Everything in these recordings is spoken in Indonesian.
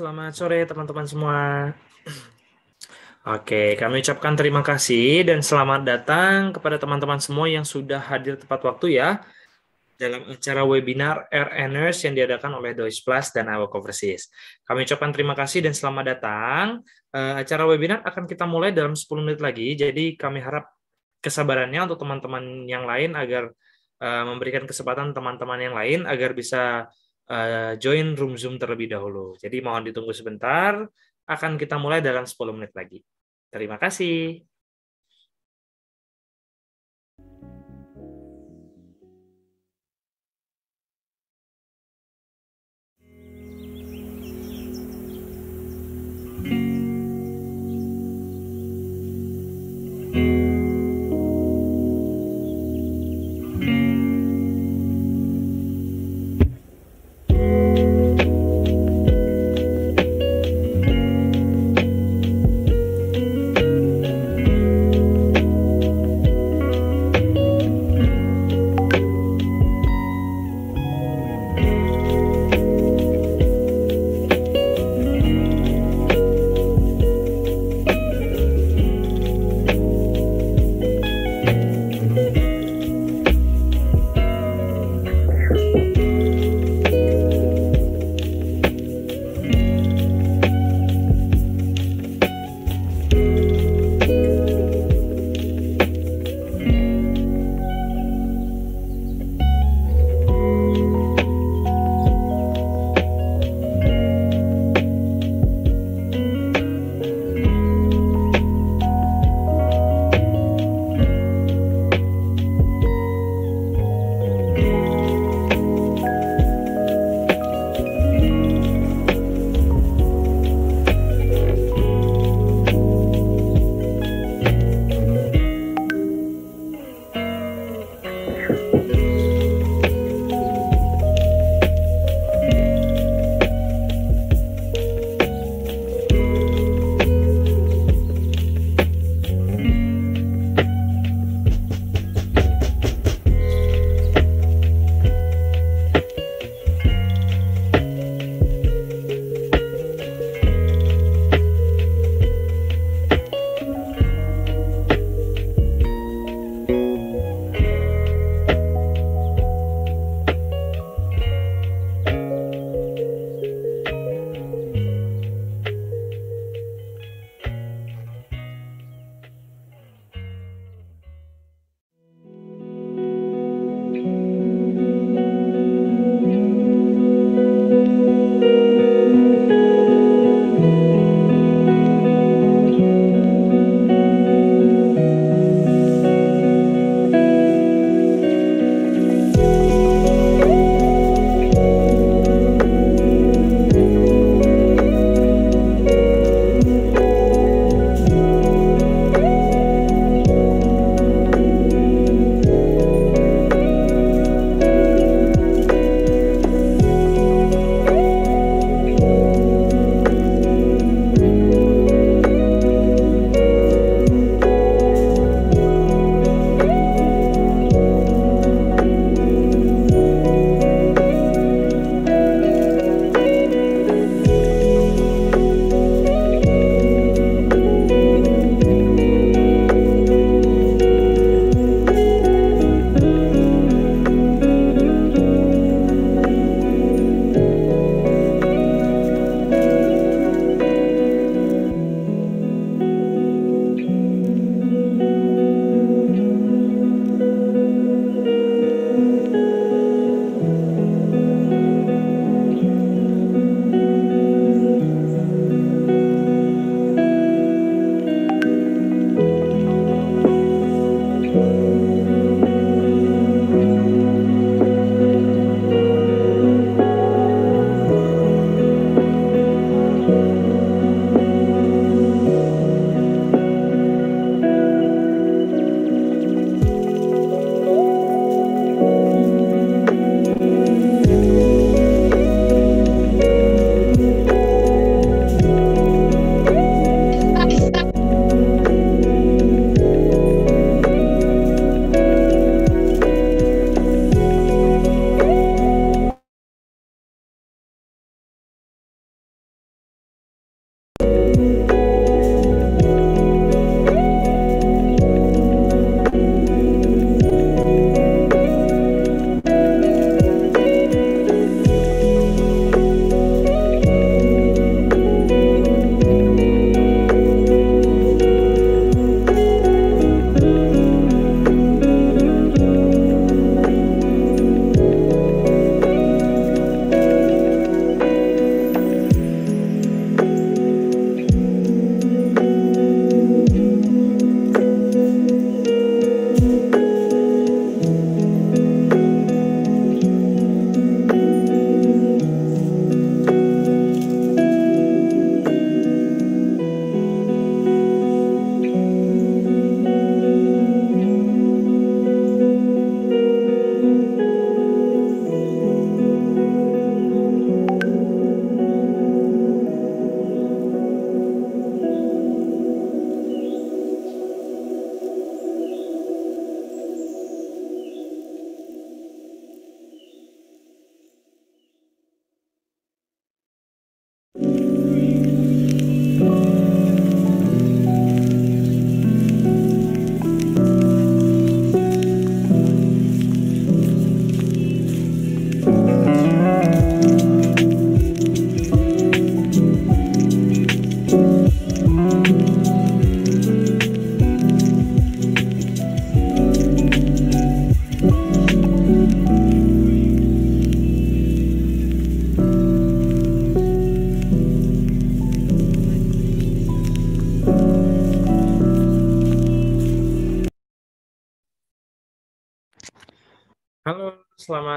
selamat sore teman-teman semua. Oke, kami ucapkan terima kasih dan selamat datang kepada teman-teman semua yang sudah hadir tepat waktu ya dalam acara webinar RNers yang diadakan oleh Deutsche Plus dan Awak Overseas. Kami ucapkan terima kasih dan selamat datang. Eh, acara webinar akan kita mulai dalam 10 menit lagi, jadi kami harap kesabarannya untuk teman-teman yang lain agar eh, memberikan kesempatan teman-teman yang lain agar bisa Eh, join room Zoom terlebih dahulu. Jadi mohon ditunggu sebentar, akan kita mulai dalam 10 menit lagi. Terima kasih. thank you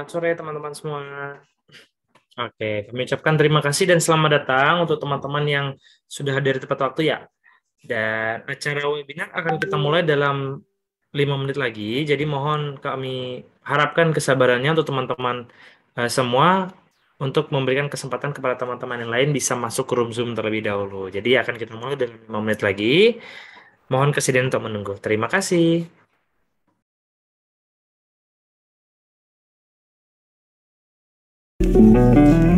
Selamat sore teman-teman semua. Oke, kami ucapkan terima kasih dan selamat datang untuk teman-teman yang sudah hadir tepat waktu ya. Dan acara webinar akan kita mulai dalam 5 menit lagi. Jadi mohon kami harapkan kesabarannya untuk teman-teman eh, semua untuk memberikan kesempatan kepada teman-teman yang lain bisa masuk ke room Zoom terlebih dahulu. Jadi akan kita mulai dalam 5 menit lagi. Mohon kesediaan untuk menunggu. Terima kasih. Thank you.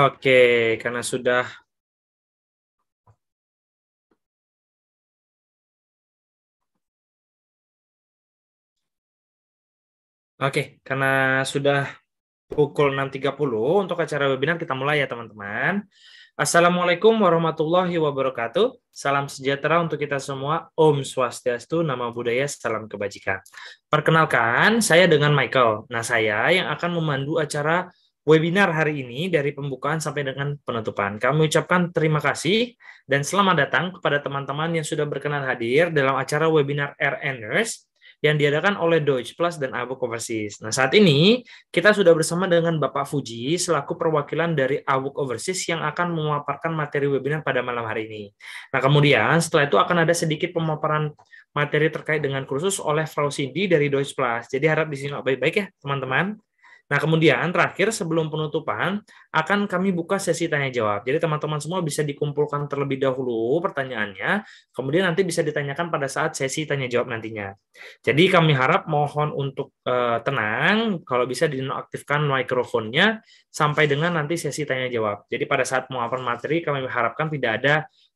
Oke, karena sudah Oke, karena sudah pukul 6.30 untuk acara webinar kita mulai ya teman-teman. Assalamualaikum warahmatullahi wabarakatuh. Salam sejahtera untuk kita semua. Om Swastiastu, Nama Budaya, Salam Kebajikan. Perkenalkan, saya dengan Michael. Nah, saya yang akan memandu acara webinar hari ini dari pembukaan sampai dengan penutupan. Kami ucapkan terima kasih dan selamat datang kepada teman-teman yang sudah berkenan hadir dalam acara webinar RNers Nurse yang diadakan oleh Deutsche Plus dan Abu Overseas. Nah, saat ini kita sudah bersama dengan Bapak Fuji selaku perwakilan dari Abu Overseas yang akan memaparkan materi webinar pada malam hari ini. Nah, kemudian setelah itu akan ada sedikit pemaparan materi terkait dengan kursus oleh Frau Cindy dari Deutsche Plus. Jadi harap disimak baik-baik ya, teman-teman. Nah, kemudian terakhir sebelum penutupan akan kami buka sesi tanya jawab. Jadi teman-teman semua bisa dikumpulkan terlebih dahulu pertanyaannya, kemudian nanti bisa ditanyakan pada saat sesi tanya jawab nantinya. Jadi kami harap mohon untuk uh, tenang, kalau bisa dinonaktifkan mikrofonnya sampai dengan nanti sesi tanya jawab. Jadi pada saat pemaparan materi kami harapkan tidak ada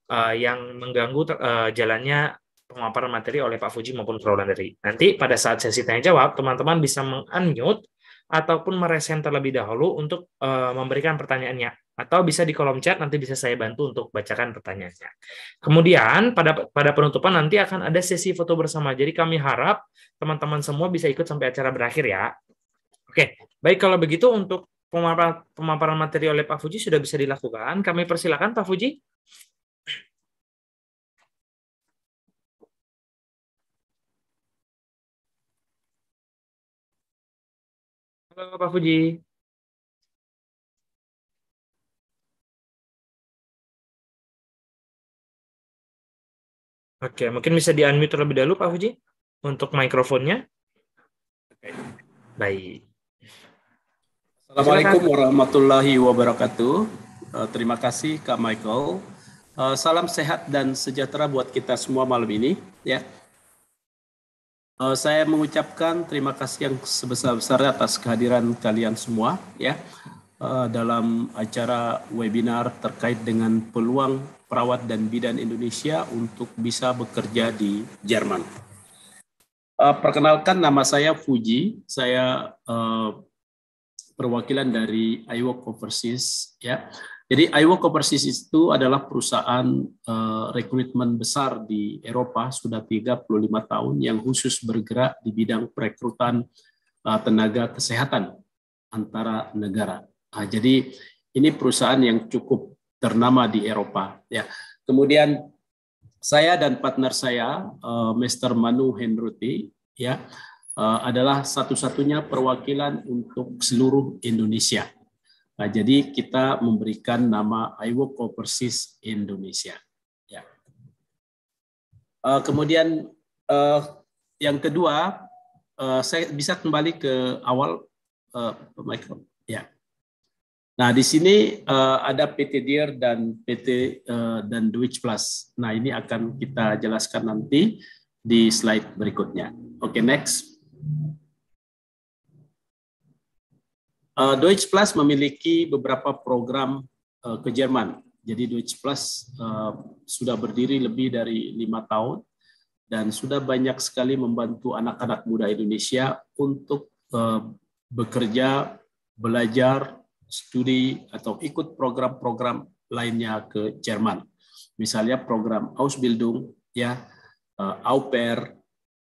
uh, yang mengganggu uh, jalannya pemaparan materi oleh Pak Fuji maupun Fraulanderi. Nanti pada saat sesi tanya jawab, teman-teman bisa mengunmute ataupun meresen terlebih dahulu untuk uh, memberikan pertanyaannya atau bisa di kolom chat nanti bisa saya bantu untuk bacakan pertanyaannya. Kemudian pada pada penutupan nanti akan ada sesi foto bersama. Jadi kami harap teman-teman semua bisa ikut sampai acara berakhir ya. Oke, baik kalau begitu untuk pemaparan, pemaparan materi oleh Pak Fuji sudah bisa dilakukan. Kami persilakan Pak Fuji. Halo Pak Fuji. Oke, mungkin bisa di-unmute terlebih dahulu Pak Fuji untuk mikrofonnya. Oke. Baik. Assalamualaikum warahmatullahi wabarakatuh. Eh, terima kasih Kak Michael. Eh, salam sehat dan sejahtera buat kita semua malam ini. Ya, Uh, saya mengucapkan terima kasih yang sebesar-besarnya atas kehadiran kalian semua ya uh, dalam acara webinar terkait dengan peluang perawat dan bidan Indonesia untuk bisa bekerja di Jerman. Uh, perkenalkan nama saya Fuji, saya perwakilan dari IWOC Overseas ya. Jadi Iwo Coppersis itu adalah perusahaan uh, rekrutmen besar di Eropa sudah 35 tahun yang khusus bergerak di bidang perekrutan uh, tenaga kesehatan antara negara. Nah, jadi ini perusahaan yang cukup ternama di Eropa. Ya. Kemudian saya dan partner saya, uh, eh, Mr. Manu Henruti, ya, uh, adalah satu-satunya perwakilan untuk seluruh Indonesia Nah, jadi kita memberikan nama Iwoko Overseas Indonesia. Ya. Eh, kemudian eh, yang kedua, eh, saya bisa kembali ke awal, uh, Michael. Ya. Nah, di sini ada PT Dir dan PT uh, dan Deutsche Plus. Nah, ini akan kita jelaskan nanti di slide berikutnya. Oke, okay, next. Uh, Deutsche Plus memiliki beberapa program uh, ke Jerman. Jadi Deutsche Plus uh, sudah berdiri lebih dari lima tahun dan sudah banyak sekali membantu anak-anak muda Indonesia untuk uh, bekerja, belajar, studi atau ikut program-program lainnya ke Jerman. Misalnya program Ausbildung ya, uh, Au pair.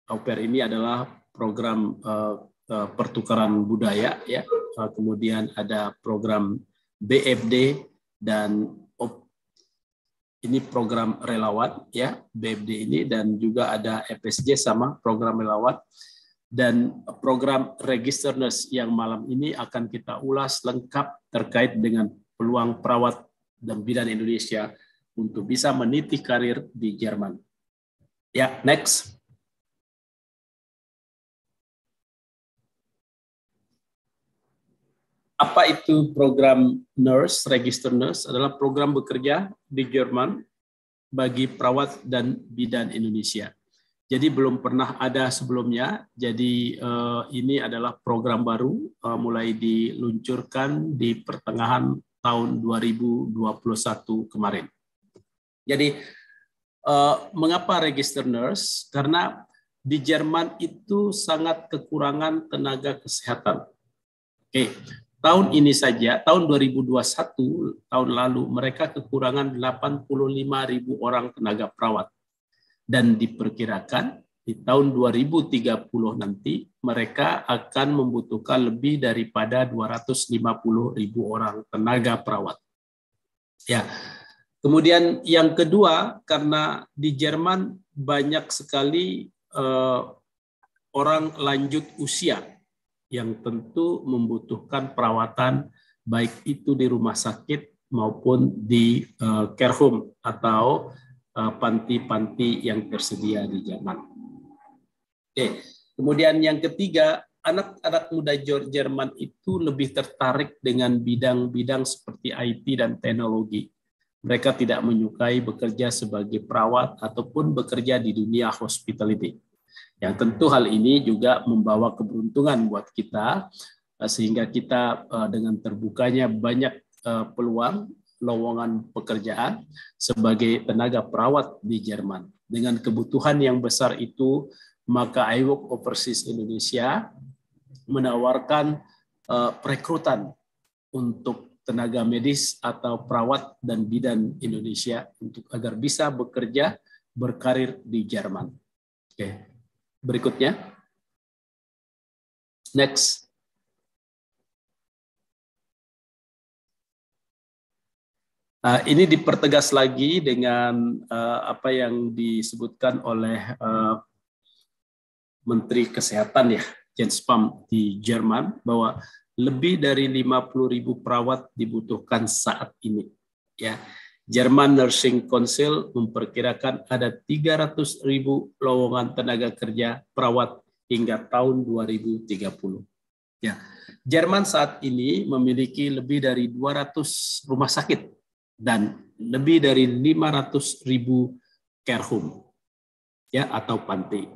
Au pair ini adalah program uh, Eh, pertukaran budaya ya eh, kemudian ada program BFD dan ini program relawan ya BFD ini dan juga ada FSJ e sama program relawan dan program register yang malam ini akan kita ulas lengkap terkait dengan peluang perawat dan bidan Indonesia untuk bisa meniti karir di Jerman. Ya, next. apa itu program nurse, register nurse adalah program bekerja di Jerman bagi perawat dan bidan Indonesia. Jadi belum pernah ada sebelumnya. Jadi eh, ini adalah program baru eh, mulai diluncurkan di pertengahan tahun 2021 kemarin. Jadi eh, mengapa register nurse? Karena di Jerman itu sangat kekurangan tenaga kesehatan. Oke, Tahun ini saja, tahun 2021, tahun lalu, mereka kekurangan 85 ribu orang tenaga perawat. Dan diperkirakan di tahun 2030 nanti mereka akan membutuhkan lebih daripada 250 ribu orang tenaga perawat. Ya, kemudian yang kedua karena di Jerman banyak sekali eh, orang lanjut usia yang tentu membutuhkan perawatan baik itu di rumah sakit maupun di uh, care home atau eh, panti-panti uh, yang tersedia di Jerman. Oke, kemudian yang ketiga, anak-anak muda Jerman itu lebih tertarik dengan bidang-bidang seperti IT dan teknologi. Mereka tidak menyukai bekerja sebagai perawat ataupun bekerja di dunia hospitality yang tentu hal ini juga membawa keberuntungan buat kita eh, sehingga kita eh, dengan terbukanya banyak eh, peluang lowongan pekerjaan sebagai tenaga perawat di Jerman. Dengan kebutuhan yang besar itu, maka Iwok Overseas Indonesia menawarkan perekrutan untuk tenaga medis atau perawat dan bidan Indonesia untuk agar bisa bekerja berkarir di Jerman. Oke berikutnya. Next. Nah, ini dipertegas lagi dengan uh, apa yang disebutkan oleh uh, Menteri Kesehatan ya, Jens Spam di Jerman bahwa lebih dari 50.000 perawat dibutuhkan saat ini ya. Jerman Nursing Council memperkirakan ada 300 ribu lowongan tenaga kerja perawat hingga tahun 2030. Ya, Jerman saat ini memiliki lebih dari 200 rumah sakit dan lebih dari 500 ribu care home ya atau panti.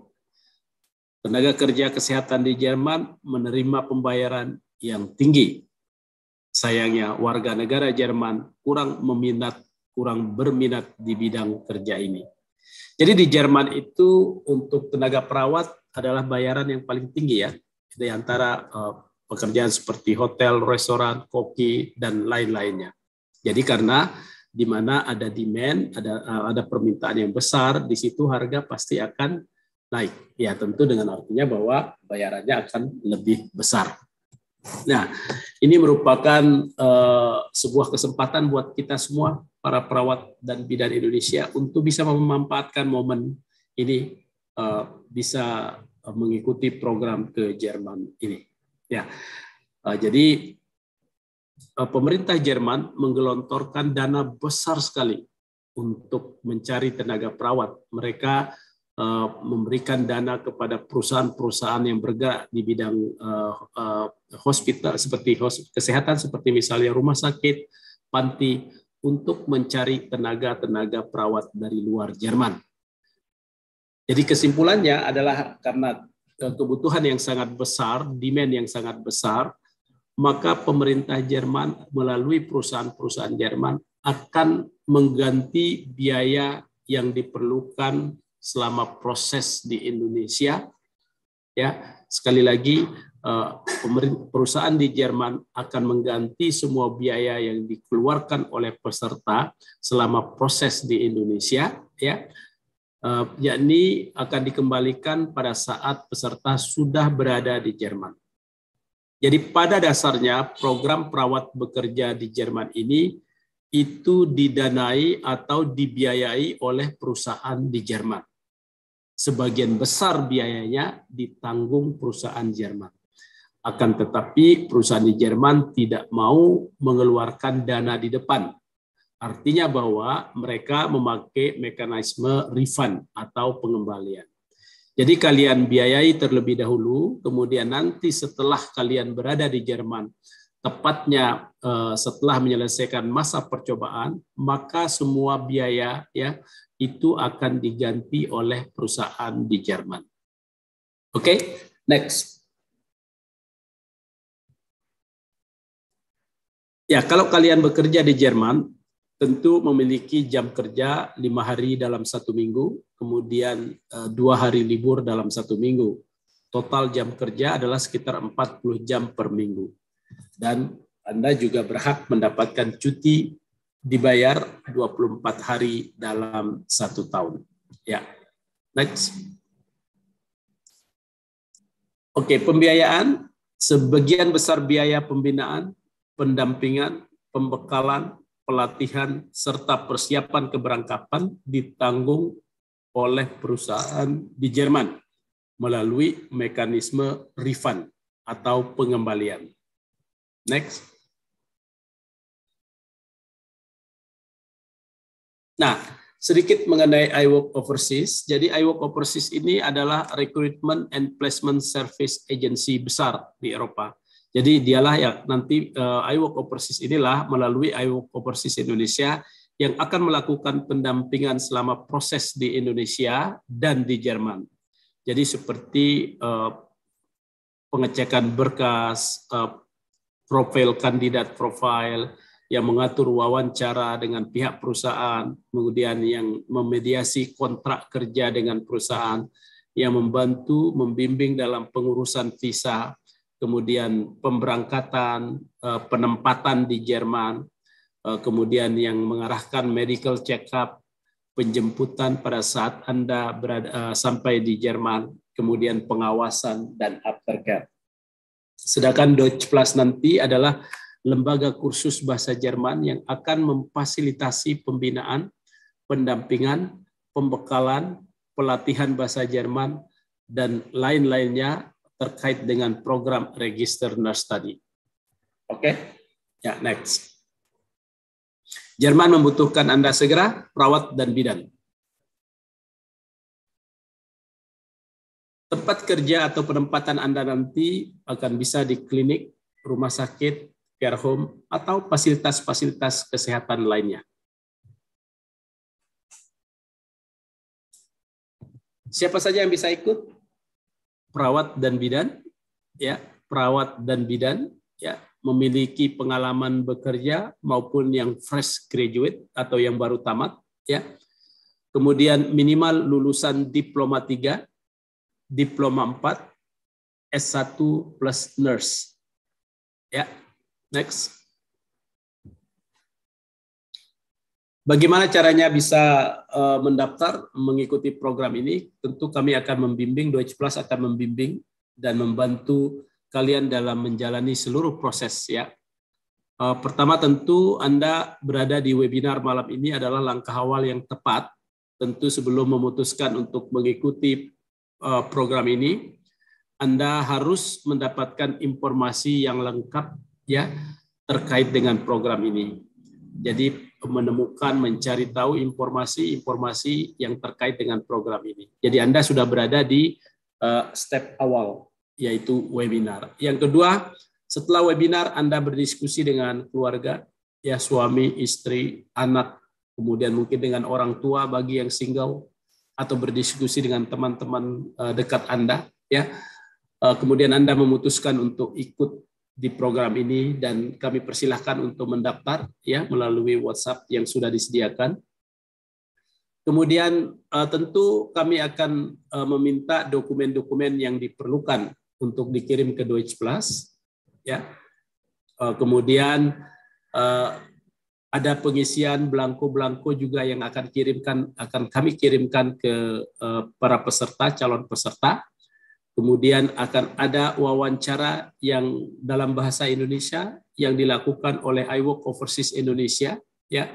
Tenaga kerja kesehatan di Jerman menerima pembayaran yang tinggi. Sayangnya warga negara Jerman kurang meminat kurang berminat di bidang kerja ini. Jadi di Jerman itu untuk tenaga perawat adalah bayaran yang paling tinggi ya di antara eh, pekerjaan seperti hotel, restoran, koki dan lain-lainnya. Jadi karena di mana ada demand, ada eh, ada permintaan yang besar, di situ harga pasti akan naik. Ya tentu dengan artinya bahwa bayarannya akan lebih besar. Nah, ini merupakan uh, sebuah kesempatan buat kita semua para perawat dan bidan Indonesia untuk bisa memanfaatkan momen ini eh, bisa eh, mengikuti program ke Jerman ini. Ya, eh, jadi pemerintah Jerman menggelontorkan dana besar sekali untuk mencari tenaga perawat. Mereka memberikan dana kepada perusahaan-perusahaan yang bergerak di bidang hospital seperti kesehatan seperti misalnya rumah sakit, panti untuk mencari tenaga-tenaga perawat dari luar Jerman. Jadi kesimpulannya adalah karena e, kebutuhan yang sangat besar, demand yang sangat besar, maka pemerintah Jerman melalui perusahaan-perusahaan Jerman akan mengganti biaya yang diperlukan selama proses di Indonesia. Ya, sekali lagi Eh, perusahaan di Jerman akan mengganti semua biaya yang dikeluarkan oleh peserta selama proses di Indonesia ya eh, yakni akan dikembalikan pada saat peserta sudah berada di Jerman. Jadi pada dasarnya program perawat bekerja di Jerman ini itu didanai atau dibiayai oleh perusahaan di Jerman. Sebagian besar biayanya ditanggung perusahaan Jerman akan tetapi perusahaan di Jerman tidak mau mengeluarkan dana di depan. Artinya bahwa mereka memakai mekanisme refund atau pengembalian. Jadi kalian biayai terlebih dahulu, kemudian nanti setelah kalian berada di Jerman, tepatnya eh, setelah menyelesaikan masa percobaan, maka semua biaya ya itu akan diganti oleh perusahaan di Jerman. Oke, okay? next. Ya, kalau kalian bekerja di Jerman, tentu memiliki jam kerja lima hari dalam satu minggu, kemudian eh, dua hari libur dalam satu minggu. Total jam kerja adalah sekitar 40 jam per minggu. Dan Anda juga berhak mendapatkan cuti dibayar 24 hari dalam satu tahun. Ya, next. Oke, pembiayaan. Sebagian besar biaya pembinaan pendampingan, pembekalan, pelatihan, serta persiapan keberangkatan ditanggung oleh perusahaan di Jerman melalui mekanisme refund atau pengembalian. Next. Nah, sedikit mengenai iWork Overseas. Jadi iWork Overseas ini adalah recruitment and placement service agency besar di Eropa jadi dialah yang nanti uh, eh, IWOC Overseas inilah melalui IWOC Overseas Indonesia yang akan melakukan pendampingan selama proses di Indonesia dan di Jerman. Jadi seperti uh, pengecekan berkas, uh, profil kandidat profil yang mengatur wawancara dengan pihak perusahaan, kemudian yang memediasi kontrak kerja dengan perusahaan, yang membantu membimbing dalam pengurusan visa, kemudian pemberangkatan, eh, penempatan di Jerman, eh, kemudian yang mengarahkan medical check-up, penjemputan pada saat Anda berada, eh, sampai di Jerman, kemudian pengawasan dan aftercare. Sedangkan Deutsch Plus nanti adalah lembaga kursus bahasa Jerman yang akan memfasilitasi pembinaan, pendampingan, pembekalan, pelatihan bahasa Jerman, dan lain-lainnya terkait dengan program register nurse tadi. Oke. Okay. Ya, next. Jerman membutuhkan Anda segera perawat dan bidan. Tempat kerja atau penempatan Anda nanti akan bisa di klinik, rumah sakit, care home, atau fasilitas-fasilitas kesehatan lainnya. Siapa saja yang bisa ikut? perawat dan bidan ya perawat dan bidan ya memiliki pengalaman bekerja maupun yang fresh graduate atau yang baru tamat ya kemudian minimal lulusan diploma 3 diploma 4 S1 plus nurse ya next Bagaimana caranya bisa uh, mendaftar mengikuti program ini? Tentu kami akan membimbing, Deutsche Plus akan membimbing dan membantu kalian dalam menjalani seluruh proses ya. Uh, pertama tentu Anda berada di webinar malam ini adalah langkah awal yang tepat. Tentu sebelum memutuskan untuk mengikuti uh, program ini, Anda harus mendapatkan informasi yang lengkap ya terkait dengan program ini. Jadi menemukan, mencari tahu informasi-informasi yang terkait dengan program ini. Jadi Anda sudah berada di uh, step awal, yaitu webinar. Yang kedua, setelah webinar Anda berdiskusi dengan keluarga, ya suami, istri, anak, kemudian mungkin dengan orang tua bagi yang single, atau berdiskusi dengan teman-teman uh, dekat Anda, ya. Eh, kemudian Anda memutuskan untuk ikut di program ini dan kami persilahkan untuk mendaftar ya melalui WhatsApp yang sudah disediakan. Kemudian eh, tentu kami akan eh, meminta dokumen-dokumen yang diperlukan untuk dikirim ke Deutsche Plus ya. Eh, kemudian ada pengisian belangko-belangko juga yang akan kirimkan akan kami kirimkan ke para peserta calon peserta Kemudian akan ada wawancara yang dalam bahasa Indonesia yang dilakukan oleh iWork Overseas Indonesia ya.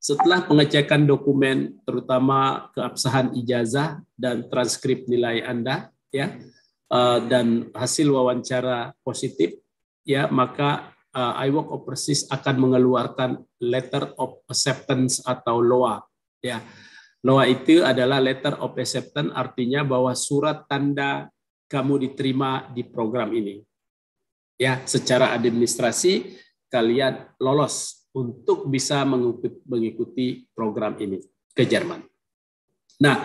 Setelah pengecekan dokumen terutama keabsahan ijazah dan transkrip nilai Anda ya eh, dan hasil wawancara positif ya maka eh, iWork Overseas akan mengeluarkan letter of acceptance atau LOA ya. LOA itu adalah letter of acceptance artinya bahwa surat tanda kamu diterima di program ini. Ya, secara administrasi kalian lolos untuk bisa mengikuti program ini ke Jerman. Nah,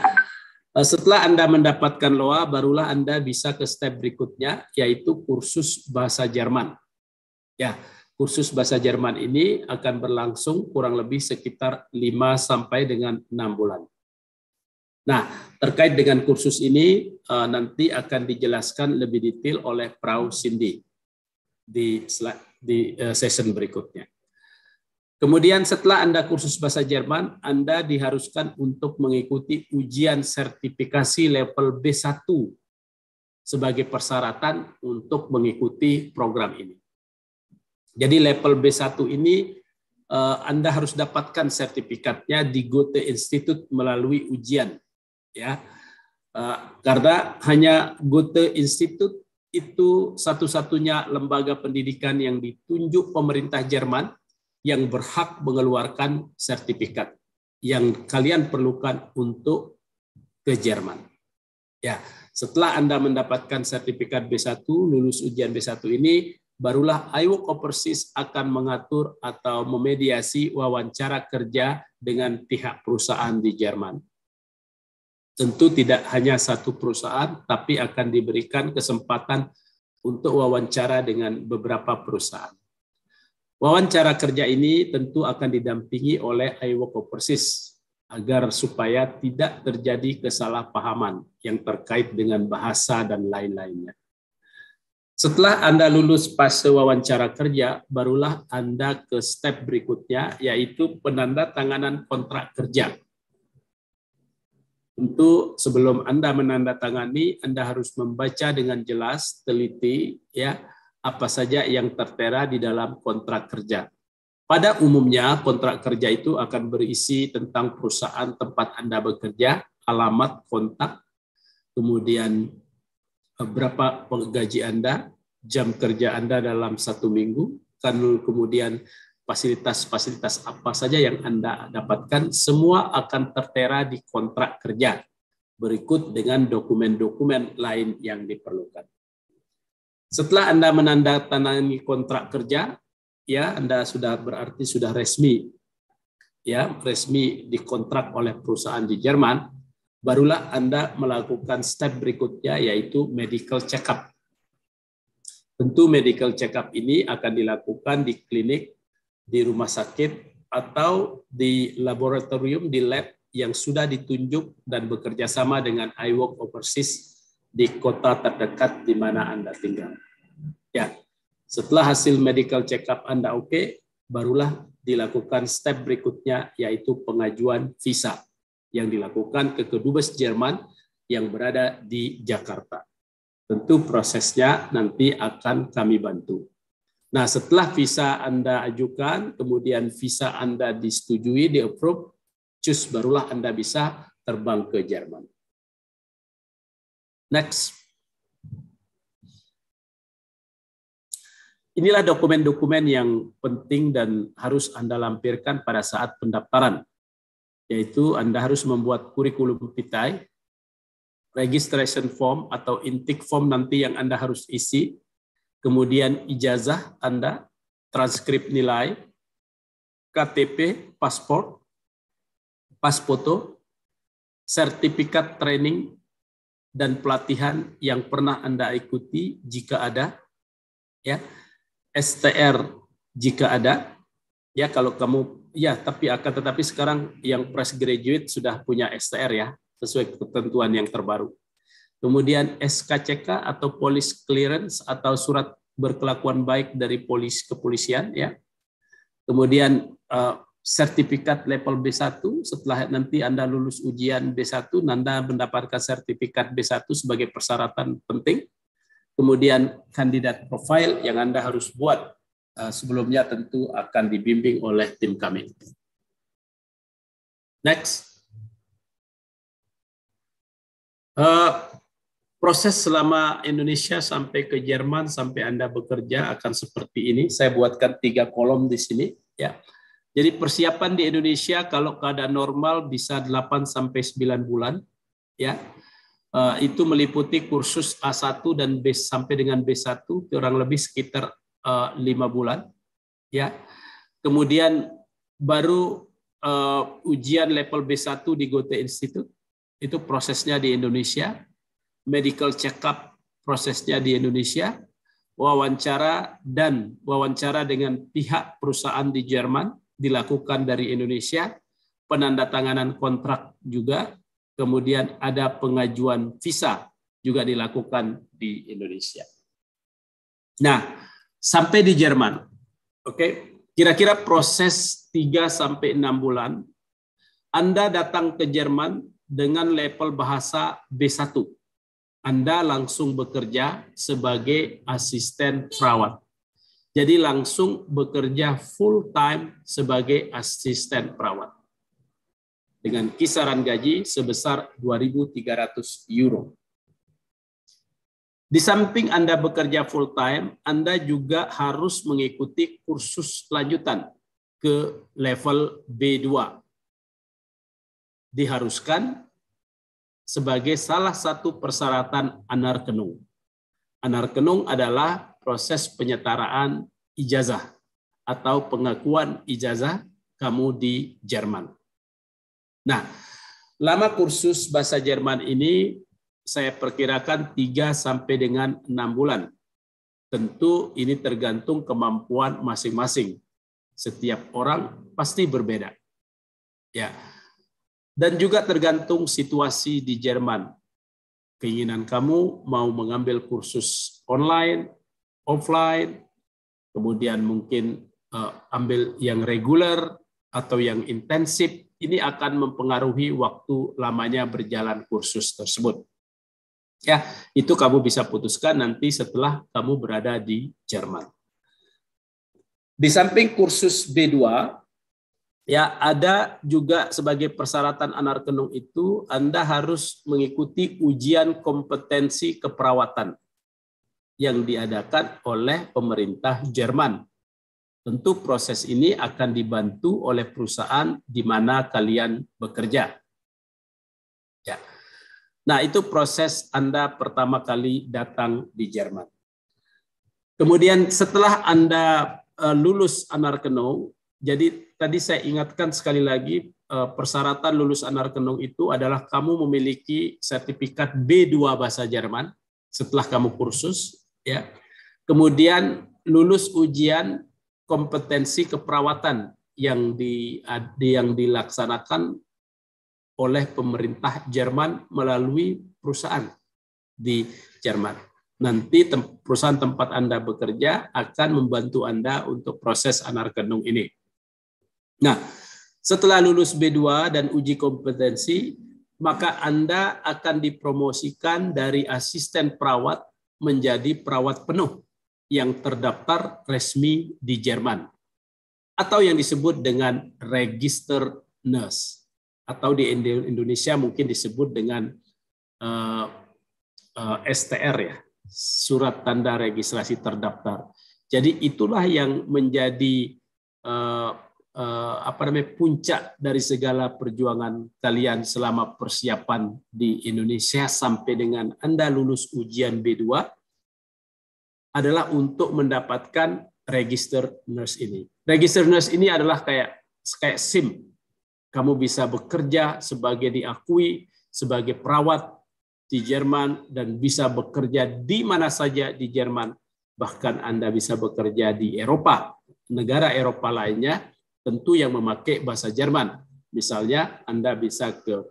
eh, setelah Anda mendapatkan LOA, barulah Anda bisa ke step berikutnya, yaitu kursus bahasa Jerman. Ya, kursus bahasa Jerman ini akan berlangsung kurang lebih sekitar 5 sampai dengan 6 bulan. Nah, terkait dengan kursus ini uh, nanti akan dijelaskan lebih detail oleh Prau Cindy di di uh, session berikutnya. Kemudian setelah Anda kursus bahasa Jerman, Anda diharuskan untuk mengikuti ujian sertifikasi level B1 sebagai persyaratan untuk mengikuti program ini. Jadi level B1 ini eh, anda harus dapatkan sertifikatnya di Goethe Institute melalui ujian ya uh, karena hanya Goethe Institute itu satu-satunya lembaga pendidikan yang ditunjuk pemerintah Jerman yang berhak mengeluarkan sertifikat yang kalian perlukan untuk ke Jerman. Ya, setelah Anda mendapatkan sertifikat B1, lulus ujian B1 ini, barulah IWOC Overseas akan mengatur atau memediasi wawancara kerja dengan pihak perusahaan di Jerman tentu tidak hanya satu perusahaan, tapi akan diberikan kesempatan untuk wawancara dengan beberapa perusahaan. Wawancara kerja ini tentu akan didampingi oleh IWOKO Persis agar supaya tidak terjadi kesalahpahaman yang terkait dengan bahasa dan lain-lainnya. Setelah Anda lulus fase wawancara kerja, barulah Anda ke step berikutnya, yaitu penanda tanganan kontrak kerja untuk sebelum Anda menandatangani, Anda harus membaca dengan jelas, teliti, ya apa saja yang tertera di dalam kontrak kerja. Pada umumnya, kontrak kerja itu akan berisi tentang perusahaan tempat Anda bekerja, alamat kontak, kemudian e, berapa penggaji Anda, jam kerja Anda dalam satu minggu, kan, kemudian fasilitas-fasilitas apa saja yang Anda dapatkan, semua akan tertera di kontrak kerja, berikut dengan dokumen-dokumen lain yang diperlukan. Setelah Anda menandatangani kontrak kerja, ya Anda sudah berarti sudah resmi, ya resmi dikontrak oleh perusahaan di Jerman, barulah Anda melakukan step berikutnya yaitu medical check-up. Tentu medical check-up ini akan dilakukan di klinik di rumah sakit atau di laboratorium di lab yang sudah ditunjuk dan bekerja sama dengan iWork Overseas di kota terdekat di mana Anda tinggal. Ya, setelah hasil medical check-up Anda oke, okay, barulah dilakukan step berikutnya yaitu pengajuan visa yang dilakukan ke Kedubes Jerman yang berada di Jakarta. Tentu prosesnya nanti akan kami bantu. Nah, setelah visa Anda ajukan, kemudian visa Anda disetujui, di-approve, cus barulah Anda bisa terbang ke Jerman. Next. Inilah dokumen-dokumen yang penting dan harus Anda lampirkan pada saat pendaftaran, yaitu Anda harus membuat kurikulum vitae, registration form atau intake form nanti yang Anda harus isi, kemudian ijazah Anda, transkrip nilai, KTP, paspor, pas foto, sertifikat training dan pelatihan yang pernah Anda ikuti jika ada, ya, STR jika ada, ya kalau kamu ya tapi akan tetapi sekarang yang fresh graduate sudah punya STR ya sesuai ketentuan yang terbaru. Kemudian SKCK atau Police Clearance atau surat berkelakuan baik dari polis kepolisian ya. Kemudian eh, sertifikat level B1 setelah nanti Anda lulus ujian B1 Anda mendapatkan sertifikat B1 sebagai persyaratan penting. Kemudian kandidat profil yang Anda harus buat eh, sebelumnya tentu akan dibimbing oleh tim kami. Next. Uh, proses selama Indonesia sampai ke Jerman sampai Anda bekerja akan seperti ini. Saya buatkan tiga kolom di sini ya. Jadi persiapan di Indonesia kalau keadaan normal bisa 8 sampai 9 bulan ya. Uh, itu meliputi kursus A1 dan B sampai dengan B1 kurang lebih sekitar eh, lima 5 bulan ya. Kemudian baru uh, ujian level B1 di Goethe Institute itu prosesnya di Indonesia medical check-up prosesnya di Indonesia, wawancara dan wawancara dengan pihak perusahaan di Jerman dilakukan dari Indonesia, penandatanganan kontrak juga, kemudian ada pengajuan visa juga dilakukan di Indonesia. Nah, sampai di Jerman. Oke, okay? kira-kira proses 3 sampai 6 bulan Anda datang ke Jerman dengan level bahasa B1 anda langsung bekerja sebagai asisten perawat. Jadi langsung bekerja full time sebagai asisten perawat. Dengan kisaran gaji sebesar 2.300 euro. Di samping Anda bekerja full time, Anda juga harus mengikuti kursus lanjutan ke level B2. Diharuskan sebagai salah satu persyaratan anarkenung. Anarkenung adalah proses penyetaraan ijazah atau pengakuan ijazah kamu di Jerman. Nah, lama kursus bahasa Jerman ini saya perkirakan 3 sampai dengan 6 bulan. Tentu ini tergantung kemampuan masing-masing. Setiap orang pasti berbeda. Ya, dan juga tergantung situasi di Jerman. Keinginan kamu mau mengambil kursus online, offline, kemudian mungkin uh, ambil yang reguler atau yang intensif, ini akan mempengaruhi waktu lamanya berjalan kursus tersebut. Ya, itu kamu bisa putuskan nanti setelah kamu berada di Jerman. Di samping kursus B2, Ya, ada juga sebagai persyaratan anarkenung itu Anda harus mengikuti ujian kompetensi keperawatan yang diadakan oleh pemerintah Jerman. Tentu proses ini akan dibantu oleh perusahaan di mana kalian bekerja. Ya. Nah, itu proses Anda pertama kali datang di Jerman. Kemudian setelah Anda eh, lulus anarkenung, jadi tadi saya ingatkan sekali lagi eh, persyaratan lulus Anarkenung itu adalah kamu memiliki sertifikat B2 bahasa Jerman setelah kamu kursus ya. Kemudian lulus ujian kompetensi keperawatan yang di yang dilaksanakan oleh pemerintah Jerman melalui perusahaan di Jerman. Nanti perusahaan tempat Anda bekerja akan membantu Anda untuk proses anarkenung ini. Nah, setelah lulus B2 dan uji kompetensi, maka Anda akan dipromosikan dari asisten perawat menjadi perawat penuh yang terdaftar resmi di Jerman atau yang disebut dengan register nurse atau di Indonesia mungkin disebut dengan uh, eh, uh, eh, STR ya surat tanda registrasi terdaftar. Jadi itulah yang menjadi uh, Eh, apa namanya puncak dari segala perjuangan kalian selama persiapan di Indonesia sampai dengan Anda lulus ujian B2 adalah untuk mendapatkan register nurse ini. Register nurse ini adalah kayak kayak SIM. Kamu bisa bekerja sebagai diakui sebagai perawat di Jerman dan bisa bekerja di mana saja di Jerman. Bahkan Anda bisa bekerja di Eropa, negara Eropa lainnya tentu yang memakai bahasa Jerman. Misalnya Anda bisa ke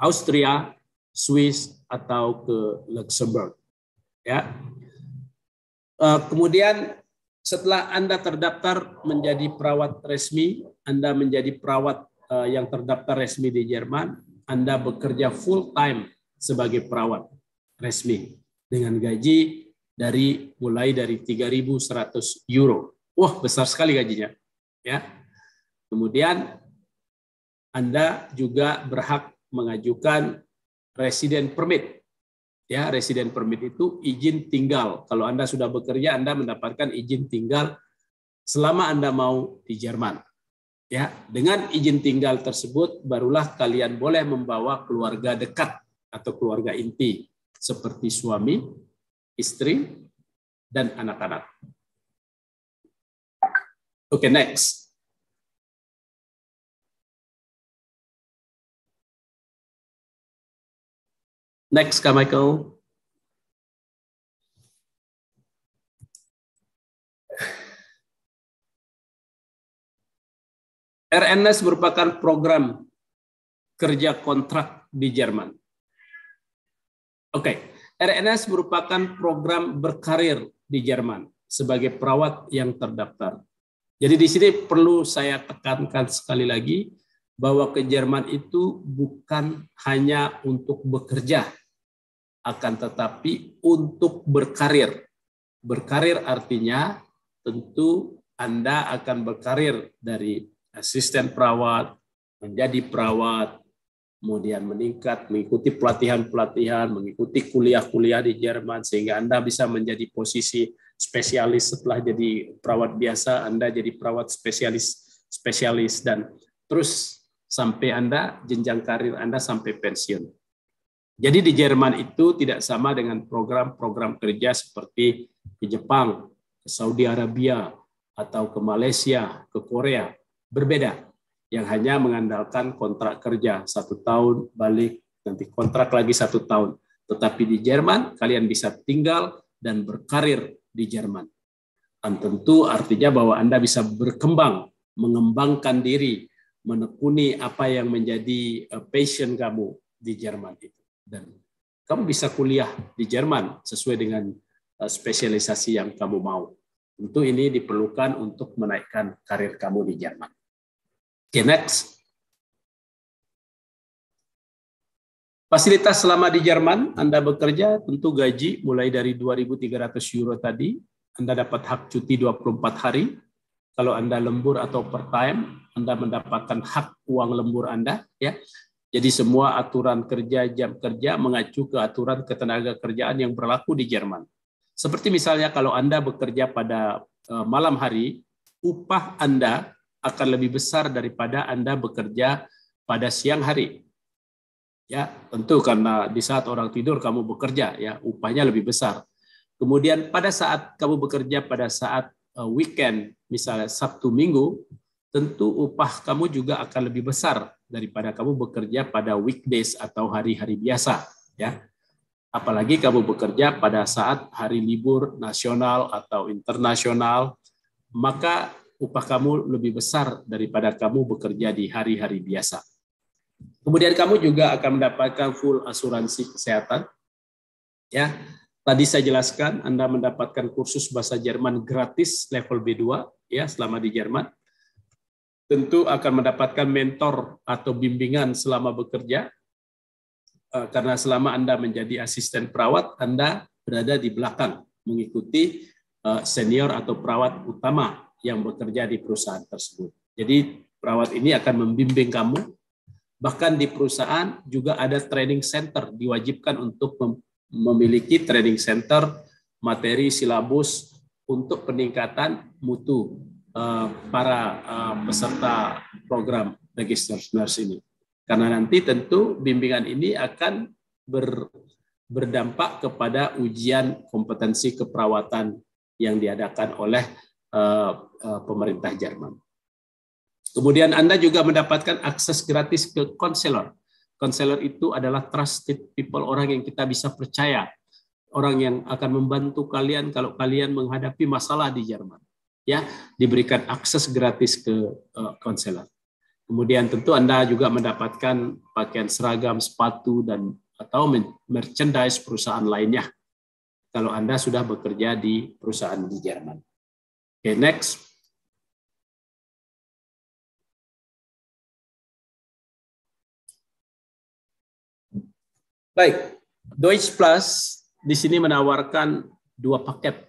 Austria, Swiss, atau ke Luxembourg. Ya. Eh, kemudian setelah Anda terdaftar menjadi perawat resmi, Anda menjadi perawat eh, yang terdaftar resmi di Jerman, Anda bekerja full time sebagai perawat resmi dengan gaji dari mulai dari 3.100 euro. Wah, besar sekali gajinya. Ya. Kemudian Anda juga berhak mengajukan resident permit. Ya, resident permit itu izin tinggal. Kalau Anda sudah bekerja, Anda mendapatkan izin tinggal selama Anda mau di Jerman. Ya, dengan izin tinggal tersebut barulah kalian boleh membawa keluarga dekat atau keluarga inti seperti suami, istri, dan anak-anak. Oke, okay, next. Next, Carmichael. RNS merupakan program kerja kontrak di Jerman. Oke, okay. RNS merupakan program berkarir di Jerman sebagai perawat yang terdaftar. Jadi di sini perlu saya tekankan sekali lagi bahwa ke Jerman itu bukan hanya untuk bekerja, akan tetapi untuk berkarir. Berkarir artinya tentu Anda akan berkarir dari asisten perawat, menjadi perawat, kemudian meningkat, mengikuti pelatihan-pelatihan, mengikuti kuliah-kuliah di Jerman, sehingga Anda bisa menjadi posisi spesialis setelah jadi perawat biasa, Anda jadi perawat spesialis spesialis dan terus sampai Anda jenjang karir Anda sampai pensiun. Jadi di Jerman itu tidak sama dengan program-program kerja seperti ke Jepang, ke Saudi Arabia, atau ke Malaysia, ke Korea. Berbeda. Yang hanya mengandalkan kontrak kerja satu tahun balik, nanti kontrak lagi satu tahun. Tetapi di Jerman kalian bisa tinggal dan berkarir di Jerman. Dan tentu artinya bahwa Anda bisa berkembang, mengembangkan diri, menekuni apa yang menjadi eh, passion kamu di Jerman itu. Dan kamu bisa kuliah di Jerman sesuai dengan eh, spesialisasi yang kamu mau. Tentu ini diperlukan untuk menaikkan karir kamu di Jerman. okay, next. Fasilitas selama di Jerman, Anda bekerja tentu gaji mulai dari 2.300 euro tadi. Anda dapat hak cuti 24 hari, kalau Anda lembur atau part time, Anda mendapatkan hak uang lembur Anda ya. Jadi semua aturan kerja jam kerja mengacu ke aturan ketenaga kerjaan yang berlaku di Jerman. Seperti misalnya kalau Anda bekerja pada eh, malam hari, upah Anda akan lebih besar daripada Anda bekerja pada siang hari. Ya, tentu karena di saat orang tidur kamu bekerja ya, upahnya lebih besar. Kemudian pada saat kamu bekerja pada saat Eh, weekend, misalnya Sabtu Minggu, tentu upah kamu juga akan lebih besar daripada kamu bekerja pada weekdays atau hari-hari biasa, ya. Apalagi kamu bekerja pada saat hari libur nasional atau internasional, maka upah kamu lebih besar daripada kamu bekerja di hari-hari biasa. Kemudian kamu juga akan mendapatkan full asuransi kesehatan, ya Tadi saya jelaskan Anda mendapatkan kursus bahasa Jerman gratis level B2 ya selama di Jerman. Tentu akan mendapatkan mentor atau bimbingan selama bekerja. Eh, karena selama Anda menjadi asisten perawat, Anda berada di belakang mengikuti eh, senior atau perawat utama yang bekerja di perusahaan tersebut. Jadi perawat ini akan membimbing kamu. Bahkan di perusahaan juga ada training center diwajibkan untuk memiliki training center, materi, silabus untuk peningkatan mutu uh, para uh, peserta program register nurse ini. Karena nanti tentu bimbingan ini akan ber, berdampak kepada ujian kompetensi keperawatan yang diadakan oleh uh, uh, pemerintah Jerman. Kemudian Anda juga mendapatkan akses gratis ke konselor Konselor itu adalah trusted people, orang yang kita bisa percaya, orang yang akan membantu kalian kalau kalian menghadapi masalah di Jerman. Ya, diberikan akses gratis ke eh, konselor. Kemudian tentu Anda juga mendapatkan pakaian seragam, sepatu dan atau merchandise perusahaan lainnya kalau Anda sudah bekerja di perusahaan di Jerman. Oke, okay, next. Baik, Deutsche Plus di sini menawarkan dua paket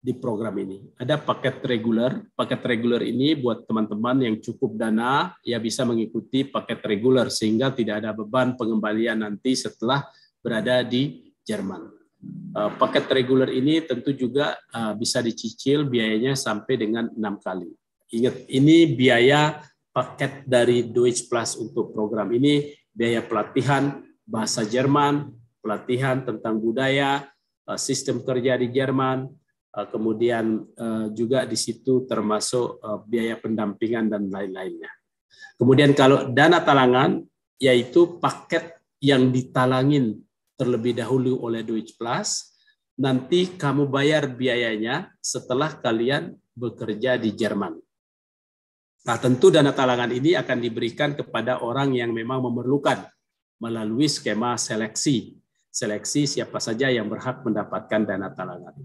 di program ini. Ada paket reguler. Paket reguler ini buat teman-teman yang cukup dana, ya bisa mengikuti paket reguler sehingga tidak ada beban pengembalian nanti setelah berada di Jerman. Eh, paket reguler ini tentu juga eh, bisa dicicil biayanya sampai dengan enam kali. Ingat, ini biaya paket dari Deutsche Plus untuk program ini, biaya pelatihan, bahasa Jerman, pelatihan tentang budaya, eh, sistem kerja di Jerman, eh, kemudian eh, juga di situ termasuk biaya pendampingan dan lain-lainnya. Kemudian kalau dana talangan yaitu paket yang ditalangin terlebih dahulu oleh Deutsche Plus, nanti kamu bayar biayanya setelah kalian bekerja di Jerman. Nah, tentu dana talangan ini akan diberikan kepada orang yang memang memerlukan melalui skema seleksi. Seleksi siapa saja yang berhak mendapatkan dana talangan.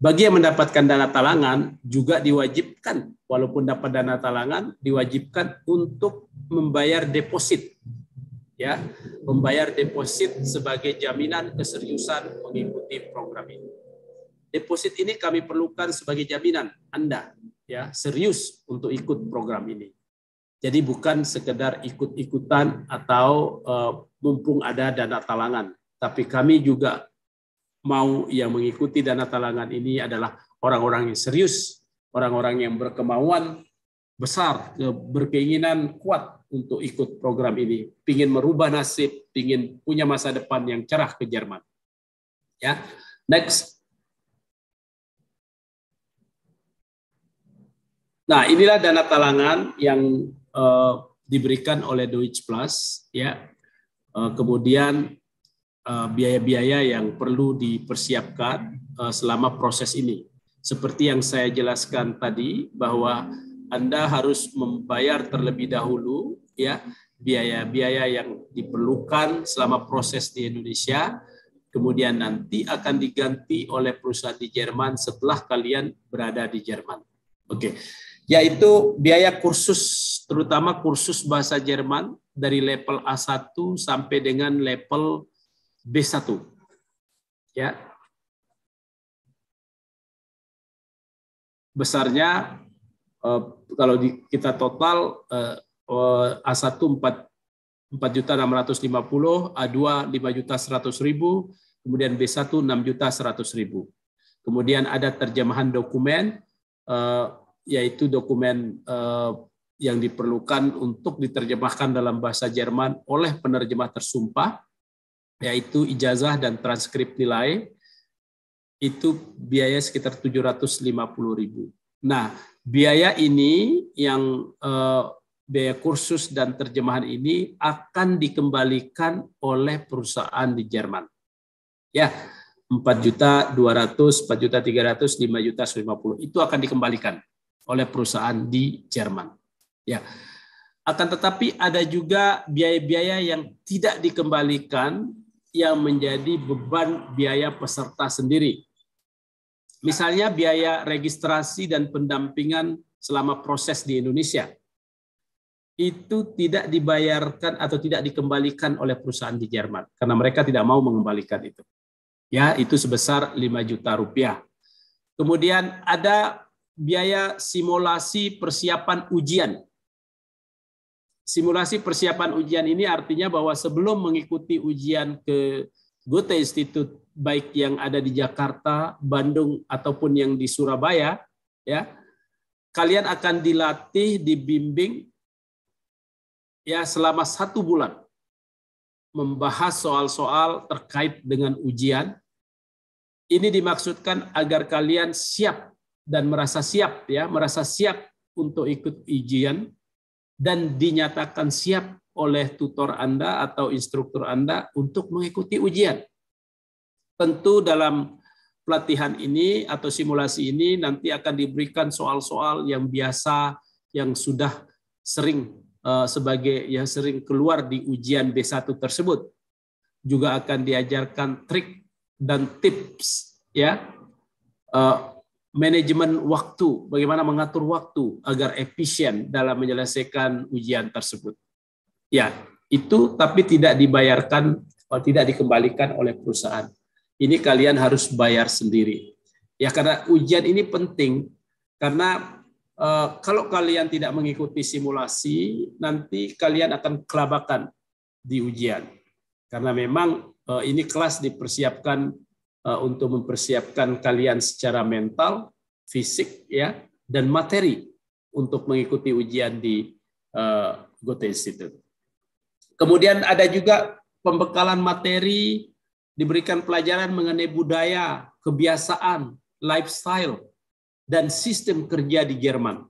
Bagi yang mendapatkan dana talangan juga diwajibkan, walaupun dapat dana talangan, diwajibkan untuk membayar deposit. Ya, membayar deposit sebagai jaminan keseriusan mengikuti program ini. Deposit ini kami perlukan sebagai jaminan Anda ya serius untuk ikut program ini. Jadi bukan sekedar ikut-ikutan atau uh, mumpung ada dana talangan, tapi kami juga mau yang mengikuti dana talangan ini adalah orang-orang yang serius, orang-orang yang berkemauan besar, berkeinginan kuat untuk ikut program ini, ingin merubah nasib, ingin punya masa depan yang cerah ke Jerman. Ya, next. Nah, inilah dana talangan yang Eh, diberikan oleh Deutsche Plus ya. Eh, kemudian eh, biaya-biaya yang perlu dipersiapkan selama proses ini. Seperti yang saya jelaskan tadi bahwa Anda harus membayar terlebih dahulu ya biaya-biaya yang diperlukan selama proses di Indonesia kemudian nanti akan diganti oleh perusahaan di Jerman setelah kalian berada di Jerman. Oke. Okay. Yaitu biaya kursus terutama kursus bahasa Jerman dari level A1 sampai dengan level B1. Ya. Besarnya eh, kalau kita total eh, eh, A1 4 juta 650, A2 5 juta kemudian B1 6 juta Kemudian ada terjemahan dokumen, yaitu dokumen yang diperlukan untuk diterjemahkan dalam bahasa Jerman oleh penerjemah tersumpah, yaitu ijazah dan transkrip nilai, itu biaya sekitar 750 ribu. Nah, biaya ini yang eh, biaya kursus dan terjemahan ini akan dikembalikan oleh perusahaan di Jerman. Ya, empat juta dua ratus, empat juta tiga ratus, lima juta lima puluh, itu akan dikembalikan oleh perusahaan di Jerman. Ya. Akan tetapi ada juga biaya-biaya yang tidak dikembalikan yang menjadi beban biaya peserta sendiri. Misalnya biaya registrasi dan pendampingan selama proses di Indonesia. Itu tidak dibayarkan atau tidak dikembalikan oleh perusahaan di Jerman karena mereka tidak mau mengembalikan itu. Ya, itu sebesar 5 juta rupiah. Kemudian ada biaya simulasi persiapan ujian simulasi persiapan ujian ini artinya bahwa sebelum mengikuti ujian ke Goethe Institute baik yang ada di Jakarta, Bandung ataupun yang di Surabaya, ya. Kalian akan dilatih, dibimbing ya selama satu bulan membahas soal-soal terkait dengan ujian. Ini dimaksudkan agar kalian siap dan merasa siap ya, merasa siap untuk ikut ujian dan dinyatakan siap oleh tutor Anda atau instruktur Anda untuk mengikuti ujian. Tentu dalam pelatihan ini atau simulasi ini nanti akan diberikan soal-soal yang biasa yang sudah sering eh, sebagai yang sering keluar di ujian B1 tersebut. Juga akan diajarkan trik dan tips ya eh, manajemen waktu, bagaimana mengatur waktu agar efisien dalam menyelesaikan ujian tersebut. Ya, itu tapi tidak dibayarkan atau eh, tidak dikembalikan oleh perusahaan. Ini kalian harus bayar sendiri. Ya karena ujian ini penting karena e, kalau kalian tidak mengikuti simulasi nanti kalian akan kelabakan di ujian. Karena memang e, ini kelas dipersiapkan Eh, untuk mempersiapkan kalian secara mental, fisik ya dan materi untuk mengikuti ujian di uh, Goethe Institute. Kemudian ada juga pembekalan materi diberikan pelajaran mengenai budaya, kebiasaan, lifestyle dan sistem kerja di Jerman.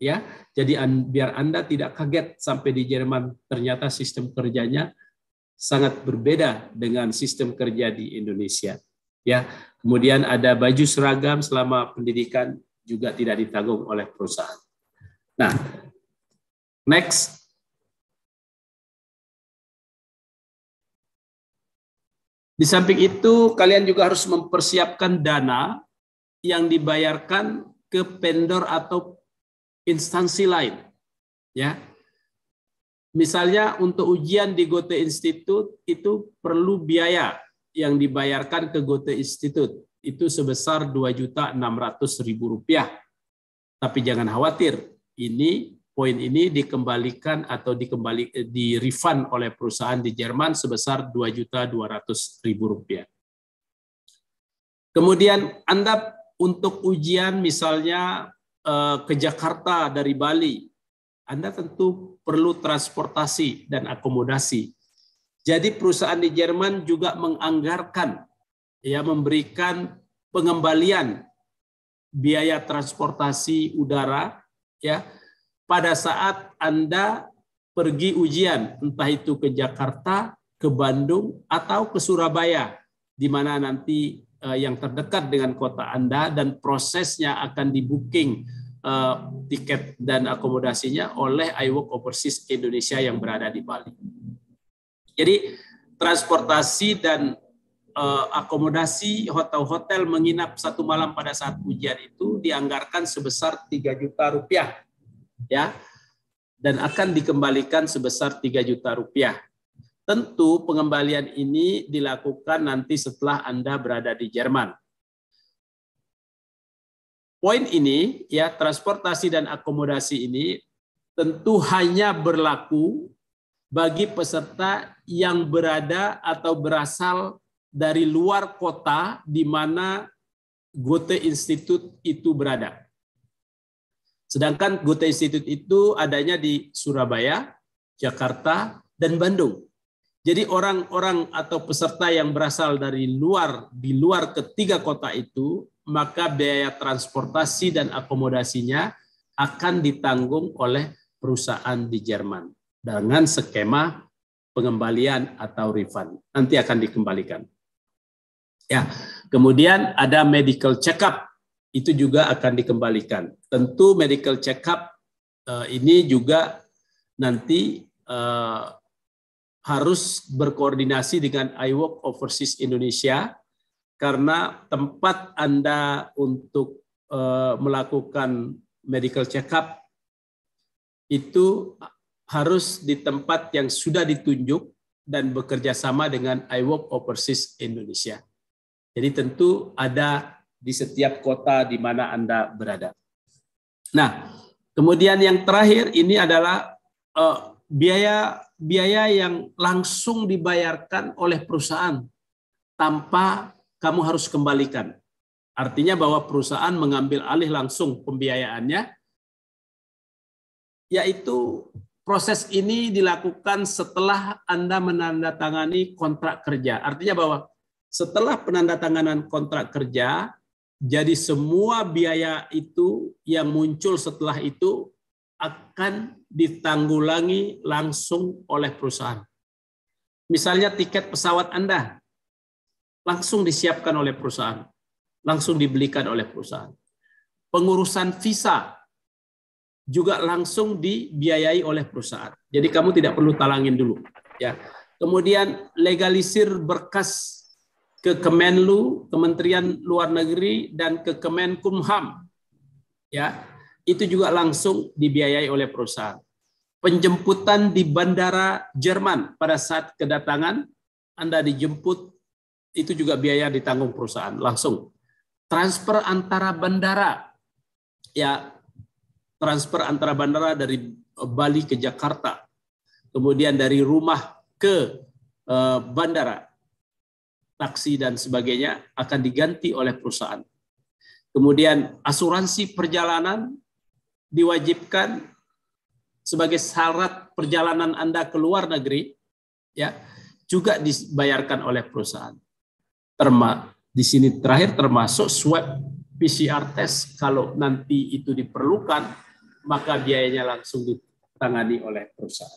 Ya, jadi an, biar Anda tidak kaget sampai di Jerman ternyata sistem kerjanya sangat berbeda dengan sistem kerja di Indonesia ya kemudian ada baju seragam selama pendidikan juga tidak ditanggung oleh perusahaan nah next Di samping itu, kalian juga harus mempersiapkan dana yang dibayarkan ke vendor atau instansi lain. Ya. Misalnya untuk ujian di Goethe Institute itu perlu biaya yang dibayarkan ke Goethe Institute itu sebesar Rp2.600.000. Tapi jangan khawatir, ini poin ini dikembalikan atau dikembali eh, di refund oleh perusahaan di Jerman sebesar Rp2.200.000. Kemudian Anda untuk ujian misalnya eh, ke Jakarta dari Bali, Anda tentu perlu transportasi dan akomodasi. Jadi perusahaan di Jerman juga menganggarkan ya memberikan pengembalian biaya transportasi udara ya pada saat Anda pergi ujian entah itu ke Jakarta, ke Bandung atau ke Surabaya di mana nanti eh, yang terdekat dengan kota Anda dan prosesnya akan di booking eh, tiket dan akomodasinya oleh iWork Overseas Indonesia yang berada di Bali. Jadi transportasi dan uh, akomodasi hotel-hotel menginap satu malam pada saat hujan itu dianggarkan sebesar 3 juta rupiah. Ya. Dan akan dikembalikan sebesar 3 juta rupiah. Tentu pengembalian ini dilakukan nanti setelah Anda berada di Jerman. Poin ini ya transportasi dan akomodasi ini tentu hanya berlaku bagi peserta yang berada atau berasal dari luar kota di mana Goethe Institute itu berada. Sedangkan Goethe Institute itu adanya di Surabaya, Jakarta, dan Bandung. Jadi orang-orang atau peserta yang berasal dari luar di luar ketiga kota itu, maka biaya transportasi dan akomodasinya akan ditanggung oleh perusahaan di Jerman dengan skema pengembalian atau refund. Nanti akan dikembalikan. Ya, kemudian ada medical check-up. Itu juga akan dikembalikan. Tentu medical check-up eh, ini juga nanti eh, harus berkoordinasi dengan iWork Overseas Indonesia karena tempat Anda untuk eh, melakukan medical check-up itu harus di tempat yang sudah ditunjuk dan bekerja sama dengan iWork Overseas Indonesia. Jadi tentu ada di setiap kota di mana Anda berada. Nah, kemudian yang terakhir ini adalah uh, biaya biaya yang langsung dibayarkan oleh perusahaan tanpa kamu harus kembalikan. Artinya bahwa perusahaan mengambil alih langsung pembiayaannya yaitu Proses ini dilakukan setelah Anda menandatangani kontrak kerja. Artinya bahwa setelah penandatanganan kontrak kerja, jadi semua biaya itu yang muncul setelah itu akan ditanggulangi langsung oleh perusahaan. Misalnya tiket pesawat Anda langsung disiapkan oleh perusahaan, langsung dibelikan oleh perusahaan. Pengurusan visa juga langsung dibiayai oleh perusahaan. Jadi kamu tidak perlu talangin dulu, ya. Kemudian legalisir berkas ke Kemenlu, Kementerian Luar Negeri dan ke Kemenkumham. Ya, itu juga langsung dibiayai oleh perusahaan. Penjemputan di bandara Jerman pada saat kedatangan Anda dijemput itu juga biaya ditanggung perusahaan langsung. Transfer antara bandara. Ya, transfer antara bandara dari eh, Bali ke Jakarta, kemudian dari rumah ke eh, bandara, taksi dan sebagainya akan diganti oleh perusahaan. Kemudian asuransi perjalanan diwajibkan sebagai syarat perjalanan Anda ke luar negeri ya juga dibayarkan oleh perusahaan. Terma di sini terakhir termasuk swab PCR test kalau nanti itu diperlukan maka biayanya langsung ditangani oleh perusahaan.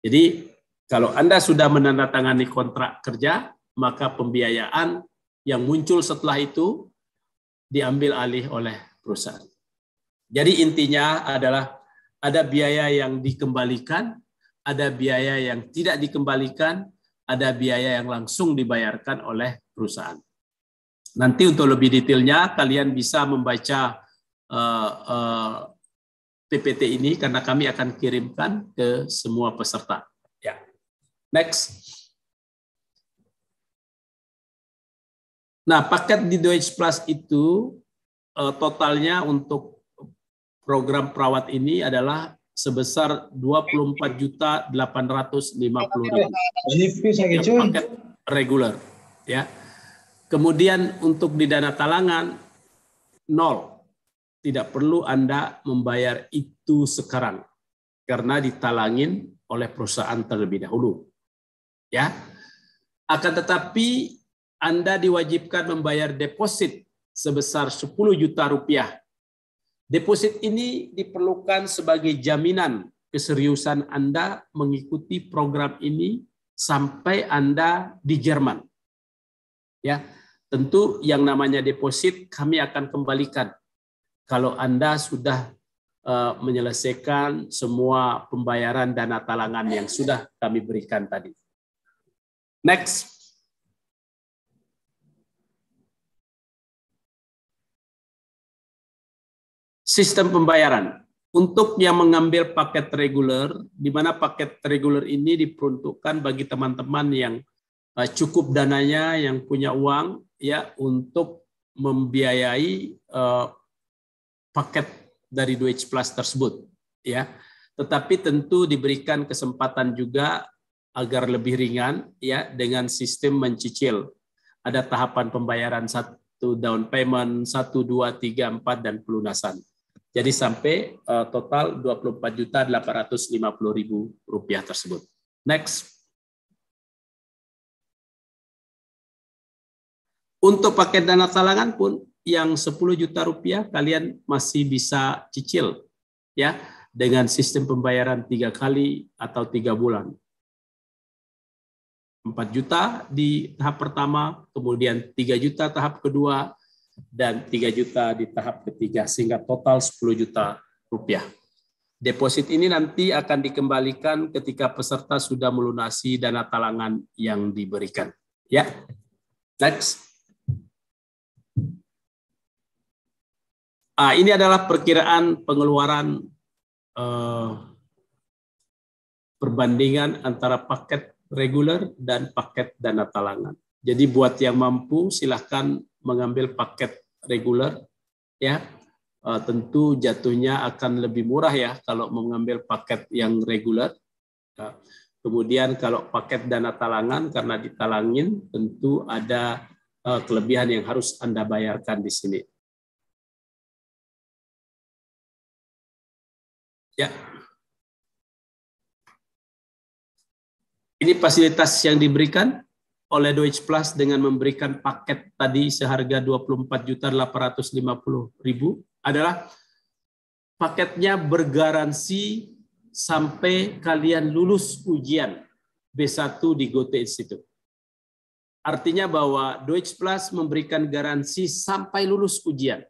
Jadi kalau Anda sudah menandatangani kontrak kerja, maka pembiayaan yang muncul setelah itu diambil alih oleh perusahaan. Jadi intinya adalah ada biaya yang dikembalikan, ada biaya yang tidak dikembalikan, ada biaya yang langsung dibayarkan oleh perusahaan. Nanti untuk lebih detailnya kalian bisa membaca uh, uh, PPT ini karena kami akan kirimkan ke semua peserta. Ya. Next. Nah, paket di Deutsche Plus itu eh, totalnya untuk program perawat ini adalah sebesar dua puluh empat juta delapan ratus lima puluh ribu yang paket reguler ya kemudian untuk di dana talangan nol tidak perlu Anda membayar itu sekarang karena ditalangin oleh perusahaan terlebih dahulu. Ya. Akan tetapi Anda diwajibkan membayar deposit sebesar 10 juta rupiah. Deposit ini diperlukan sebagai jaminan keseriusan Anda mengikuti program ini sampai Anda di Jerman. Ya, tentu yang namanya deposit kami akan kembalikan kalau Anda sudah eh, menyelesaikan semua pembayaran dana talangan yang sudah kami berikan tadi. Next. Sistem pembayaran. Untuk yang mengambil paket reguler, di mana paket reguler ini diperuntukkan bagi teman-teman yang eh, cukup dananya, yang punya uang, ya untuk membiayai eh, paket dari 2 Plus tersebut ya. Tetapi tentu diberikan kesempatan juga agar lebih ringan ya dengan sistem mencicil. Ada tahapan pembayaran satu down payment, satu dua tiga empat dan pelunasan. Jadi sampai uh, total empat juta puluh ribu rupiah tersebut. Next. Untuk paket dana talangan pun yang 10 juta rupiah kalian masih bisa cicil ya dengan sistem pembayaran tiga kali atau tiga bulan. 4 juta di tahap pertama, kemudian 3 juta tahap kedua, dan 3 juta di tahap ketiga, sehingga total 10 juta rupiah. Deposit ini nanti akan dikembalikan ketika peserta sudah melunasi dana talangan yang diberikan. Ya, next. Ah, ini adalah perkiraan pengeluaran eh, perbandingan antara paket reguler dan paket dana talangan. Jadi buat yang mampu silahkan mengambil paket reguler ya. Eh, tentu jatuhnya akan lebih murah ya kalau mengambil paket yang reguler. Nah, kemudian kalau paket dana talangan karena ditalangin tentu ada eh, kelebihan yang harus Anda bayarkan di sini. Ya. Ini fasilitas yang diberikan oleh Deutsche Plus dengan memberikan paket tadi seharga 24.850.000 adalah paketnya bergaransi sampai kalian lulus ujian B1 di Goethe Institute. Artinya bahwa Deutsche Plus memberikan garansi sampai lulus ujian.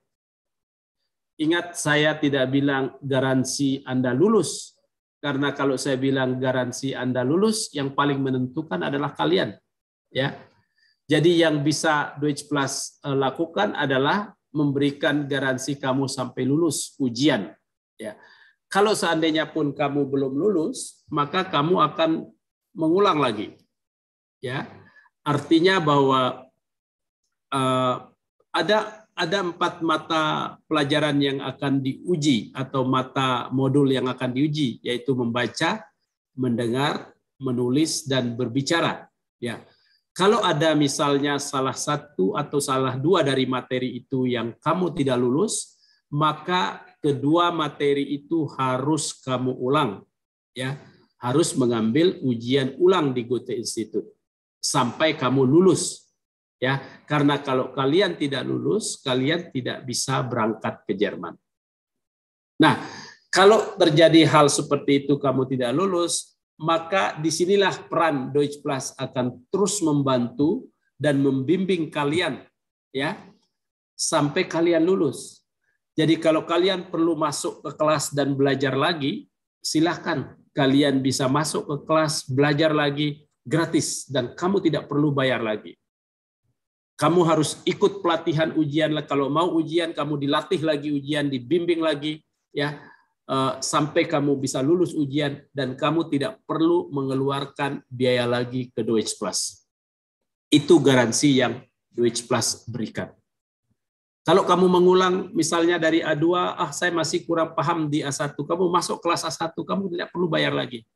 Ingat saya tidak bilang garansi Anda lulus. Karena kalau saya bilang garansi Anda lulus, yang paling menentukan adalah kalian. Ya. Jadi yang bisa Deutsche Plus eh, lakukan adalah memberikan garansi kamu sampai lulus ujian. Ya. Kalau seandainya pun kamu belum lulus, maka kamu akan mengulang lagi. Ya. Artinya bahwa uh, ada ada empat mata pelajaran yang akan diuji atau mata modul yang akan diuji yaitu membaca, mendengar, menulis dan berbicara. Ya. Kalau ada misalnya salah satu atau salah dua dari materi itu yang kamu tidak lulus, maka kedua materi itu harus kamu ulang. Ya, harus mengambil ujian ulang di Goethe Institute sampai kamu lulus ya karena kalau kalian tidak lulus kalian tidak bisa berangkat ke Jerman nah kalau terjadi hal seperti itu kamu tidak lulus maka disinilah peran Deutsche Plus akan terus membantu dan membimbing kalian ya sampai kalian lulus jadi kalau kalian perlu masuk ke kelas dan belajar lagi silahkan kalian bisa masuk ke kelas belajar lagi gratis dan kamu tidak perlu bayar lagi kamu harus ikut pelatihan ujian. lah. Kalau mau ujian, kamu dilatih lagi ujian, dibimbing lagi, ya eh, sampai kamu bisa lulus ujian dan kamu tidak perlu mengeluarkan biaya lagi ke Deutsche Plus. Itu garansi yang Deutsche Plus berikan. Kalau kamu mengulang misalnya dari A2, ah saya masih kurang paham di A1, kamu masuk kelas A1, kamu tidak perlu bayar lagi.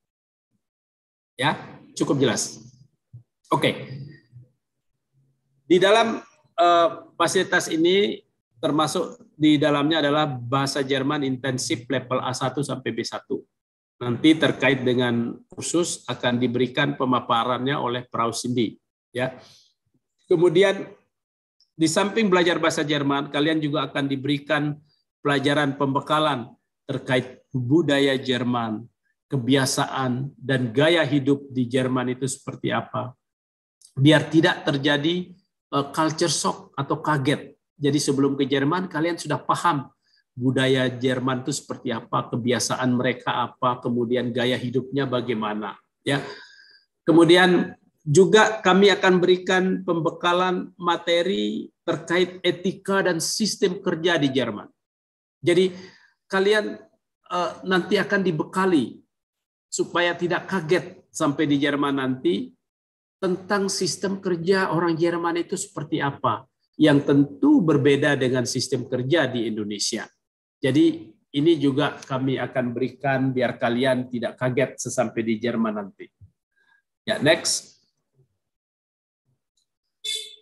Ya, cukup jelas. Oke. Okay. Di dalam uh, fasilitas ini termasuk di dalamnya adalah bahasa Jerman intensif level A1 sampai B1. Nanti terkait dengan khusus akan diberikan pemaparannya oleh Prau Cindy. Ya. Kemudian di samping belajar bahasa Jerman, kalian juga akan diberikan pelajaran pembekalan terkait budaya Jerman, kebiasaan dan gaya hidup di Jerman itu seperti apa. Biar tidak terjadi Eh, culture shock atau kaget. Jadi sebelum ke Jerman kalian sudah paham budaya Jerman itu seperti apa, kebiasaan mereka apa, kemudian gaya hidupnya bagaimana, ya. Kemudian juga kami akan berikan pembekalan materi terkait etika dan sistem kerja di Jerman. Jadi kalian eh, nanti akan dibekali supaya tidak kaget sampai di Jerman nanti tentang sistem kerja orang Jerman itu seperti apa, yang tentu berbeda dengan sistem kerja di Indonesia. Jadi ini juga kami akan berikan biar kalian tidak kaget sesampai di Jerman nanti. Ya, next.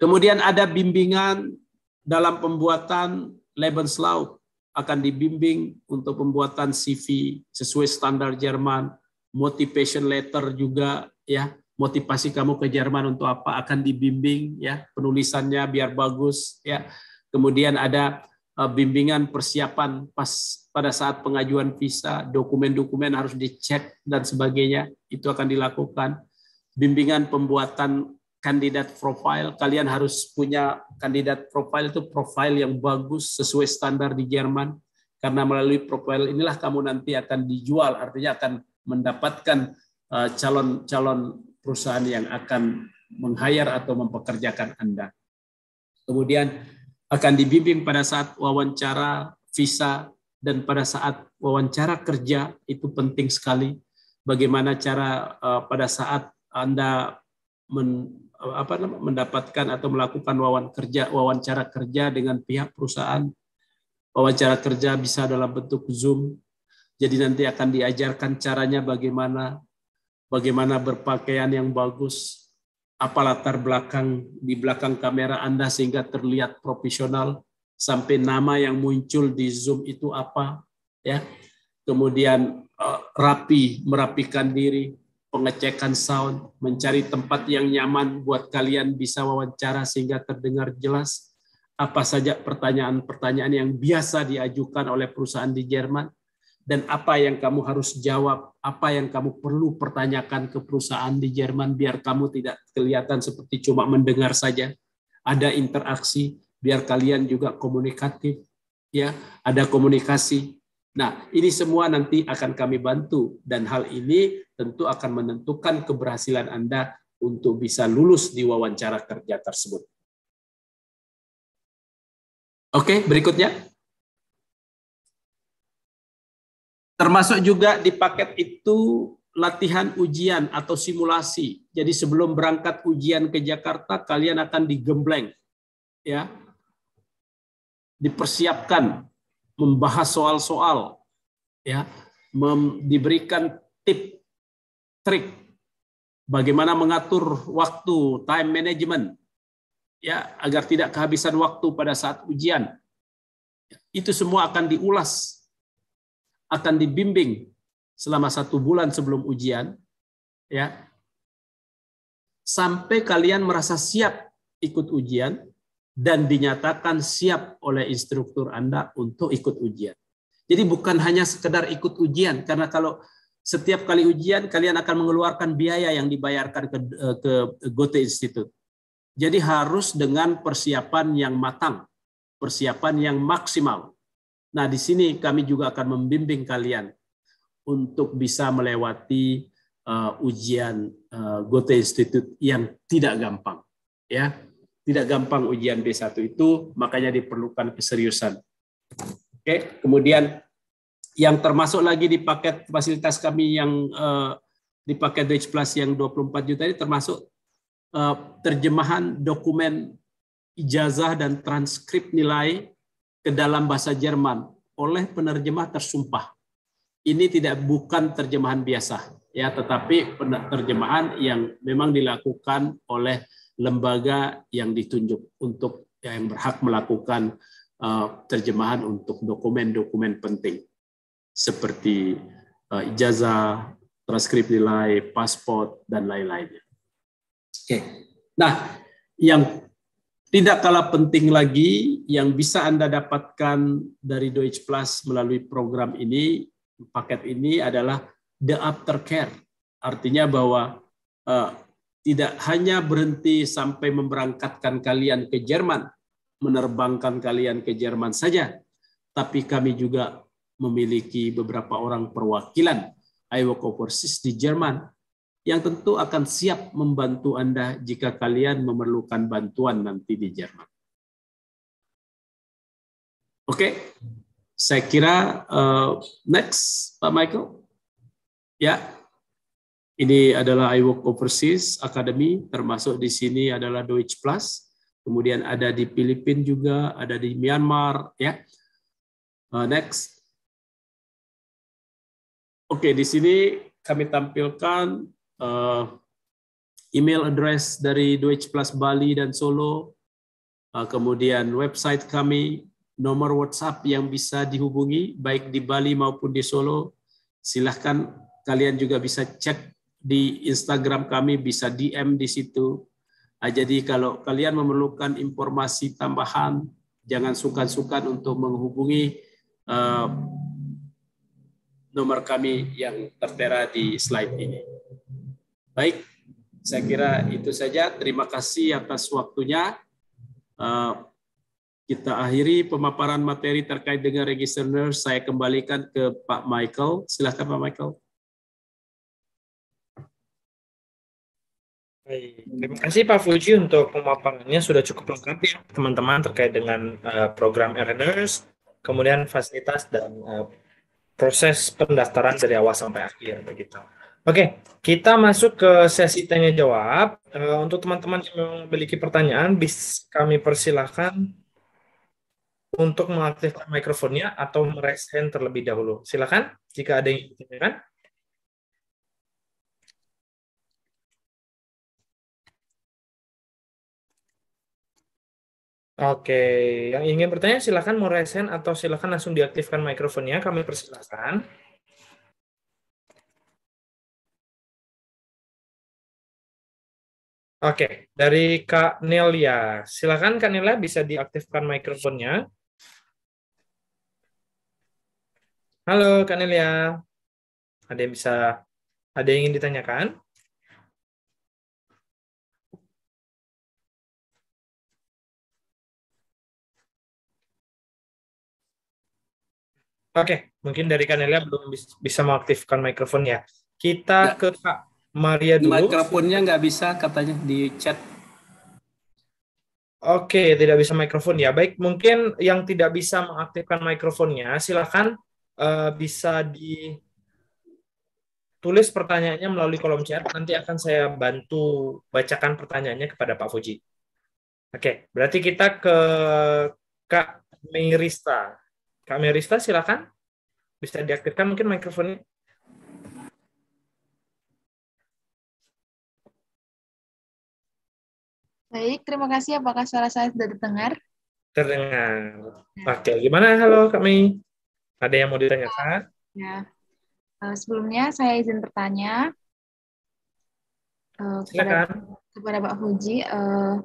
Kemudian ada bimbingan dalam pembuatan Lebenslauf akan dibimbing untuk pembuatan CV sesuai standar Jerman, motivation letter juga ya motivasi kamu ke Jerman untuk apa akan dibimbing ya penulisannya biar bagus ya kemudian ada eh, bimbingan persiapan pas pada saat pengajuan visa dokumen-dokumen harus dicek dan sebagainya itu akan dilakukan bimbingan pembuatan kandidat profile kalian harus punya kandidat profile itu profile yang bagus sesuai standar di Jerman karena melalui profile inilah kamu nanti akan dijual artinya akan mendapatkan eh, calon-calon perusahaan yang akan menghayar atau mempekerjakan Anda. Kemudian akan dibimbing pada saat wawancara visa dan pada saat wawancara kerja itu penting sekali bagaimana cara uh, pada saat Anda men, eh, apa mendapatkan atau melakukan wawan kerja, wawancara kerja dengan pihak perusahaan. Wawancara kerja bisa dalam bentuk Zoom. Jadi nanti akan diajarkan caranya bagaimana bagaimana berpakaian yang bagus, apa latar belakang di belakang kamera Anda sehingga terlihat profesional, sampai nama yang muncul di Zoom itu apa, ya. Kemudian eh, rapi, merapikan diri, pengecekan sound, mencari tempat yang nyaman buat kalian bisa wawancara sehingga terdengar jelas apa saja pertanyaan-pertanyaan yang biasa diajukan oleh perusahaan di Jerman dan apa yang kamu harus jawab, apa yang kamu perlu pertanyakan ke perusahaan di Jerman biar kamu tidak kelihatan seperti cuma mendengar saja. Ada interaksi, biar kalian juga komunikatif, ya, ada komunikasi. Nah, ini semua nanti akan kami bantu dan hal ini tentu akan menentukan keberhasilan Anda untuk bisa lulus di wawancara kerja tersebut. Oke, berikutnya. Termasuk juga di paket itu latihan ujian atau simulasi. Jadi sebelum berangkat ujian ke Jakarta, kalian akan digembleng. ya Dipersiapkan, membahas soal-soal, ya diberikan tip, trik, bagaimana mengatur waktu, time management, ya agar tidak kehabisan waktu pada saat ujian. Itu semua akan diulas akan dibimbing selama satu bulan sebelum ujian, ya, sampai kalian merasa siap ikut ujian dan dinyatakan siap oleh instruktur Anda untuk ikut ujian. Jadi bukan hanya sekedar ikut ujian, karena kalau setiap kali ujian kalian akan mengeluarkan biaya yang dibayarkan ke, eh, ke Goethe Institute. Jadi harus dengan persiapan yang matang, persiapan yang maksimal. Nah, di sini kami juga akan membimbing kalian untuk bisa melewati uh, ujian uh, Goethe Institute yang tidak gampang, ya. Tidak gampang ujian B1 itu, makanya diperlukan keseriusan. Oke, kemudian yang termasuk lagi di paket fasilitas kami yang uh, di paket Rich Plus yang 24 juta ini termasuk uh, terjemahan dokumen ijazah dan transkrip nilai ke dalam bahasa Jerman oleh penerjemah tersumpah. Ini tidak bukan terjemahan biasa, ya, tetapi terjemahan yang memang dilakukan oleh lembaga yang ditunjuk untuk yang berhak melakukan uh, terjemahan untuk dokumen-dokumen penting seperti uh, ijazah, transkrip nilai, paspor dan lain-lainnya. Oke. Nah, yang tidak kalah penting lagi yang bisa Anda dapatkan dari Deutsche Plus melalui program ini, paket ini adalah the aftercare. Artinya bahwa uh, tidak hanya berhenti sampai memberangkatkan kalian ke Jerman, menerbangkan kalian ke Jerman saja, tapi kami juga memiliki beberapa orang perwakilan IWO Overseas di Jerman yang tentu akan siap membantu Anda jika kalian memerlukan bantuan nanti di Jerman. Oke, okay. saya kira uh, next, Pak Michael. Ya, ini adalah iWork Overseas Academy, termasuk di sini adalah Deutsche Plus, kemudian ada di Filipina juga, ada di Myanmar, ya. Uh, next. Oke, okay, di sini kami tampilkan uh, email address dari 2 Plus Bali dan Solo, uh, kemudian website kami, nomor WhatsApp yang bisa dihubungi baik di Bali maupun di Solo. Silahkan kalian juga bisa cek di Instagram kami, bisa DM di situ. Uh, jadi kalau kalian memerlukan informasi tambahan, jangan sungkan-sungkan untuk menghubungi uh, nomor kami yang tertera di slide ini. Baik, saya kira itu saja. Terima kasih atas waktunya. Eh, kita akhiri pemaparan materi terkait dengan nurse. Saya kembalikan ke Pak Michael. Silakan Pak Michael. Baik. Terima kasih Pak Fuji untuk pemaparannya sudah cukup lengkap ya teman-teman terkait dengan uh, program Erners, kemudian fasilitas dan uh, proses pendaftaran dari awal sampai akhir begitu. Oke, kita masuk ke sesi tanya jawab. Eh, untuk teman-teman yang memiliki pertanyaan, bisa kami persilahkan untuk mengaktifkan mikrofonnya atau raise hand terlebih dahulu. Silakan jika ada yang ditanyakan. Oke, yang ingin bertanya silakan mau raise hand atau silakan langsung diaktifkan mikrofonnya. Kami persilahkan. Oke, dari Kak Nelia. Silakan Kak Nelia bisa diaktifkan mikrofonnya. Halo Kak Nelia. Ada yang bisa ada yang ingin ditanyakan? Oke, mungkin dari Kak Nelia belum bisa mengaktifkan mikrofonnya. Kita ya. ke Kak Maria dulu. Mikrofonnya nggak bisa katanya di chat. Oke, tidak bisa mikrofon ya. Baik, mungkin yang tidak bisa mengaktifkan mikrofonnya, silakan uh, bisa ditulis pertanyaannya melalui kolom chat. Nanti akan saya bantu bacakan pertanyaannya kepada Pak Fuji. Oke, berarti kita ke Kak Merista. Kak Merista, silakan bisa diaktifkan mungkin mikrofonnya. Baik, terima kasih. Apakah suara saya sudah terdengar? Terdengar. Ya. Oke, gimana? Halo, kami. Ada yang mau ditanyakan? Ya. Eh, sebelumnya saya izin bertanya uh, kepada, Silakan. kepada Pak Fuji. Eh,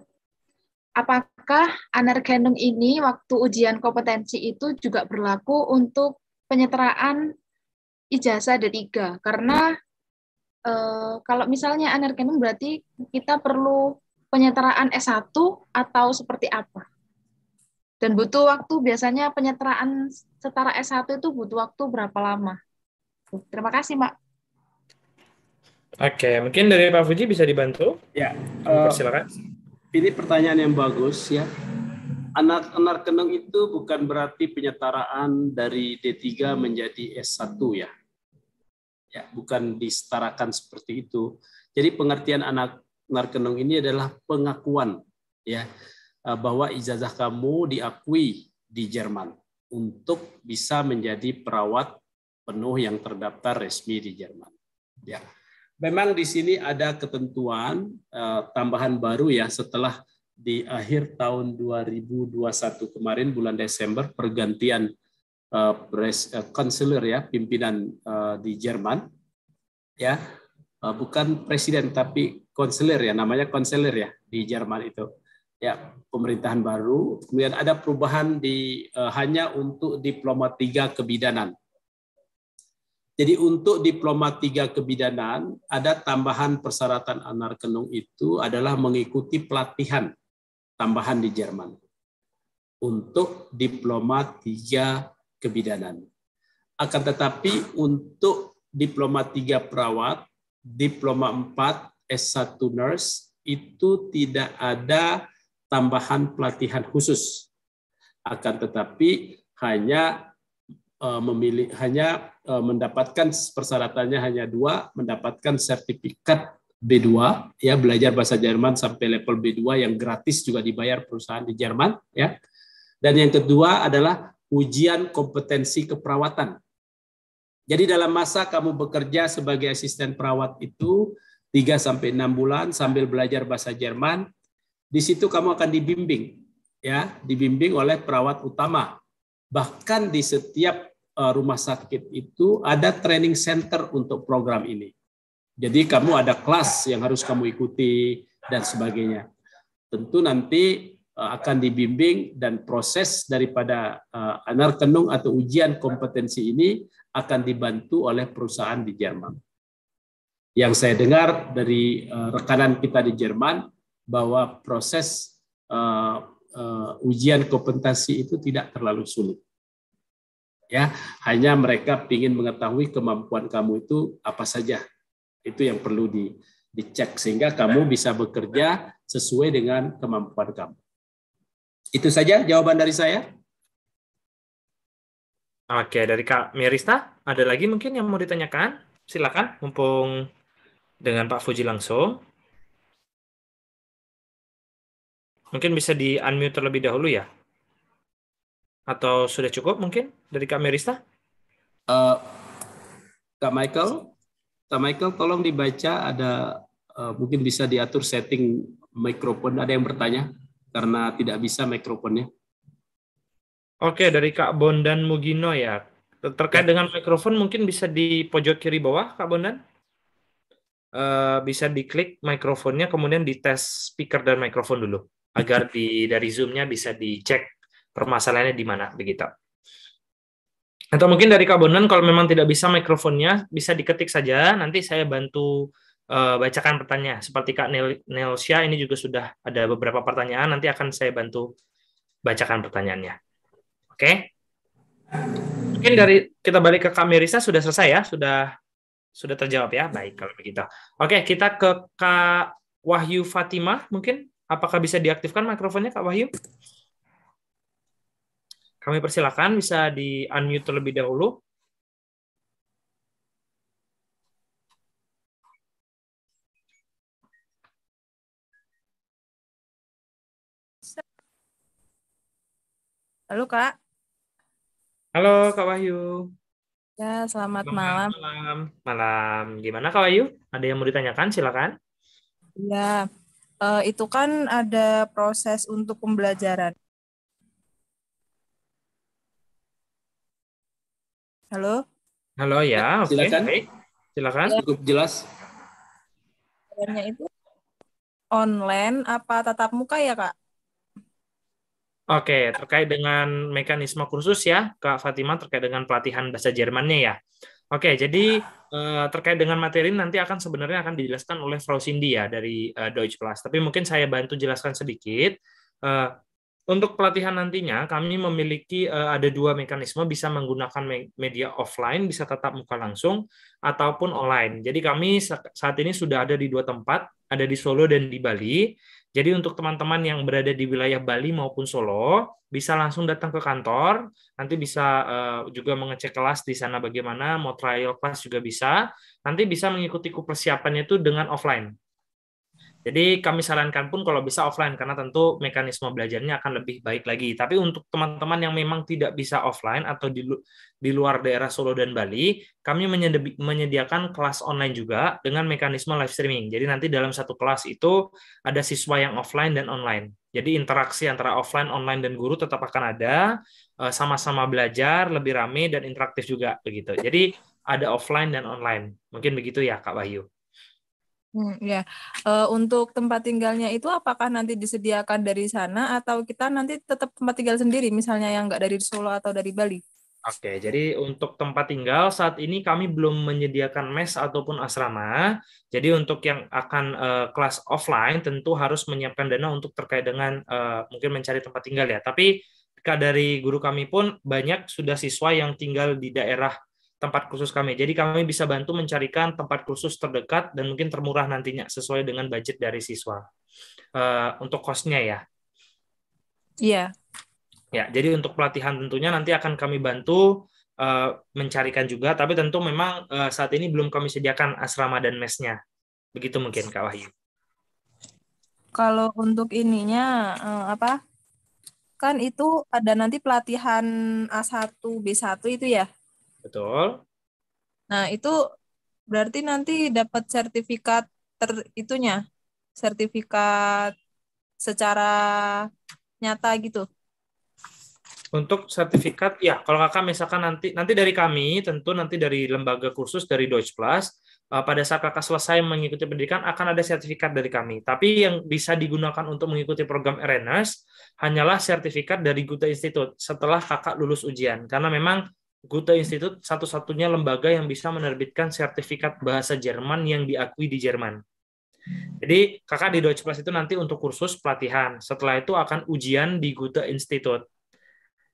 apakah anerkendung ini waktu ujian kompetensi itu juga berlaku untuk penyetaraan ijazah D3? Karena kalau misalnya anerkendung berarti kita perlu penyetaraan S1 atau seperti apa? Dan butuh waktu biasanya penyetaraan setara S1 itu butuh waktu berapa lama? Terima kasih, Mbak. Oke, mungkin dari Pak Fuji bisa dibantu? Ya, uh, eh, silakan. Ini pertanyaan yang bagus ya. Anak anak keneng itu bukan berarti penyetaraan dari D3 menjadi S1 ya. Ya, bukan disetarakan seperti itu. Jadi pengertian anak Narkenong ini adalah pengakuan ya eh, bahwa ijazah kamu diakui di Jerman untuk bisa menjadi perawat penuh yang terdaftar resmi di Jerman. Ya. Memang di sini ada ketentuan uh, tambahan baru ya setelah di akhir tahun 2021 kemarin bulan Desember pergantian uh, pres, konselor ya pimpinan uh, di Jerman ya Eh, bukan presiden tapi konselir ya namanya konselir ya di Jerman itu ya pemerintahan baru kemudian ada perubahan di uh, hanya untuk diplomat tiga kebidanan jadi untuk diplomat tiga kebidanan ada tambahan persyaratan anar kenung itu adalah mengikuti pelatihan tambahan di Jerman untuk diplomat tiga kebidanan akan tetapi untuk diplomat tiga perawat diploma 4 S1 nurse itu tidak ada tambahan pelatihan khusus. Akan tetapi hanya e, memilih hanya e, mendapatkan persyaratannya hanya dua mendapatkan sertifikat B2 ya belajar bahasa Jerman sampai level B2 yang gratis juga dibayar perusahaan di Jerman ya dan yang kedua adalah ujian kompetensi keperawatan jadi dalam masa kamu bekerja sebagai asisten perawat itu 3 sampai 6 bulan sambil belajar bahasa Jerman, di situ kamu akan dibimbing ya, dibimbing oleh perawat utama. Bahkan di setiap eh, rumah sakit itu ada training center untuk program ini. Jadi kamu ada kelas yang harus kamu ikuti dan sebagainya. Tentu nanti eh, akan dibimbing dan proses daripada eh, kenung atau ujian kompetensi ini akan dibantu oleh perusahaan di Jerman. Yang saya dengar dari eh, rekanan kita di Jerman bahwa proses uh, uh, ujian kompetensi itu tidak terlalu sulit. Ya, hanya mereka ingin mengetahui kemampuan kamu itu apa saja. Itu yang perlu di, dicek sehingga kamu bisa bekerja sesuai dengan kemampuan kamu. Itu saja jawaban dari saya. Oke, dari Kak Merista, ada lagi mungkin yang mau ditanyakan? Silakan, mumpung dengan Pak Fuji langsung. Mungkin bisa di-unmute terlebih dahulu ya? Atau sudah cukup mungkin dari Kak Merista? Uh, Kak Michael, Kak Michael tolong dibaca ada uh, mungkin bisa diatur setting mikrofon. Ada yang bertanya karena tidak bisa mikrofonnya. Oke, dari Kak Bondan Mugino ya. Terkait ya. dengan mikrofon mungkin bisa di pojok kiri bawah, Kak Bondan. Uh, bisa diklik mikrofonnya, kemudian dites speaker dan mikrofon dulu, agar di dari zoomnya bisa dicek permasalahannya di mana, begitu. Atau mungkin dari Kak Bondan, kalau memang tidak bisa mikrofonnya, bisa diketik saja. Nanti saya bantu uh, bacakan pertanyaan. Seperti Kak Nelsia, ini juga sudah ada beberapa pertanyaan. Nanti akan saya bantu bacakan pertanyaannya. Oke. Mungkin dari kita balik ke Kamerisa sudah selesai ya, sudah sudah terjawab ya. Baik kalau begitu. Oke, kita ke Kak Wahyu Fatimah mungkin apakah bisa diaktifkan mikrofonnya Kak Wahyu? Kami persilakan bisa di unmute terlebih dahulu. Halo, Kak. Halo Kak Wahyu. Ya, selamat, selamat malam. malam. Malam. Gimana Kak Wahyu? Ada yang mau ditanyakan? Silakan. Ya, uh, itu kan ada proses untuk pembelajaran. Halo. Halo ya. ya silakan. Okay. Silakan. Ya. Cukup jelas. Belajarnya itu online apa tatap muka ya kak? Oke, terkait dengan mekanisme kursus ya, Kak Fatima terkait dengan pelatihan bahasa Jermannya ya. Oke, jadi uh, terkait dengan materi nanti akan sebenarnya akan dijelaskan oleh Frau Cindy ya dari uh, eh, Deutsch Plus. Tapi mungkin saya bantu jelaskan sedikit. Uh, untuk pelatihan nantinya kami memiliki uh, ada dua mekanisme bisa menggunakan me media offline, bisa tetap muka langsung ataupun online. Jadi kami saat ini sudah ada di dua tempat, ada di Solo dan di Bali jadi untuk teman-teman yang berada di wilayah Bali maupun Solo bisa langsung datang ke kantor, nanti bisa uh, juga mengecek kelas di sana bagaimana, mau trial class juga bisa. Nanti bisa mengikuti persiapannya itu dengan offline. Jadi kami sarankan pun kalau bisa offline karena tentu mekanisme belajarnya akan lebih baik lagi. Tapi untuk teman-teman yang memang tidak bisa offline atau di, di luar daerah Solo dan Bali, kami menyedi menyediakan kelas online juga dengan mekanisme live streaming. Jadi nanti dalam satu kelas itu ada siswa yang offline dan online. Jadi interaksi antara offline, online dan guru tetap akan ada, eh, sama-sama belajar, lebih rame dan interaktif juga begitu. Jadi ada offline dan online. Mungkin begitu ya Kak Bayu. Hmm, ya, uh, untuk tempat tinggalnya itu apakah nanti disediakan dari sana atau kita nanti tetap tempat tinggal sendiri, misalnya yang nggak dari Solo atau dari Bali? Oke, jadi untuk tempat tinggal saat ini kami belum menyediakan mes ataupun asrama. Jadi untuk yang akan uh, kelas offline tentu harus menyiapkan dana untuk terkait dengan uh, mungkin mencari tempat tinggal ya. Tapi dari guru kami pun banyak sudah siswa yang tinggal di daerah tempat khusus kami. Jadi kami bisa bantu mencarikan tempat khusus terdekat dan mungkin termurah nantinya sesuai dengan budget dari siswa. Uh, untuk kosnya ya. Iya. Yeah. Ya, jadi untuk pelatihan tentunya nanti akan kami bantu uh, mencarikan juga, tapi tentu memang uh, saat ini belum kami sediakan asrama dan mesnya. Begitu mungkin Kak Wahyu. Kalau untuk ininya uh, apa? Kan itu ada nanti pelatihan A1 B1 itu ya? Betul. Nah, itu berarti nanti dapat sertifikat ter itunya, sertifikat secara nyata gitu. Untuk sertifikat, ya kalau kakak misalkan nanti nanti dari kami, tentu nanti dari lembaga kursus dari Deutsch Plus, eh, pada saat kakak selesai mengikuti pendidikan akan ada sertifikat dari kami. Tapi yang bisa digunakan untuk mengikuti program Erenas hanyalah sertifikat dari Gute Institute setelah kakak lulus ujian. Karena memang Goethe Institute satu-satunya lembaga yang bisa menerbitkan sertifikat bahasa Jerman yang diakui di Jerman. Jadi kakak di Deutsche Plus itu nanti untuk kursus pelatihan. Setelah itu akan ujian di Goethe Institute.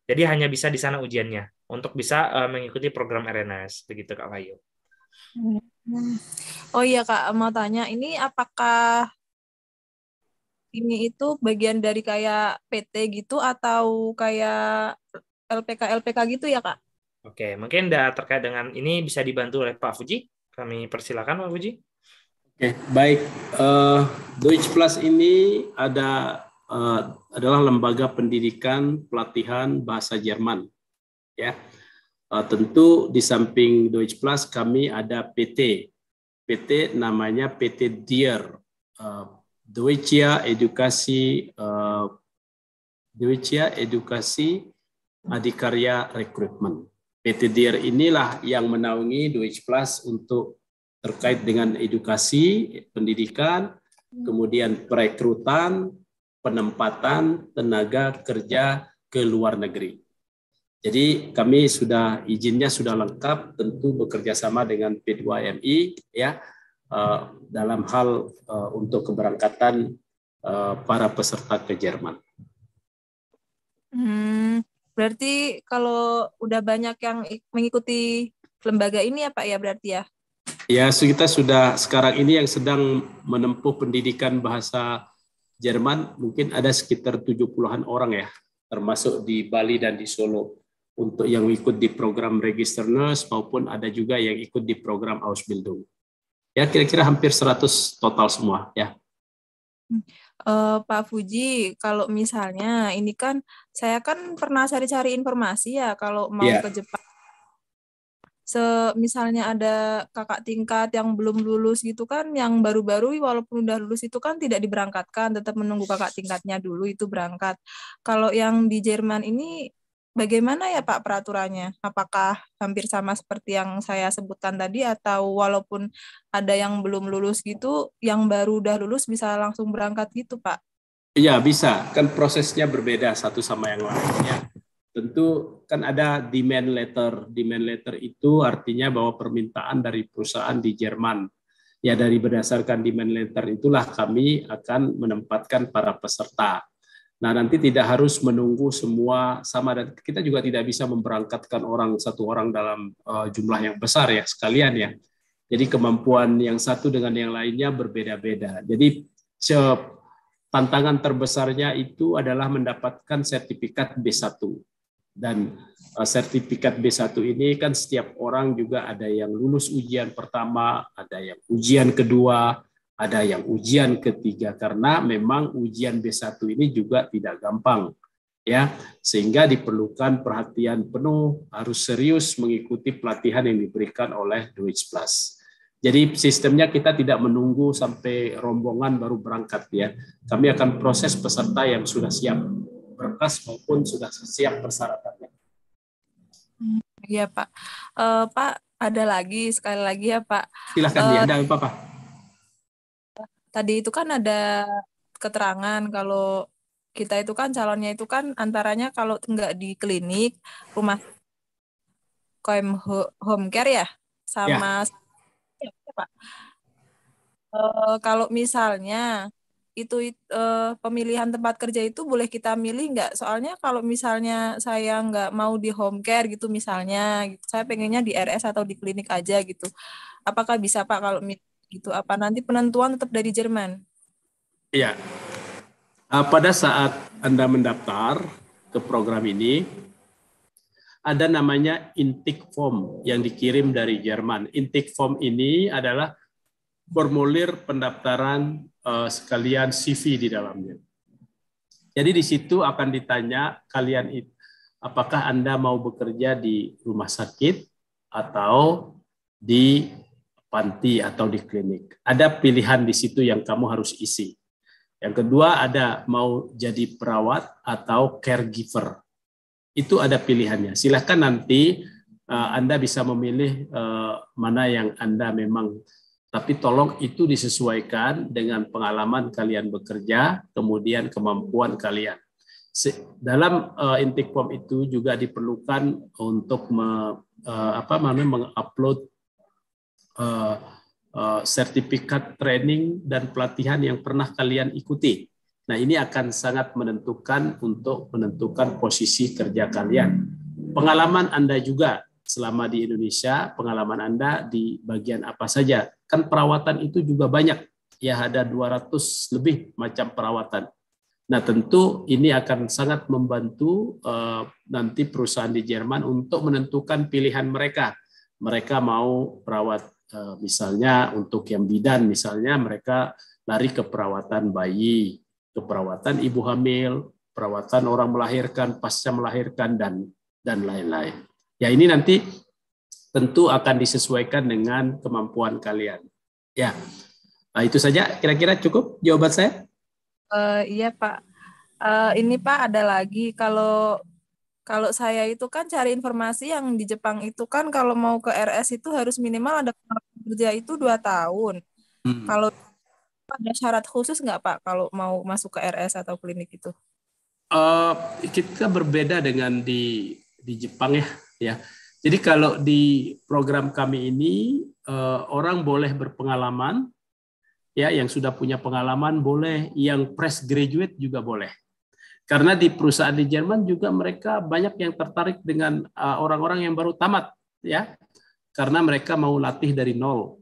Jadi hanya bisa di sana ujiannya untuk bisa uh, mengikuti program RNS begitu Kak Wayu. Hmm. Oh iya Kak mau tanya ini apakah ini itu bagian dari kayak PT gitu atau kayak LPK LPK gitu ya Kak? Oke, mungkin da, terkait dengan ini bisa dibantu oleh Pak Fuji. Kami persilakan Pak Fuji. Oke, baik. Uh, Deutsche Plus ini ada uh, adalah lembaga pendidikan pelatihan bahasa Jerman. Ya, uh, tentu di samping Deutsche Plus kami ada PT. PT namanya PT Dier, uh, Deutsche Edukasi uh, Deutsche Edukasi Adikarya Rekrutmen PT DIR inilah yang menaungi 2 Plus untuk terkait dengan edukasi, pendidikan, kemudian perekrutan, penempatan tenaga kerja ke luar negeri. Jadi kami sudah izinnya sudah lengkap, tentu bekerja sama dengan P2MI ya eh, dalam hal eh, untuk keberangkatan eh, para peserta ke Jerman. Hmm, Berarti kalau udah banyak yang mengikuti lembaga ini ya Pak ya berarti ya? Ya, kita sudah sekarang ini yang sedang menempuh pendidikan bahasa Jerman mungkin ada sekitar 70-an orang ya, termasuk di Bali dan di Solo. Untuk yang ikut di program Register Nurse maupun ada juga yang ikut di program Ausbildung. Ya, kira-kira hampir 100 total semua ya. Hmm uh, Pak Fuji, kalau misalnya ini kan saya kan pernah cari-cari informasi ya kalau mau yeah. ke Jepang. Se misalnya ada kakak tingkat yang belum lulus gitu kan, yang baru-baru walaupun udah lulus itu kan tidak diberangkatkan, tetap menunggu kakak tingkatnya dulu itu berangkat. Kalau yang di Jerman ini bagaimana ya Pak peraturannya? Apakah hampir sama seperti yang saya sebutkan tadi atau walaupun ada yang belum lulus gitu, yang baru udah lulus bisa langsung berangkat gitu Pak? Iya bisa, kan prosesnya berbeda satu sama yang lainnya. Tentu kan ada demand letter. Demand letter itu artinya bahwa permintaan dari perusahaan di Jerman. Ya dari berdasarkan demand letter itulah kami akan menempatkan para peserta Nah, nanti tidak harus menunggu semua sama dan kita juga tidak bisa memberangkatkan orang satu orang dalam uh, jumlah yang besar ya sekalian ya. Jadi kemampuan yang satu dengan yang lainnya berbeda-beda. Jadi tantangan terbesarnya itu adalah mendapatkan sertifikat B1. Dan uh, sertifikat B1 ini kan setiap orang juga ada yang lulus ujian pertama, ada yang ujian kedua, ada yang ujian ketiga karena memang ujian B1 ini juga tidak gampang ya sehingga diperlukan perhatian penuh harus serius mengikuti pelatihan yang diberikan oleh Deutsch Plus. Jadi sistemnya kita tidak menunggu sampai rombongan baru berangkat ya. Kami akan proses peserta yang sudah siap berkas maupun sudah siap persyaratannya. Iya Pak. Uh, Pak ada lagi sekali lagi ya Pak. Silahkan uh, eh, ya, ada apa Pak? tadi itu kan ada keterangan kalau kita itu kan calonnya itu kan antaranya kalau enggak di klinik rumah koem home care ya sama ya. Ya, Pak. Uh, kalau misalnya itu uh, pemilihan tempat kerja itu boleh kita milih enggak Soalnya kalau misalnya saya enggak mau di home care gitu misalnya, gitu, saya pengennya di RS atau di klinik aja gitu. Apakah bisa Pak kalau gitu apa nanti penentuan tetap dari Jerman? Iya. Ah, pada saat Anda mendaftar ke program ini ada namanya intake form yang dikirim dari Jerman. Intake form ini adalah formulir pendaftaran uh, sekalian CV di dalamnya. Jadi di situ akan ditanya kalian itu apakah Anda mau bekerja di rumah sakit atau di panti atau di klinik. Ada pilihan di situ yang kamu harus isi. Yang kedua ada mau jadi perawat atau caregiver. Itu ada pilihannya. Silahkan nanti uh, Anda bisa memilih uh, mana yang Anda memang tapi tolong itu disesuaikan dengan pengalaman kalian bekerja, kemudian kemampuan kalian. Dalam uh, eh, intik itu juga diperlukan untuk me, uh, apa namanya mengupload Eh, eh, sertifikat training dan pelatihan yang pernah kalian ikuti. Nah, ini akan sangat menentukan untuk menentukan posisi kerja kalian. Pengalaman Anda juga selama di Indonesia, pengalaman Anda di bagian apa saja. Kan perawatan itu juga banyak. Ya, ada 200 lebih macam perawatan. Nah, tentu ini akan sangat membantu uh, nanti perusahaan di Jerman untuk menentukan pilihan mereka. Mereka mau perawat Eh, misalnya untuk yang bidan misalnya mereka lari ke perawatan bayi, ke perawatan ibu hamil, perawatan orang melahirkan, pasca melahirkan dan dan lain-lain. Ya ini nanti tentu akan disesuaikan dengan kemampuan kalian. Ya. Nah, itu saja kira-kira cukup jawaban saya? Uh, iya, Pak. Uh, ini Pak ada lagi kalau kalau saya itu kan cari informasi yang di Jepang itu kan kalau mau ke RS itu harus minimal ada kerja itu dua tahun. Hmm. Kalau ada syarat khusus nggak Pak kalau mau masuk ke RS atau klinik itu? Uh, kita berbeda dengan di di Jepang ya, ya. Jadi kalau di program kami ini uh, orang boleh berpengalaman, ya yang sudah punya pengalaman boleh, yang fresh graduate juga boleh karena di perusahaan di Jerman juga mereka banyak yang tertarik dengan eh, orang-orang yang baru tamat ya. Karena mereka mau latih dari nol.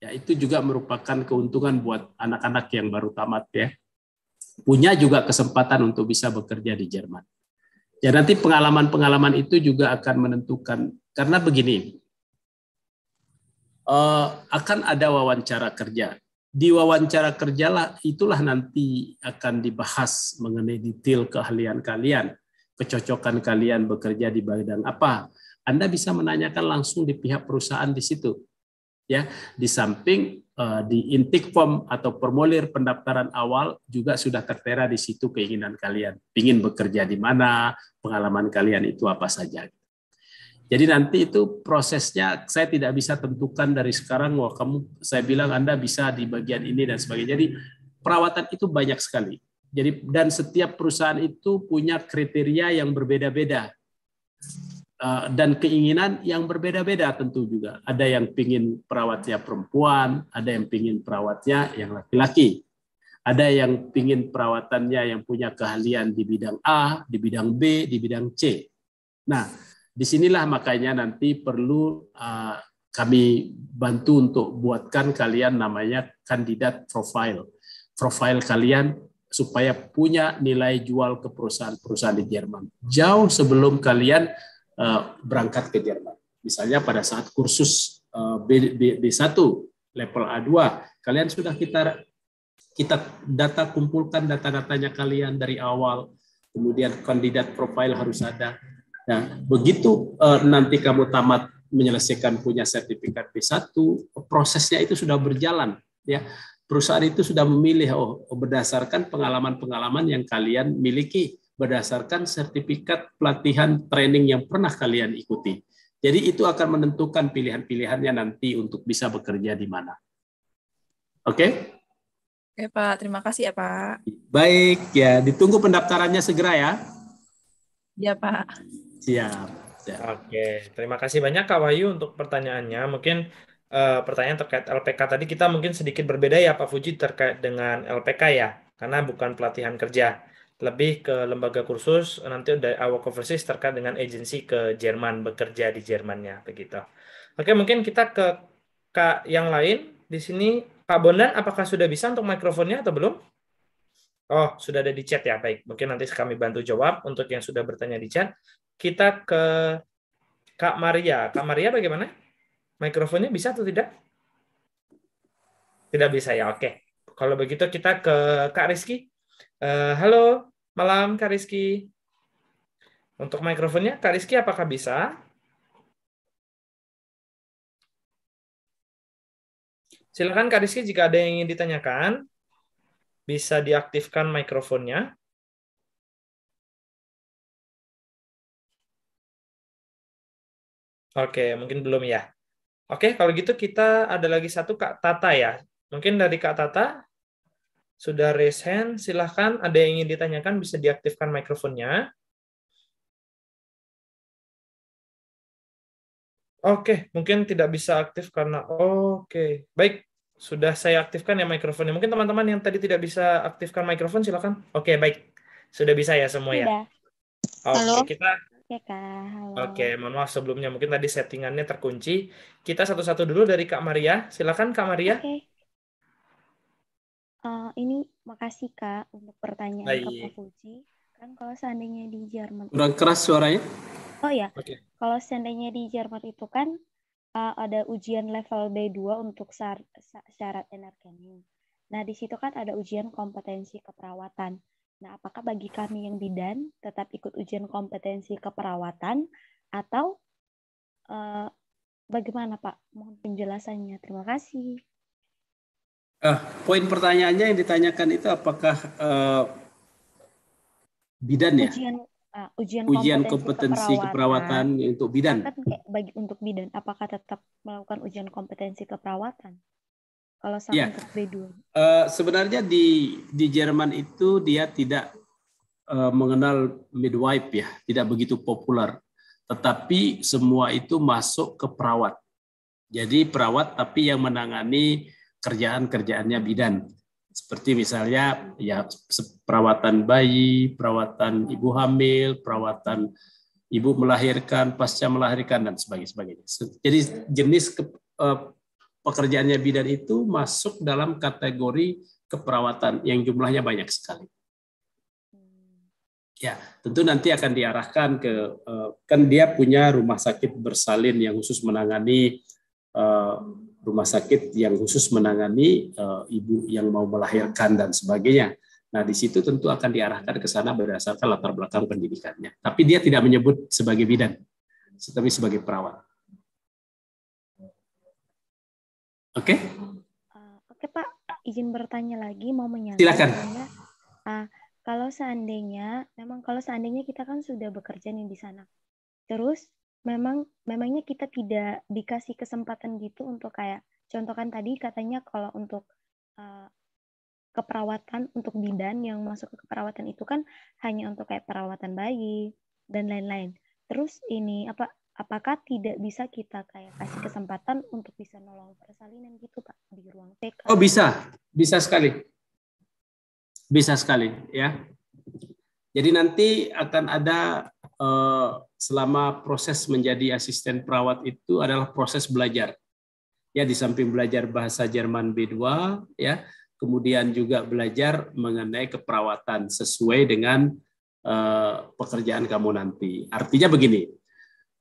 Ya, itu juga merupakan keuntungan buat anak-anak yang baru tamat ya. Punya juga kesempatan untuk bisa bekerja di Jerman. Ya nanti pengalaman-pengalaman itu juga akan menentukan karena begini uh, akan ada wawancara kerja di wawancara kerjalah itulah nanti akan dibahas mengenai detail keahlian kalian, kecocokan kalian bekerja di bidang apa. Anda bisa menanyakan langsung di pihak perusahaan di situ. Ya, di samping eh, di intik form atau formulir pendaftaran awal juga sudah tertera di situ keinginan kalian, ingin bekerja di mana, pengalaman kalian itu apa saja. Jadi nanti itu prosesnya saya tidak bisa tentukan dari sekarang wah kamu saya bilang Anda bisa di bagian ini dan sebagainya. Jadi perawatan itu banyak sekali. Jadi dan setiap perusahaan itu punya kriteria yang berbeda-beda eh, dan keinginan yang berbeda-beda tentu juga. Ada yang pingin perawatnya perempuan, ada yang pingin perawatnya yang laki-laki. Ada yang pingin perawatannya yang punya keahlian di bidang A, di bidang B, di bidang C. Nah, Disinilah makanya nanti perlu uh, kami bantu untuk buatkan kalian namanya kandidat profile. Profile kalian supaya punya nilai jual ke perusahaan-perusahaan di Jerman. Jauh sebelum kalian uh, berangkat ke Jerman. Misalnya pada saat kursus uh, B, B, 1 level A2, kalian sudah kita kita data kumpulkan data-datanya kalian dari awal kemudian kandidat profil harus ada. Nah, begitu eh, nanti kamu tamat menyelesaikan punya sertifikat P1, prosesnya itu sudah berjalan ya. Perusahaan itu sudah memilih oh, oh berdasarkan pengalaman-pengalaman yang kalian miliki, berdasarkan sertifikat pelatihan training yang pernah kalian ikuti. Jadi itu akan menentukan pilihan-pilihannya nanti untuk bisa bekerja di mana. Oke? Okay? Oke, Pak. Terima kasih ya, Pak. Baik, ya. Ditunggu pendaftarannya segera ya. Ya, Pak. Siap. siap. Oke, terima kasih banyak Kak Wayu untuk pertanyaannya. Mungkin uh, pertanyaan terkait LPK tadi kita mungkin sedikit berbeda ya Pak Fuji terkait dengan LPK ya, karena bukan pelatihan kerja lebih ke lembaga kursus nanti dari awal overseas terkait dengan agensi ke Jerman bekerja di Jermannya begitu. Oke mungkin kita ke kak yang lain di sini Pak Bondan apakah sudah bisa untuk mikrofonnya atau belum? Oh, sudah ada di chat ya. Baik, mungkin nanti kami bantu jawab untuk yang sudah bertanya di chat. Kita ke Kak Maria. Kak Maria bagaimana? Mikrofonnya bisa atau tidak? Tidak bisa ya. Oke. Kalau begitu kita ke Kak Rizky. Uh, halo, malam Kak Rizky. Untuk mikrofonnya Kak Rizky apakah bisa? Silakan Kak Rizky jika ada yang ingin ditanyakan. Bisa diaktifkan mikrofonnya. Oke, mungkin belum ya. Oke, kalau gitu kita ada lagi satu Kak Tata ya. Mungkin dari Kak Tata sudah raise hand, silahkan ada yang ingin ditanyakan bisa diaktifkan mikrofonnya. Oke, mungkin tidak bisa aktif karena oke. Baik, sudah saya aktifkan ya mikrofonnya. Mungkin teman-teman yang tadi tidak bisa aktifkan mikrofon silakan. Oke, baik. Sudah bisa ya semua ya? Sudah. Oke, Halo. kita Oke, iya, Kak. Halo. Oke, mohon maaf sebelumnya mungkin tadi settingannya terkunci. Kita satu-satu dulu dari Kak Maria. Silakan Kak Maria. Oke. Okay. Uh, eh, ini makasih Kak untuk pertanyaan Baik. Kak Fuji. Kan kalau seandainya di Jerman Kurang keras suaranya? Oh ya. Okay. Kalau seandainya di Jerman itu kan uh, ada ujian level B2 untuk syarat energenik. Nah, di situ kan ada ujian kompetensi keperawatan. Nah, apakah bagi kami yang bidan tetap ikut ujian kompetensi keperawatan atau uh, bagaimana, Pak? Mohon penjelasannya. Terima kasih. Uh, poin pertanyaannya yang ditanyakan itu apakah uh, bidan ya? Ujian, uh, ujian, ujian kompetensi, kompetensi keperawatan, keperawatan untuk bidan. Kan bagi untuk bidan, apakah tetap melakukan ujian kompetensi keperawatan? Kalau sampai ya. B2. Uh, eh, sebenarnya di di Jerman itu dia tidak uh, mengenal midwife ya, tidak begitu populer. Tetapi semua itu masuk ke perawat. Jadi perawat tapi yang menangani kerjaan-kerjaannya bidan seperti misalnya ya perawatan bayi, perawatan ibu hamil, perawatan ibu melahirkan, pasca melahirkan dan sebagainya. Jadi jenis ke, eh, pekerjaannya bidan itu masuk dalam kategori keperawatan yang jumlahnya banyak sekali. Hmm. Ya, tentu nanti akan diarahkan ke eh, kan dia punya rumah sakit bersalin yang khusus menangani eh, rumah sakit yang khusus menangani uh, ibu yang mau melahirkan dan sebagainya. Nah, di situ tentu akan diarahkan ke sana berdasarkan latar belakang pendidikannya. Tapi dia tidak menyebut sebagai bidan, tetapi sebagai perawat. Oke? Okay? Eh, oke, okay, Pak. Izin bertanya lagi, mau menyambung. Silakan. Uh, kalau seandainya, memang kalau seandainya kita kan sudah bekerja nih di sana. Terus memang memangnya kita tidak dikasih kesempatan gitu untuk kayak contohkan tadi katanya kalau untuk uh, keperawatan untuk bidan yang masuk ke keperawatan itu kan hanya untuk kayak perawatan bayi dan lain-lain. Terus ini apa apakah tidak bisa kita kayak kasih kesempatan untuk bisa nolong persalinan gitu Pak di ruang TK? Oh, bisa. Bisa sekali. Bisa sekali ya. Jadi nanti akan ada uh, selama proses menjadi asisten perawat itu adalah proses belajar. Ya di samping belajar bahasa Jerman B2 ya, kemudian juga belajar mengenai keperawatan sesuai dengan uh, pekerjaan kamu nanti. Artinya begini,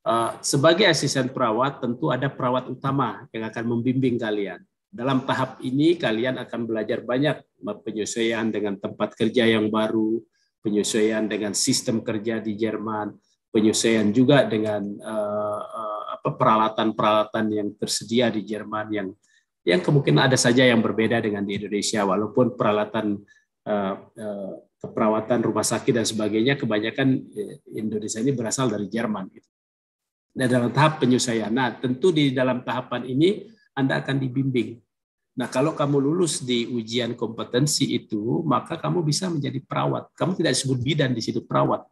uh, sebagai asisten perawat tentu ada perawat utama yang akan membimbing kalian. Dalam tahap ini kalian akan belajar banyak penyesuaian dengan tempat kerja yang baru, penyesuaian dengan sistem kerja di Jerman, penyelesaian juga dengan uh, peralatan-peralatan yang tersedia di Jerman yang yang kemungkinan ada saja yang berbeda dengan di Indonesia walaupun peralatan uh, uh, keperawatan rumah sakit dan sebagainya kebanyakan Indonesia ini berasal dari Jerman Nah, dalam tahap penyelesaian. Nah, tentu di dalam tahapan ini Anda akan dibimbing. Nah, kalau kamu lulus di ujian kompetensi itu, maka kamu bisa menjadi perawat. Kamu tidak disebut bidan di situ perawat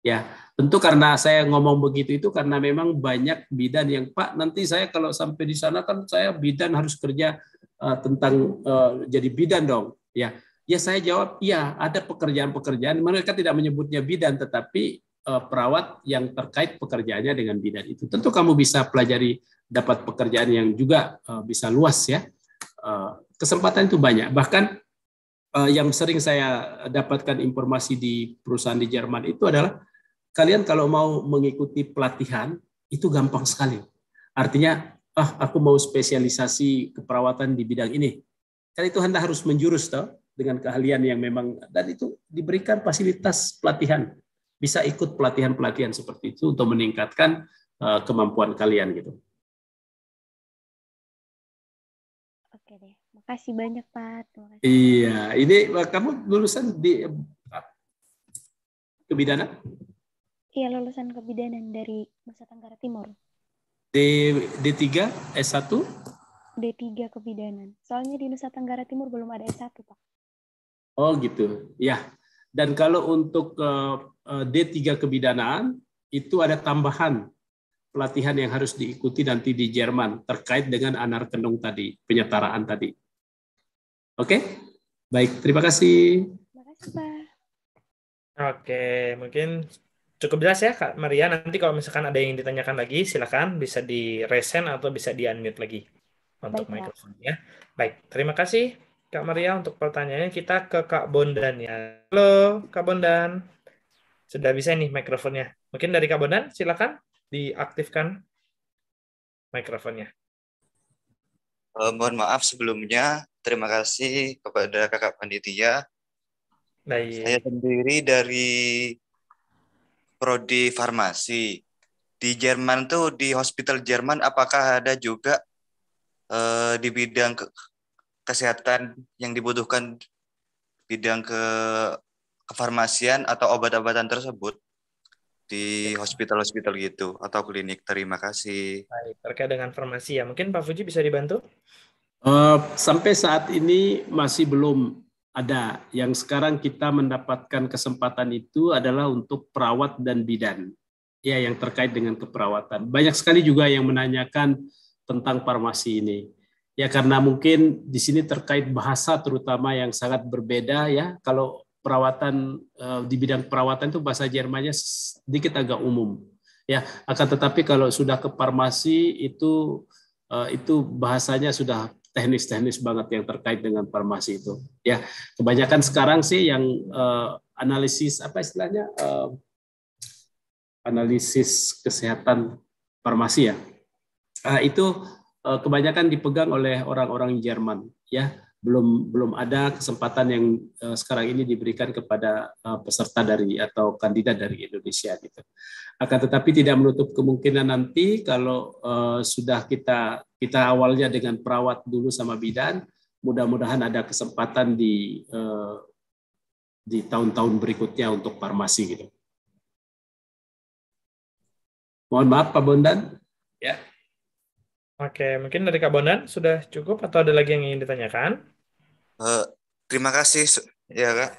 Ya, tentu karena saya ngomong begitu itu karena memang banyak bidan yang Pak nanti saya kalau sampai di sana kan saya bidan harus kerja uh, tentang uh, jadi bidan dong. Ya, ya saya jawab iya ada pekerjaan-pekerjaan mereka tidak menyebutnya bidan tetapi uh, perawat yang terkait pekerjaannya dengan bidan itu. Tentu kamu bisa pelajari dapat pekerjaan yang juga uh, bisa luas ya. Uh, kesempatan itu banyak. Bahkan uh, yang sering saya dapatkan informasi di perusahaan di Jerman itu adalah kalian kalau mau mengikuti pelatihan itu gampang sekali. Artinya, ah aku mau spesialisasi keperawatan di bidang ini. Kan itu Anda harus menjurus toh dengan keahlian yang memang dan itu diberikan fasilitas pelatihan. Bisa ikut pelatihan-pelatihan seperti itu untuk meningkatkan uh, kemampuan kalian gitu. Oke deh. Makasih banyak, Pak. Iya, ini eh, kamu lulusan di eh, kebidanan. Iya, lulusan kebidanan dari Nusa Tenggara Timur. D D3 S1? D3 kebidanan. Soalnya di Nusa Tenggara Timur belum ada S1, Pak. Oh, gitu. Ya. Dan kalau untuk eh, eh, D3 kebidanan itu ada tambahan pelatihan yang harus diikuti nanti di Jerman terkait dengan kendung tadi, penyetaraan tadi. Oke? Okay? Baik, terima kasih. Terima kasih, Pak. Oke, okay, mungkin cukup jelas ya Kak Maria. Nanti kalau misalkan ada yang ditanyakan lagi, silakan bisa di resen atau bisa di unmute lagi untuk Baik, mikrofonnya. Ya. Baik, terima kasih Kak Maria untuk pertanyaannya. Kita ke Kak Bondan ya. Halo Kak Bondan. Sudah bisa nih mikrofonnya. Mungkin dari Kak Bondan, silakan diaktifkan mikrofonnya. Oh, mohon maaf sebelumnya. Terima kasih kepada kakak panitia. Saya sendiri dari prodi farmasi. Di Jerman tuh di hospital Jerman apakah ada juga uh, di bidang ke kesehatan yang dibutuhkan bidang ke kefarmasian atau obat-obatan tersebut di hospital-hospital gitu atau klinik. Terima kasih. Baik, terkait dengan farmasi ya. Mungkin Pak Fuji bisa dibantu? Uh, sampai saat ini masih belum ada yang sekarang kita mendapatkan kesempatan itu adalah untuk perawat dan bidan ya yang terkait dengan keperawatan banyak sekali juga yang menanyakan tentang farmasi ini ya karena mungkin di sini terkait bahasa terutama yang sangat berbeda ya kalau perawatan eh, di bidang perawatan itu bahasa Jermannya sedikit agak umum ya akan tetapi kalau sudah ke farmasi itu eh, itu bahasanya sudah teknis-teknis banget yang terkait dengan farmasi itu. Ya, kebanyakan sekarang sih yang uh, analisis apa istilahnya uh, analisis kesehatan farmasi ya. Uh, itu uh, kebanyakan dipegang oleh orang-orang Jerman ya belum belum ada kesempatan yang uh, sekarang ini diberikan kepada uh, peserta dari atau kandidat dari Indonesia gitu. Akan tetapi tidak menutup kemungkinan nanti kalau uh, sudah kita kita awalnya dengan perawat dulu sama bidan, mudah-mudahan ada kesempatan di uh, di tahun-tahun berikutnya untuk farmasi gitu. Mohon maaf Pak Bondan. Ya. Oke, mungkin dari Kak Bondan sudah cukup atau ada lagi yang ingin ditanyakan? Uh, terima kasih ya Kak.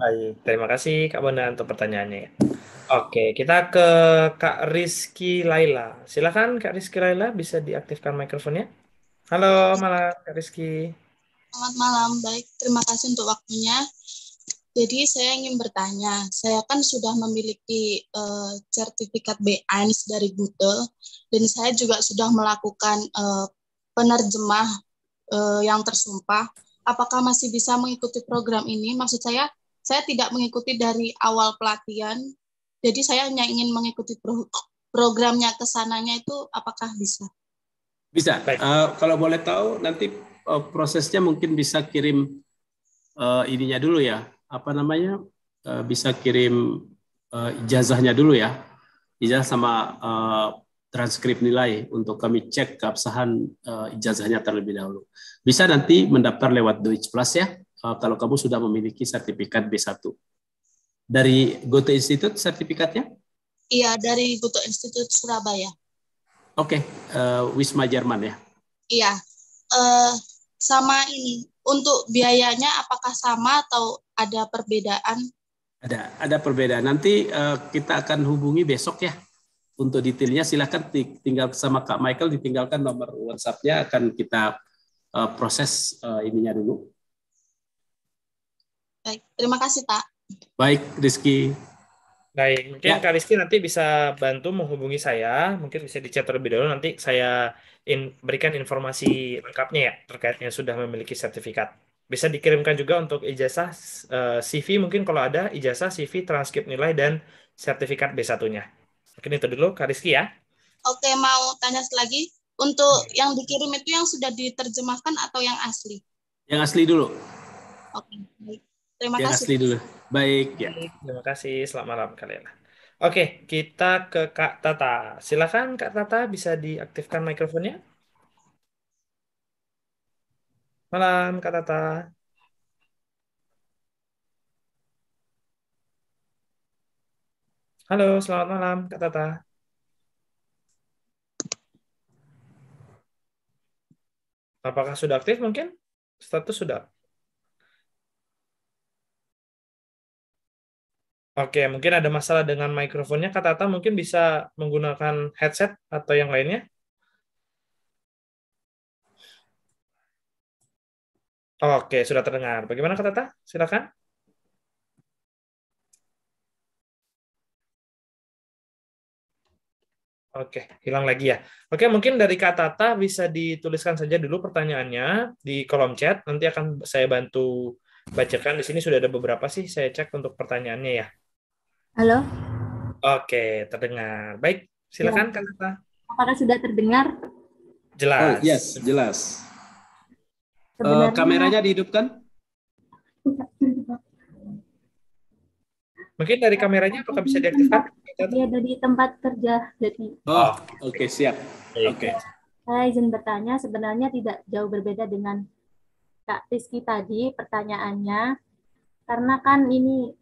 Baik, terima kasih Kak Bondan untuk pertanyaannya. Oke, kita ke Kak Rizky Laila. Silakan Kak Rizky Laila bisa diaktifkan mikrofonnya. Halo malam Kak Rizky. Selamat malam, baik. Terima kasih untuk waktunya. Jadi saya ingin bertanya, saya kan sudah memiliki uh, sertifikat B1 dari Google dan saya juga sudah melakukan uh, penerjemah uh, yang tersumpah. Apakah masih bisa mengikuti program ini? Maksud saya, saya tidak mengikuti dari awal pelatihan. Jadi saya hanya ingin mengikuti pro programnya kesananya itu apakah bisa? Bisa. Uh, kalau boleh tahu nanti uh, prosesnya mungkin bisa kirim uh, ininya dulu ya apa namanya uh, bisa kirim uh, ijazahnya dulu ya ijazah sama uh, transkrip nilai untuk kami cek keabsahan uh, ijazahnya terlebih dahulu. Bisa nanti mendaftar lewat Deutsch Plus ya, uh, kalau kamu sudah memiliki sertifikat B1. Dari Goethe Institute sertifikatnya? Iya, dari Goethe Institute Surabaya. Oke, okay. uh, Wisma Jerman ya? Iya, uh, sama ini. Untuk biayanya apakah sama atau ada perbedaan? Ada, ada perbedaan. Nanti uh, kita akan hubungi besok ya. Untuk detailnya silahkan tinggal sama Kak Michael ditinggalkan nomor WhatsApp-nya akan kita uh, proses uh, ininya dulu. Baik, terima kasih Pak. Baik, Rizky. Baik, mungkin ya. Kak Rizky nanti bisa bantu menghubungi saya, mungkin bisa dicat terlebih dahulu, nanti saya in, berikan informasi lengkapnya ya, terkaitnya sudah memiliki sertifikat bisa dikirimkan juga untuk ijazah uh, eh, CV mungkin kalau ada ijazah CV transkrip nilai dan sertifikat B1-nya. Mungkin itu dulu Kak Rizky ya. Oke, mau tanya lagi untuk Oke. Ya. yang dikirim itu yang sudah diterjemahkan atau yang asli? Yang asli dulu. Oke, Terima yang kasih. asli dulu. Baik, ya. Terima kasih. Selamat malam kalian. Oke, kita ke Kak Tata. Silakan Kak Tata bisa diaktifkan mikrofonnya. Malam, Kak Tata. Halo, selamat malam, Kak Tata. Apakah sudah aktif mungkin? Status sudah. Oke, mungkin ada masalah dengan mikrofonnya. Kak Tata mungkin bisa menggunakan headset atau yang lainnya. Oke, sudah terdengar. Bagaimana kata Tata? Silakan. Oke, hilang lagi ya. Oke, mungkin dari kata Tata bisa dituliskan saja dulu pertanyaannya di kolom chat. Nanti akan saya bantu bacakan. Di sini sudah ada beberapa sih saya cek untuk pertanyaannya ya. Halo. Oke, terdengar. Baik, silakan ya. Kak Tata. Apakah sudah terdengar? Jelas. Oh, yes, jelas uh, kameranya dihidupkan? Mungkin dari kameranya apakah bisa iya, diaktifkan? Iya, dari tempat kerja jadi. Oh, oke okay, siap. Oke. Okay. Saya izin bertanya, sebenarnya tidak jauh berbeda dengan Kak Rizky tadi pertanyaannya, karena kan ini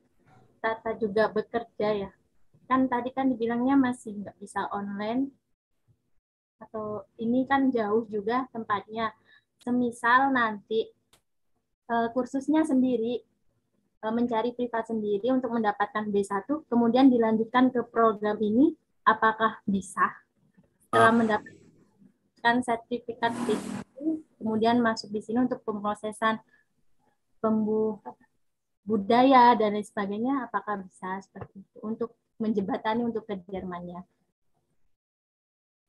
Tata juga bekerja ya. Kan tadi kan dibilangnya masih nggak bisa online, atau ini kan jauh juga tempatnya. Semisal nanti eh, kursusnya sendiri eh, mencari privat sendiri untuk mendapatkan B1 kemudian dilanjutkan ke program ini apakah bisa setelah ah. mendapatkan sertifikat B1 kemudian masuk di sini untuk pemrosesan pembu budaya dan lain sebagainya apakah bisa seperti itu untuk menjembatani untuk ke Jermannya.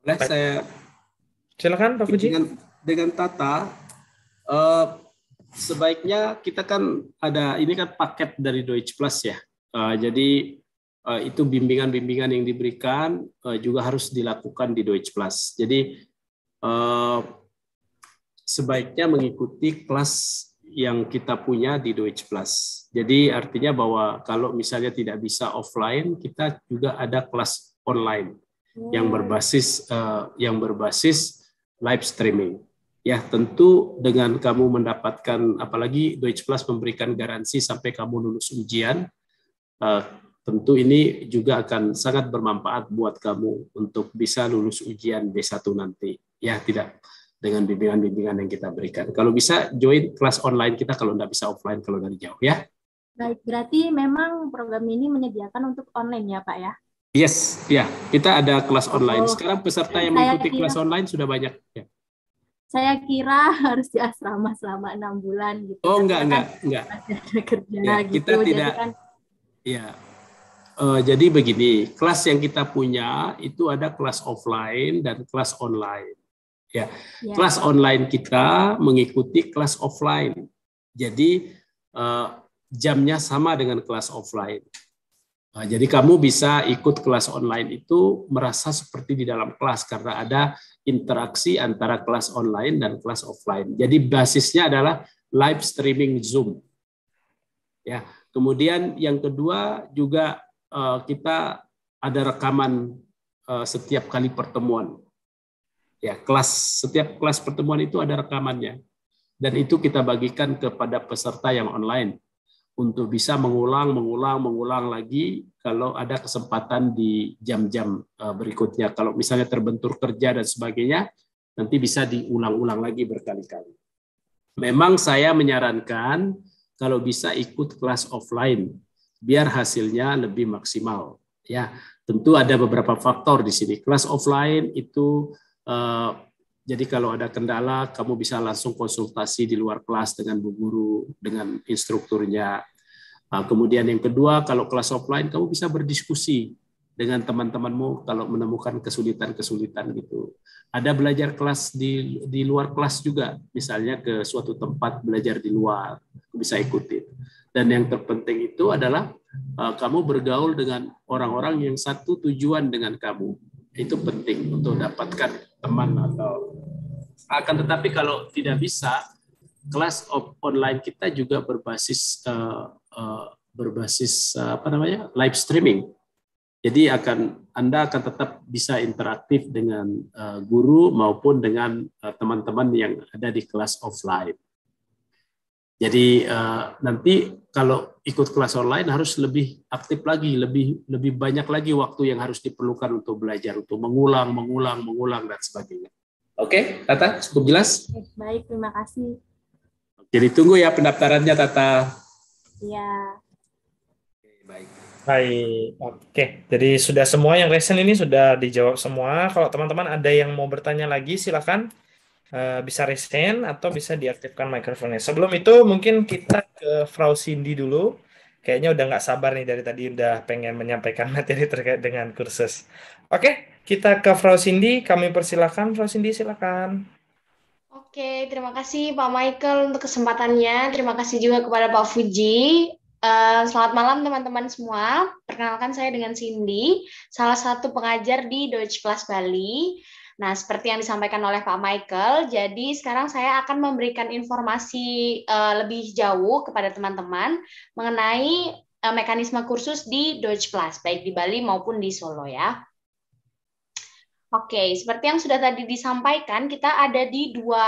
Boleh saya Silakan Pak Fuji. Dengan, dengan Tata, uh, sebaiknya kita kan ada ini kan paket dari Deutsche Plus ya. Uh, jadi uh, itu bimbingan-bimbingan yang diberikan uh, juga harus dilakukan di Deutsche Plus. Jadi uh, sebaiknya mengikuti kelas yang kita punya di Deutsche Plus. Jadi artinya bahwa kalau misalnya tidak bisa offline, kita juga ada kelas online yang berbasis uh, yang berbasis live streaming. Ya, tentu dengan kamu mendapatkan apalagi Deutsche Plus memberikan garansi sampai kamu lulus ujian, uh, tentu ini juga akan sangat bermanfaat buat kamu untuk bisa lulus ujian B1 nanti. Ya, tidak dengan bimbingan-bimbingan yang kita berikan. Kalau bisa join kelas online kita kalau tidak bisa offline kalau dari jauh ya. Baik, berarti memang program ini menyediakan untuk online ya Pak ya? Yes, ya kita ada kelas oh, online. Sekarang peserta yang mengikuti kira, kelas online sudah banyak. Yeah. Saya kira harus di asrama selama enam bulan gitu. Oh enggak enggak enggak. Kan kerja ya, gitu. Kita tidak. Jadi kan, ya. Uh, jadi begini, kelas yang kita punya itu ada kelas offline dan kelas online. Ya. Yeah. Kelas online kita mengikuti kelas offline. Jadi uh, jamnya sama dengan kelas offline. Nah, jadi kamu bisa ikut kelas online itu merasa seperti di dalam kelas karena ada interaksi antara kelas online dan kelas offline. Jadi basisnya adalah live streaming Zoom. Ya, kemudian yang kedua juga uh, kita ada rekaman uh, setiap kali pertemuan. Ya, kelas setiap kelas pertemuan itu ada rekamannya. Dan itu kita bagikan kepada peserta yang online untuk bisa mengulang, mengulang, mengulang lagi kalau ada kesempatan di jam-jam e, berikutnya. Kalau misalnya terbentur kerja dan sebagainya, nanti bisa diulang-ulang lagi berkali-kali. Memang saya menyarankan kalau bisa ikut kelas offline, biar hasilnya lebih maksimal. Ya, tentu ada beberapa faktor di sini. Kelas offline itu eh, jadi kalau ada kendala, kamu bisa langsung konsultasi di luar kelas dengan bu guru, dengan instrukturnya. Nah, kemudian yang kedua, kalau kelas offline kamu bisa berdiskusi dengan teman-temanmu kalau menemukan kesulitan-kesulitan gitu. Ada belajar kelas di di luar kelas juga, misalnya ke suatu tempat belajar di luar, bisa ikutin. Dan yang terpenting itu adalah uh, kamu bergaul dengan orang-orang yang satu tujuan dengan kamu. Itu penting untuk dapatkan teman atau akan tetapi kalau tidak bisa kelas online kita juga berbasis uh, Eh, berbasis eh, apa namanya live streaming. Jadi akan Anda akan tetap bisa interaktif dengan eh, guru maupun dengan teman-teman yang ada di kelas offline. Jadi nanti kalau ikut kelas online harus lebih aktif lagi, lebih lebih banyak lagi waktu yang harus diperlukan untuk belajar, untuk mengulang, mengulang, mengulang dan sebagainya. Oke, Tata cukup jelas? Baik, terima kasih. Jadi tunggu ya pendaftarannya Tata. Iya. Baik. Baik. Oke. Jadi sudah semua yang resen ini sudah dijawab semua. Kalau teman-teman ada yang mau bertanya lagi silakan uh, bisa resen atau bisa diaktifkan mikrofonnya. Sebelum itu mungkin kita ke Frau Cindy dulu. Kayaknya udah nggak sabar nih dari tadi udah pengen menyampaikan materi terkait dengan kursus. Oke, kita ke Frau Cindy. Kami persilakan. Frau Cindy silakan. Oke, terima kasih Pak Michael untuk kesempatannya. Terima kasih juga kepada Pak Fuji. Uh, selamat malam teman-teman semua. Perkenalkan saya dengan Cindy, salah satu pengajar di Deutsche Plus Bali. Nah, seperti yang disampaikan oleh Pak Michael, jadi sekarang saya akan memberikan informasi uh, lebih jauh kepada teman-teman mengenai uh, mekanisme kursus di Deutsche Plus, baik di Bali maupun di Solo ya. Oke, seperti yang sudah tadi disampaikan, kita ada di dua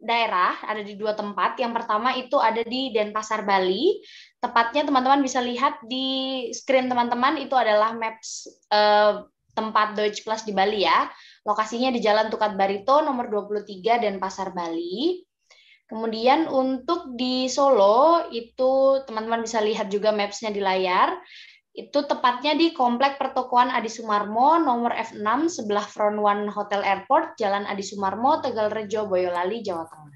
daerah, ada di dua tempat. Yang pertama itu ada di Denpasar, Bali. Tepatnya teman-teman bisa lihat di screen teman-teman itu adalah maps eh, tempat Deutsche Plus di Bali ya. Lokasinya di Jalan Tukat Barito nomor 23 Denpasar, Bali. Kemudian untuk di Solo itu teman-teman bisa lihat juga mapsnya di layar. Itu tepatnya di Komplek Pertokoan Adi Sumarmo, nomor F6, sebelah Front One Hotel Airport, Jalan Adi Sumarmo, Tegal Rejo, Boyolali, Jawa Tengah.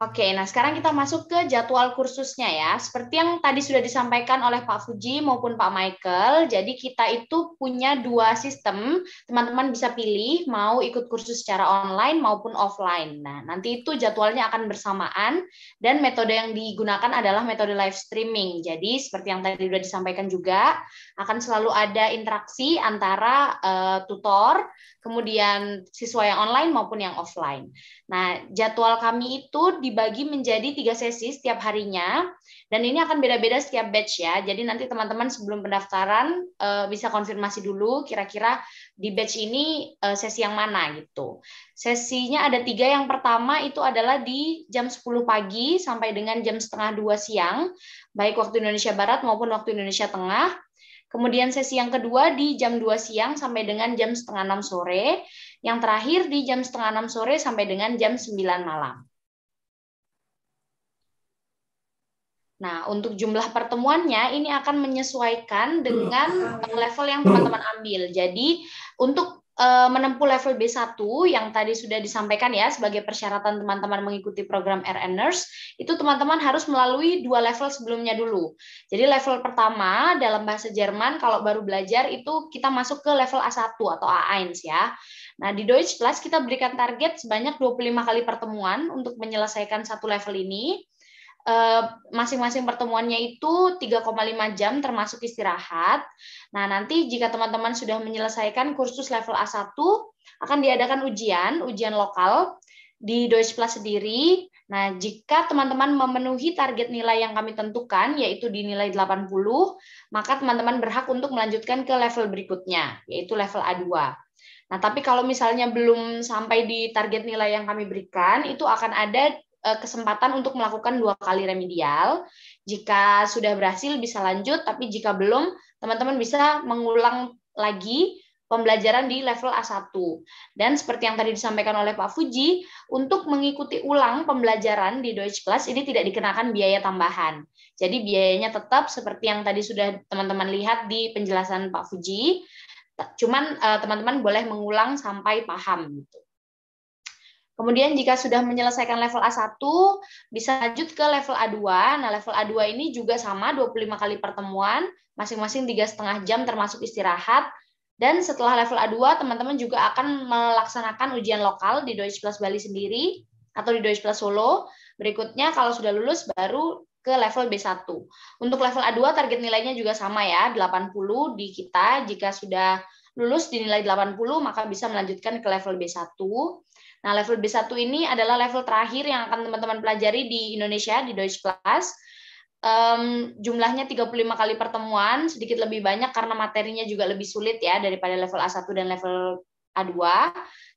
Oke, nah sekarang kita masuk ke jadwal kursusnya ya. Seperti yang tadi sudah disampaikan oleh Pak Fuji maupun Pak Michael, jadi kita itu punya dua sistem. Teman-teman bisa pilih mau ikut kursus secara online maupun offline. Nah, nanti itu jadwalnya akan bersamaan dan metode yang digunakan adalah metode live streaming. Jadi seperti yang tadi sudah disampaikan juga, akan selalu ada interaksi antara uh, tutor kemudian siswa yang online maupun yang offline. Nah, jadwal kami itu dibagi menjadi tiga sesi setiap harinya, dan ini akan beda-beda setiap batch ya. Jadi nanti teman-teman sebelum pendaftaran eh, bisa konfirmasi dulu kira-kira di batch ini eh, sesi yang mana gitu. Sesinya ada tiga, yang pertama itu adalah di jam 10 pagi sampai dengan jam setengah dua siang, baik waktu Indonesia Barat maupun waktu Indonesia Tengah, Kemudian sesi yang kedua di jam 2 siang sampai dengan jam setengah 6 sore. Yang terakhir di jam setengah 6 sore sampai dengan jam 9 malam. Nah, untuk jumlah pertemuannya ini akan menyesuaikan dengan level yang teman-teman ambil. Jadi, untuk Eh, menempuh level B1 yang tadi sudah disampaikan ya sebagai persyaratan teman-teman mengikuti program RN Nurse, itu teman-teman harus melalui dua level sebelumnya dulu. Jadi level pertama dalam bahasa Jerman kalau baru belajar itu kita masuk ke level A1 atau A1 ya. Nah, di Deutsch Plus kita berikan target sebanyak 25 kali pertemuan untuk menyelesaikan satu level ini. Eh, masing-masing pertemuannya itu 3,5 jam termasuk istirahat. Nah, nanti jika teman-teman sudah menyelesaikan kursus level A1 akan diadakan ujian, ujian lokal di Deutsche Plus sendiri. Nah, jika teman-teman memenuhi target nilai yang kami tentukan yaitu di nilai 80, maka teman-teman berhak untuk melanjutkan ke level berikutnya yaitu level A2. Nah, tapi kalau misalnya belum sampai di target nilai yang kami berikan, itu akan ada Eh, kesempatan untuk melakukan dua kali remedial. Jika sudah berhasil bisa lanjut, tapi jika belum, teman-teman bisa mengulang lagi pembelajaran di level A1. Dan seperti yang tadi disampaikan oleh Pak Fuji, untuk mengikuti ulang pembelajaran di Deutsch Class ini tidak dikenakan biaya tambahan. Jadi biayanya tetap seperti yang tadi sudah teman-teman lihat di penjelasan Pak Fuji. Cuman eh, teman-teman boleh mengulang sampai paham gitu. Kemudian jika sudah menyelesaikan level A1, bisa lanjut ke level A2. Nah, level A2 ini juga sama 25 kali pertemuan, masing-masing tiga setengah jam termasuk istirahat. Dan setelah level A2, teman-teman juga akan melaksanakan ujian lokal di Deutsch Plus Bali sendiri atau di Deutsch Plus Solo. Berikutnya, kalau sudah lulus, baru ke level B1. Untuk level A2 target nilainya juga sama ya, 80 di kita. Jika sudah lulus dinilai 80, maka bisa melanjutkan ke level B1. Nah, level B1 ini adalah level terakhir yang akan teman-teman pelajari di Indonesia, di Deutsch Plus. Um, jumlahnya 35 kali pertemuan, sedikit lebih banyak karena materinya juga lebih sulit ya daripada level A1 dan level A2.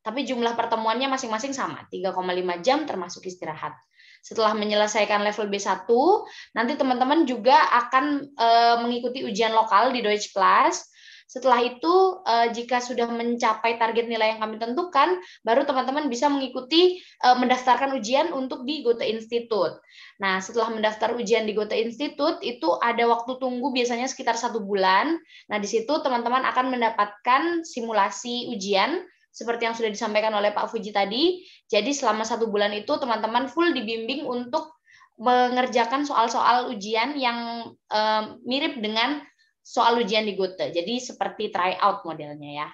Tapi jumlah pertemuannya masing-masing sama, 3,5 jam termasuk istirahat. Setelah menyelesaikan level B1, nanti teman-teman juga akan uh, mengikuti ujian lokal di Deutsche Plus setelah itu, eh, jika sudah mencapai target nilai yang kami tentukan, baru teman-teman bisa mengikuti eh, mendaftarkan ujian untuk di Gota Institute. Nah, setelah mendaftar ujian di Gota Institute, itu ada waktu tunggu biasanya sekitar satu bulan. Nah, di situ teman-teman akan mendapatkan simulasi ujian seperti yang sudah disampaikan oleh Pak Fuji tadi. Jadi selama satu bulan itu teman-teman full dibimbing untuk mengerjakan soal-soal ujian yang eh, mirip dengan soal ujian di Gute. Jadi seperti tryout modelnya ya.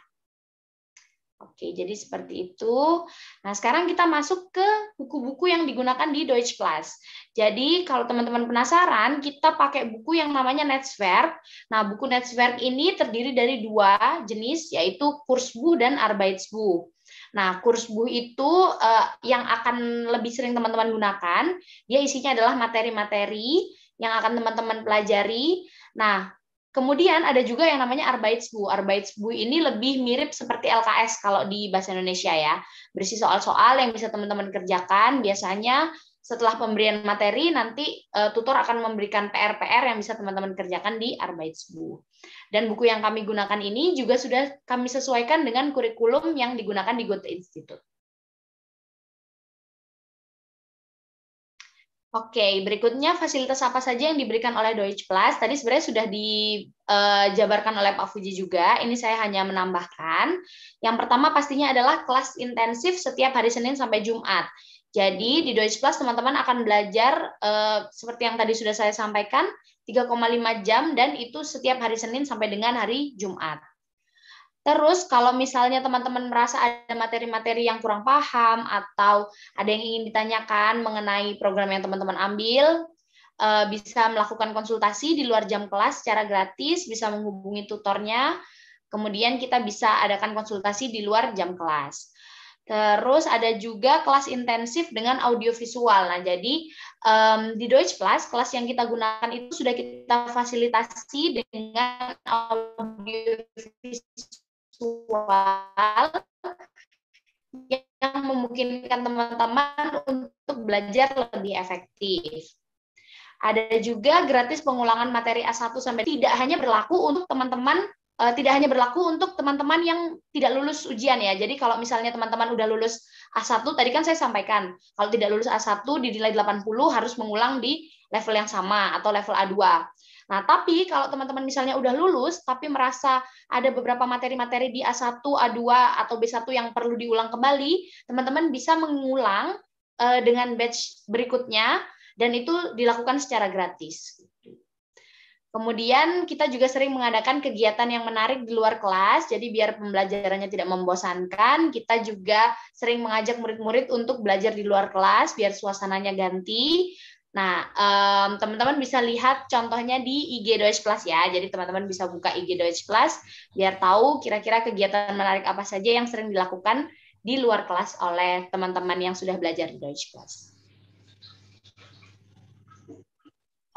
Oke, jadi seperti itu. Nah, sekarang kita masuk ke buku-buku yang digunakan di Deutsch Plus. Jadi, kalau teman-teman penasaran, kita pakai buku yang namanya Netzwerk. Nah, buku Netzwerk ini terdiri dari dua jenis, yaitu Kursbuch dan Arbeitsbuch. Nah, Kursbuch itu eh, yang akan lebih sering teman-teman gunakan, dia isinya adalah materi-materi yang akan teman-teman pelajari. Nah, Kemudian ada juga yang namanya Arbeitsbu. Arbeitsbu ini lebih mirip seperti LKS kalau di bahasa Indonesia ya. Berisi soal-soal yang bisa teman-teman kerjakan. Biasanya setelah pemberian materi nanti eh, tutor akan memberikan PR-PR yang bisa teman-teman kerjakan di Arbeitsbu. Dan buku yang kami gunakan ini juga sudah kami sesuaikan dengan kurikulum yang digunakan di Goethe Institute. Oke, berikutnya fasilitas apa saja yang diberikan oleh Deutsche Plus? Tadi sebenarnya sudah dijabarkan eh, oleh Pak Fuji juga, ini saya hanya menambahkan. Yang pertama pastinya adalah kelas intensif setiap hari Senin sampai Jumat. Jadi di Deutsche Plus teman-teman akan belajar eh, seperti yang tadi sudah saya sampaikan 3,5 jam dan itu setiap hari Senin sampai dengan hari Jumat. Terus kalau misalnya teman-teman merasa ada materi-materi yang kurang paham atau ada yang ingin ditanyakan mengenai program yang teman-teman ambil, eh, bisa melakukan konsultasi di luar jam kelas secara gratis, bisa menghubungi tutornya, kemudian kita bisa adakan konsultasi di luar jam kelas. Terus ada juga kelas intensif dengan audiovisual. Nah, jadi um, di Deutsch Plus, kelas yang kita gunakan itu sudah kita fasilitasi dengan audiovisual visual yang memungkinkan teman-teman untuk belajar lebih efektif. Ada juga gratis pengulangan materi A1 sampai tidak hanya berlaku untuk teman-teman uh, tidak hanya berlaku untuk teman-teman yang tidak lulus ujian ya. Jadi kalau misalnya teman-teman udah lulus A1 tadi kan saya sampaikan, kalau tidak lulus A1 nilai 80 harus mengulang di level yang sama atau level A2. Nah, tapi kalau teman-teman misalnya udah lulus tapi merasa ada beberapa materi-materi di A1, A2 atau B1 yang perlu diulang kembali, teman-teman bisa mengulang eh, dengan batch berikutnya dan itu dilakukan secara gratis. Kemudian kita juga sering mengadakan kegiatan yang menarik di luar kelas, jadi biar pembelajarannya tidak membosankan, kita juga sering mengajak murid-murid untuk belajar di luar kelas biar suasananya ganti. Nah, teman teman-teman bisa lihat contohnya di IG Deutsch Plus ya. Jadi teman-teman bisa buka IG Deutsch Plus biar tahu kira-kira kegiatan menarik apa saja yang sering dilakukan di luar kelas oleh teman-teman yang sudah belajar di Deutsch Plus.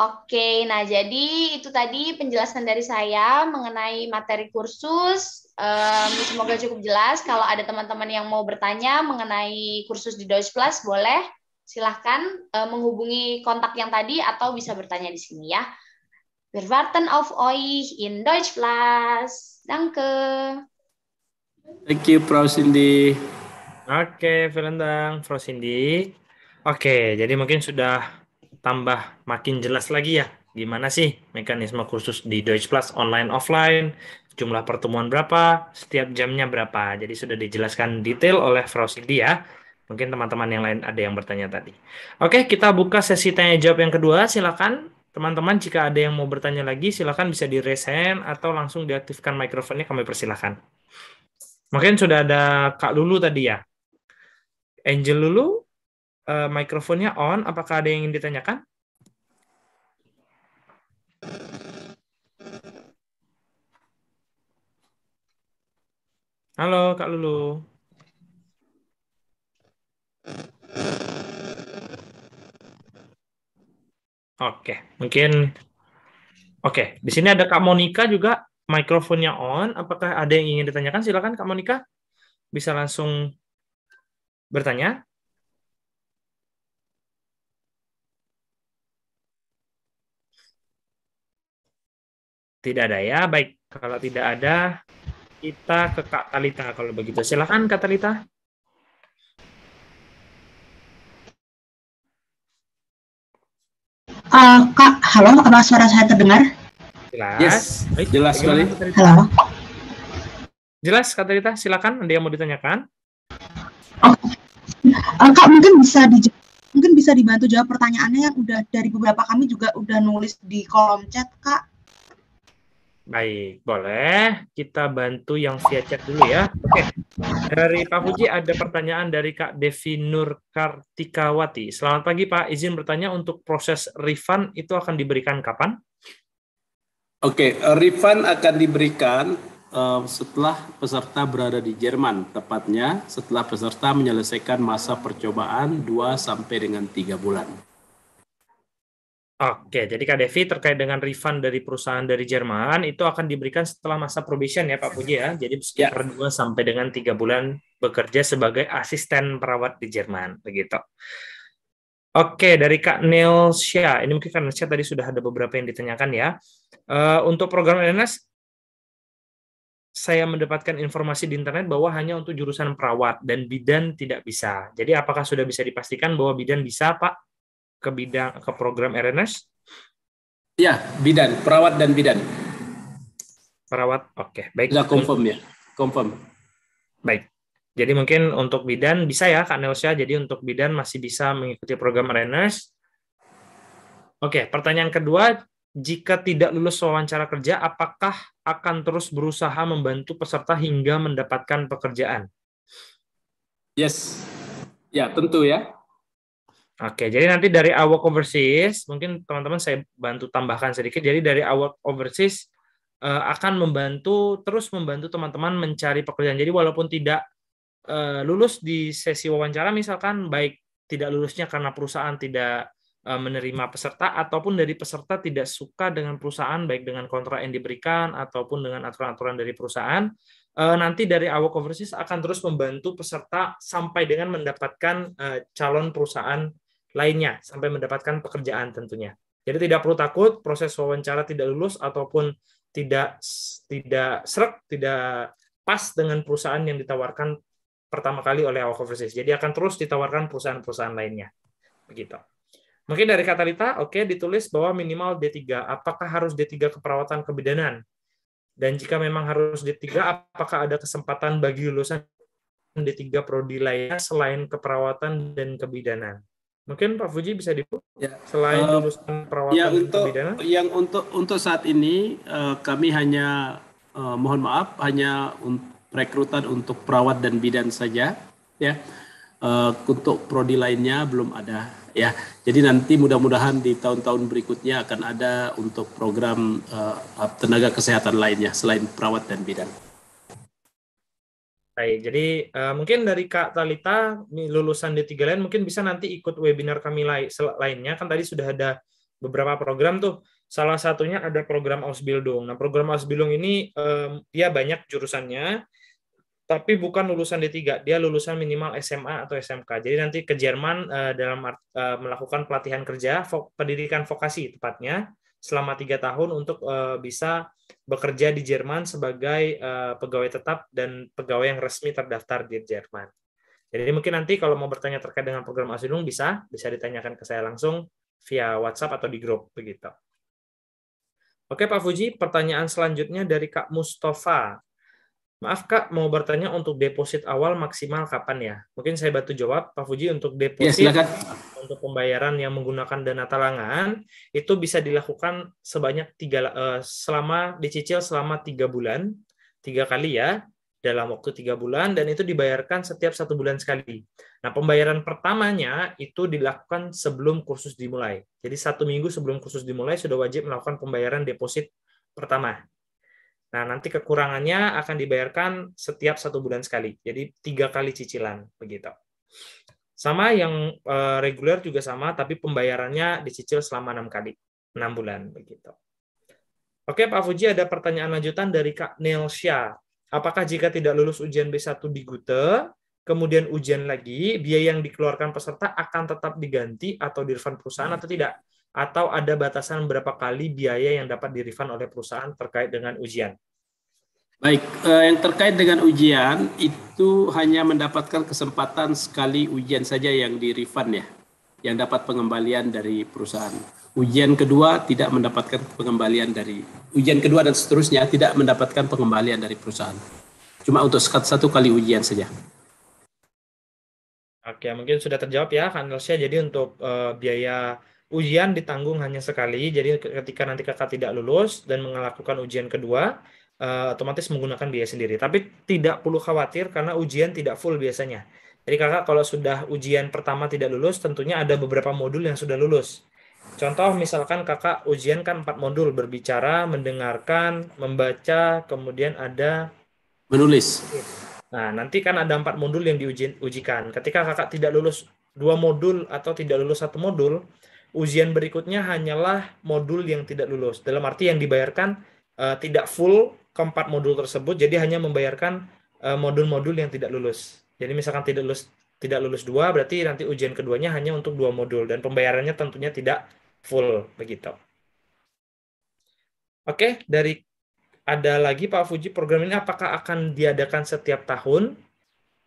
Oke, nah jadi itu tadi penjelasan dari saya mengenai materi kursus. Um, semoga cukup jelas. Kalau ada teman-teman yang mau bertanya mengenai kursus di Deutsch Plus, boleh silahkan uh, menghubungi kontak yang tadi atau bisa bertanya di sini ya. Wir warten auf euch in Deutsch Plus. Danke. Thank you, Frau Cindy. Oke, okay, vielen Dank, Frau Cindy. Oke, okay, jadi mungkin sudah tambah makin jelas lagi ya gimana sih mekanisme kursus di Deutsch Plus online offline, jumlah pertemuan berapa, setiap jamnya berapa. Jadi sudah dijelaskan detail oleh Frau Cindy ya. Mungkin teman-teman yang lain ada yang bertanya tadi. Oke, kita buka sesi tanya jawab yang kedua. Silakan teman-teman jika ada yang mau bertanya lagi silakan bisa di raise atau langsung diaktifkan mikrofonnya kami persilahkan. Mungkin sudah ada Kak Lulu tadi ya. Angel Lulu, uh, mikrofonnya on. Apakah ada yang ingin ditanyakan? Halo Kak Lulu. Oke, mungkin oke. Okay. Di sini ada Kak Monika juga mikrofonnya on. Apakah ada yang ingin ditanyakan? Silakan Kak Monika bisa langsung bertanya. Tidak ada ya. Baik, kalau tidak ada kita ke Kak Talita kalau begitu. Silakan Kak Talita. Uh, Kak, halo, apa suara saya terdengar? Jelas. Yes, jelas sekali. Halo. Jelas, Kak Rita. silakan Anda yang mau ditanyakan. Oh. Uh, Kak, mungkin bisa di mungkin bisa dibantu jawab pertanyaannya yang udah dari beberapa kami juga udah nulis di kolom chat, Kak. Baik, boleh. Kita bantu yang via chat dulu ya. Oke. Dari Pak Puji ada pertanyaan dari Kak Devi Nur Kartikawati. Selamat pagi Pak, izin bertanya untuk proses refund itu akan diberikan kapan? Oke, eh, refund akan diberikan eh, setelah peserta berada di Jerman, tepatnya setelah peserta menyelesaikan masa percobaan 2 sampai dengan 3 bulan. Oke, jadi Kak Devi terkait dengan refund dari perusahaan dari Jerman itu akan diberikan setelah masa probation ya Pak Puji ya. Jadi ya. sekitar ya. 2 sampai dengan 3 bulan bekerja sebagai asisten perawat di Jerman begitu. Oke, dari Kak Nelsia Ini mungkin Kak Nelsia tadi sudah ada beberapa yang ditanyakan ya. Uh, untuk program LNS saya mendapatkan informasi di internet bahwa hanya untuk jurusan perawat dan bidan tidak bisa. Jadi apakah sudah bisa dipastikan bahwa bidan bisa, Pak? ke bidang ke program RNS? Ya, bidan, perawat dan bidan. Perawat, oke, okay. baik. Sudah confirm ya, confirm. Baik. Jadi mungkin untuk bidan bisa ya Kak Nelsia, jadi untuk bidan masih bisa mengikuti program RNS. Oke, pertanyaan kedua, jika tidak lulus wawancara kerja, apakah akan terus berusaha membantu peserta hingga mendapatkan pekerjaan? Yes. Ya, tentu ya. Oke, jadi nanti dari awal overseas, mungkin teman-teman saya bantu tambahkan sedikit. Jadi dari awal overseas eh, akan membantu terus membantu teman-teman mencari pekerjaan. Jadi walaupun tidak eh, lulus di sesi wawancara misalkan baik tidak lulusnya karena perusahaan tidak eh, menerima peserta ataupun dari peserta tidak suka dengan perusahaan baik dengan kontrak yang diberikan ataupun dengan aturan-aturan dari perusahaan, nanti dari awal overseas akan terus membantu peserta sampai dengan mendapatkan calon perusahaan lainnya sampai mendapatkan pekerjaan tentunya. Jadi tidak perlu takut proses wawancara tidak lulus ataupun tidak tidak serak, tidak pas dengan perusahaan yang ditawarkan pertama kali oleh awak overseas. Jadi akan terus ditawarkan perusahaan-perusahaan lainnya. Begitu. Mungkin dari kata Katalita, oke okay, ditulis bahwa minimal D3. Apakah harus D3 keperawatan kebidanan? Dan jika memang harus D3, apakah ada kesempatan bagi lulusan D3 prodi lainnya selain keperawatan dan kebidanan? Mungkin Pak Fuji bisa di ya. selain uh, eh, lulusan perawatan ya, untuk, pidana. Yang untuk untuk saat ini uh, kami hanya uh, mohon maaf hanya un rekrutan untuk perawat dan bidan saja ya. Uh, untuk prodi lainnya belum ada ya. Jadi nanti mudah-mudahan di tahun-tahun berikutnya akan ada untuk program uh, tenaga kesehatan lainnya selain perawat dan bidan. Baik, jadi uh, mungkin dari Kak Talita lulusan D3 lain mungkin bisa nanti ikut webinar kami lai, lainnya kan tadi sudah ada beberapa program tuh. Salah satunya ada program Ausbildung. Nah, program Ausbildung ini um, dia banyak jurusannya tapi bukan lulusan D3, dia lulusan minimal SMA atau SMK. Jadi nanti ke Jerman uh, dalam uh, melakukan pelatihan kerja, vo pendidikan vokasi tepatnya selama tiga tahun untuk uh, bisa bekerja di Jerman sebagai uh, pegawai tetap dan pegawai yang resmi terdaftar di Jerman. Jadi mungkin nanti kalau mau bertanya terkait dengan program Asidung bisa bisa ditanyakan ke saya langsung via WhatsApp atau di grup begitu. Oke Pak Fuji, pertanyaan selanjutnya dari Kak Mustafa. Maaf Kak, mau bertanya untuk deposit awal maksimal kapan ya? Mungkin saya bantu jawab, Pak Fuji, untuk ya, deposit ya, untuk pembayaran yang menggunakan dana talangan itu bisa dilakukan sebanyak tiga eh, selama dicicil selama tiga bulan, tiga kali ya dalam waktu tiga bulan dan itu dibayarkan setiap satu bulan sekali. Nah pembayaran pertamanya itu dilakukan sebelum kursus dimulai. Jadi satu minggu sebelum kursus dimulai sudah wajib melakukan pembayaran deposit pertama Nah, nanti kekurangannya akan dibayarkan setiap satu bulan sekali. Jadi tiga kali cicilan begitu. Sama yang e, reguler juga sama, tapi pembayarannya dicicil selama enam kali, enam bulan begitu. Oke, Pak Fuji ada pertanyaan lanjutan dari Kak Nelsia. Apakah jika tidak lulus ujian B1 di Gute, kemudian ujian lagi, biaya yang dikeluarkan peserta akan tetap diganti atau refund perusahaan atau tidak? atau ada batasan berapa kali biaya yang dapat dirifan oleh perusahaan terkait dengan ujian? Baik, eh, yang terkait dengan ujian itu hanya mendapatkan kesempatan sekali ujian saja yang dirifan ya, yang dapat pengembalian dari perusahaan. Ujian kedua tidak mendapatkan pengembalian dari ujian kedua dan seterusnya tidak mendapatkan pengembalian dari perusahaan. Cuma untuk satu kali ujian saja. Oke, mungkin sudah terjawab ya, Kang Jadi untuk uh, biaya ujian ditanggung hanya sekali. Jadi ketika nanti kakak tidak lulus dan melakukan ujian kedua, uh, otomatis menggunakan biaya sendiri. Tapi tidak perlu khawatir karena ujian tidak full biasanya. Jadi kakak kalau sudah ujian pertama tidak lulus, tentunya ada beberapa modul yang sudah lulus. Contoh misalkan kakak ujian kan empat modul berbicara, mendengarkan, membaca, kemudian ada menulis. Nah nanti kan ada empat modul yang diujikan. Ketika kakak tidak lulus dua modul atau tidak lulus satu modul, ujian berikutnya hanyalah modul yang tidak lulus. Dalam arti yang dibayarkan uh, tidak full keempat modul tersebut, jadi hanya membayarkan modul eh, modul-modul yang tidak lulus. Jadi misalkan tidak lulus tidak lulus dua, berarti nanti ujian keduanya hanya untuk dua modul dan pembayarannya tentunya tidak full begitu. Oke, dari ada lagi Pak Fuji program ini apakah akan diadakan setiap tahun?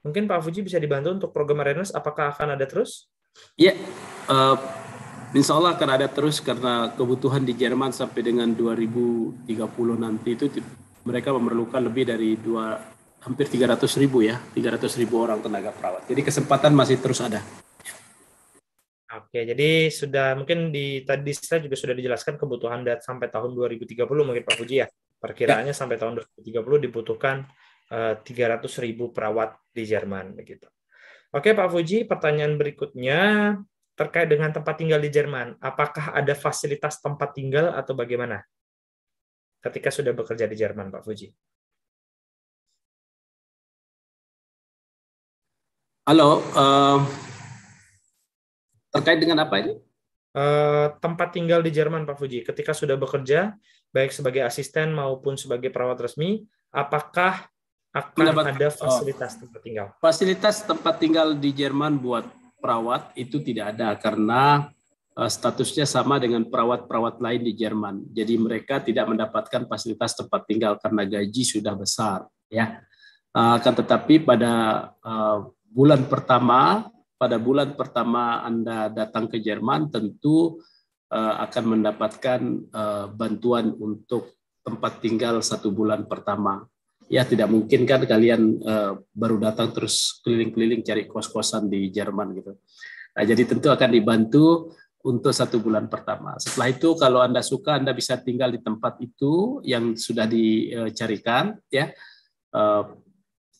Mungkin Pak Fuji bisa dibantu untuk program awareness apakah akan ada terus? Iya, yeah, uh, Insya Allah akan ada terus karena kebutuhan di Jerman sampai dengan 2030 nanti itu mereka memerlukan lebih dari dua hampir 300 ribu ya 300 ribu orang tenaga perawat. Jadi kesempatan masih terus ada. Oke, jadi sudah mungkin di tadi saya juga sudah dijelaskan kebutuhan dat sampai tahun 2030 mungkin Pak Puji ya. Perkiraannya ya. sampai tahun 2030 dibutuhkan uh, eh, 300 ribu perawat di Jerman begitu. Oke Pak Fuji, pertanyaan berikutnya terkait dengan tempat tinggal di Jerman. Apakah ada fasilitas tempat tinggal atau bagaimana? Ketika sudah bekerja di Jerman, Pak Fuji. Halo, uh, terkait dengan apa ini? Uh, tempat tinggal di Jerman, Pak Fuji. Ketika sudah bekerja, baik sebagai asisten maupun sebagai perawat resmi, apakah akan Mendapat, ada oh. fasilitas oh, tempat tinggal? Fasilitas tempat tinggal di Jerman buat perawat itu tidak ada karena eh, statusnya sama dengan perawat-perawat lain di Jerman. Jadi mereka tidak mendapatkan fasilitas tempat tinggal karena gaji sudah besar, ya. Eh, akan tetapi pada eh, bulan pertama, pada bulan pertama Anda datang ke Jerman tentu akan mendapatkan bantuan untuk tempat tinggal satu bulan pertama ya tidak mungkin kan kalian uh, baru datang terus keliling-keliling cari kos-kosan di Jerman gitu. Nah, jadi tentu akan dibantu untuk satu bulan pertama. Setelah itu kalau Anda suka Anda bisa tinggal di tempat itu yang sudah dicarikan ya. Uh,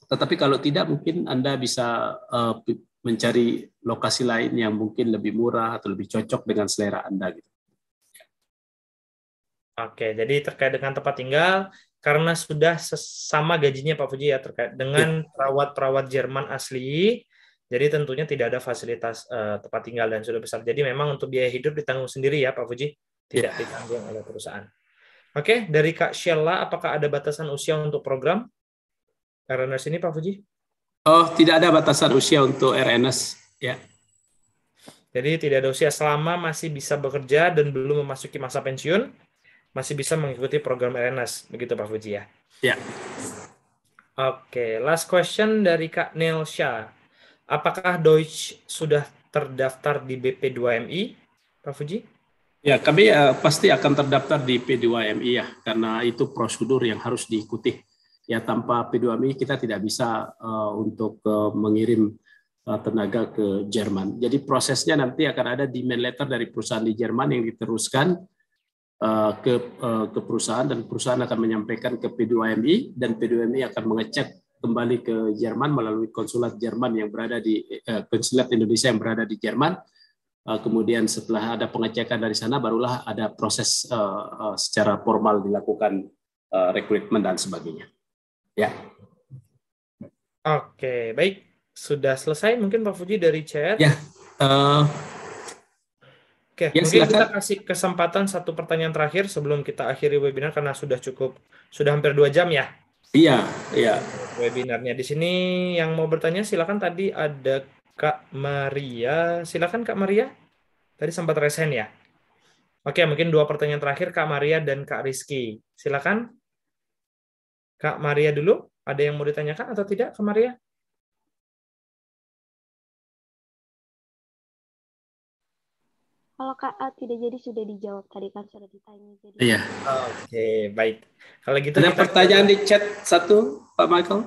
tetapi kalau tidak mungkin Anda bisa uh, mencari lokasi lain yang mungkin lebih murah atau lebih cocok dengan selera Anda gitu. Oke, jadi terkait dengan tempat tinggal, karena sudah sama gajinya Pak Fuji ya terkait dengan iya. perawat-perawat Jerman asli. Jadi tentunya tidak ada fasilitas uh, tempat tinggal dan sudah besar. Jadi memang untuk biaya hidup ditanggung sendiri ya Pak Fuji, iya. tidak yeah. ditanggung oleh perusahaan. Oke, okay, dari Kak Sheila, apakah ada batasan usia untuk program RNS ini Pak Fuji? Oh, tidak ada batasan usia untuk RNS ya. Jadi tidak ada usia selama masih bisa bekerja dan belum memasuki masa pensiun masih bisa mengikuti program LNS begitu Pak Fuji ya. Ya. Yeah. Oke, okay, last question dari Kak Nelsha. Apakah Deutsch sudah terdaftar di BP2MI, Pak Fuji? Ya, kami uh, pasti akan terdaftar di bp 2 mi ya, karena itu prosedur yang harus diikuti. Ya, tanpa P2MI kita tidak bisa uh, untuk uh, mengirim tenaga ke Jerman. Jadi prosesnya nanti akan ada demand letter dari perusahaan di Jerman yang diteruskan Eh, ke, eh, ke perusahaan dan perusahaan akan menyampaikan ke P2MI dan P2MI akan mengecek kembali ke Jerman melalui konsulat Jerman yang berada di eh, konsulat Indonesia yang berada di Jerman. Kemudian setelah ada pengecekan dari sana barulah ada proses secara formal dilakukan rekrutmen dan sebagainya. Ya. Oke, baik. Sudah selesai mungkin Pak Fuji dari chat. Ya. Uh, Oke, ya, mungkin silakan. kita kasih kesempatan satu pertanyaan terakhir sebelum kita akhiri webinar karena sudah cukup sudah hampir dua jam ya. Iya, iya. Webinarnya di sini yang mau bertanya silakan tadi ada Kak Maria. Silakan Kak Maria. Tadi sempat resen ya. Oke, mungkin dua pertanyaan terakhir Kak Maria dan Kak Rizky. Silakan. Kak Maria dulu, ada yang mau ditanyakan atau tidak Kak Maria? Kalau Kak A tidak jadi sudah dijawab tadi kan sudah ditanya. Jadi... Iya. Oke, okay, baik. Kalau gitu ada kita... pertanyaan di chat satu, Pak Michael.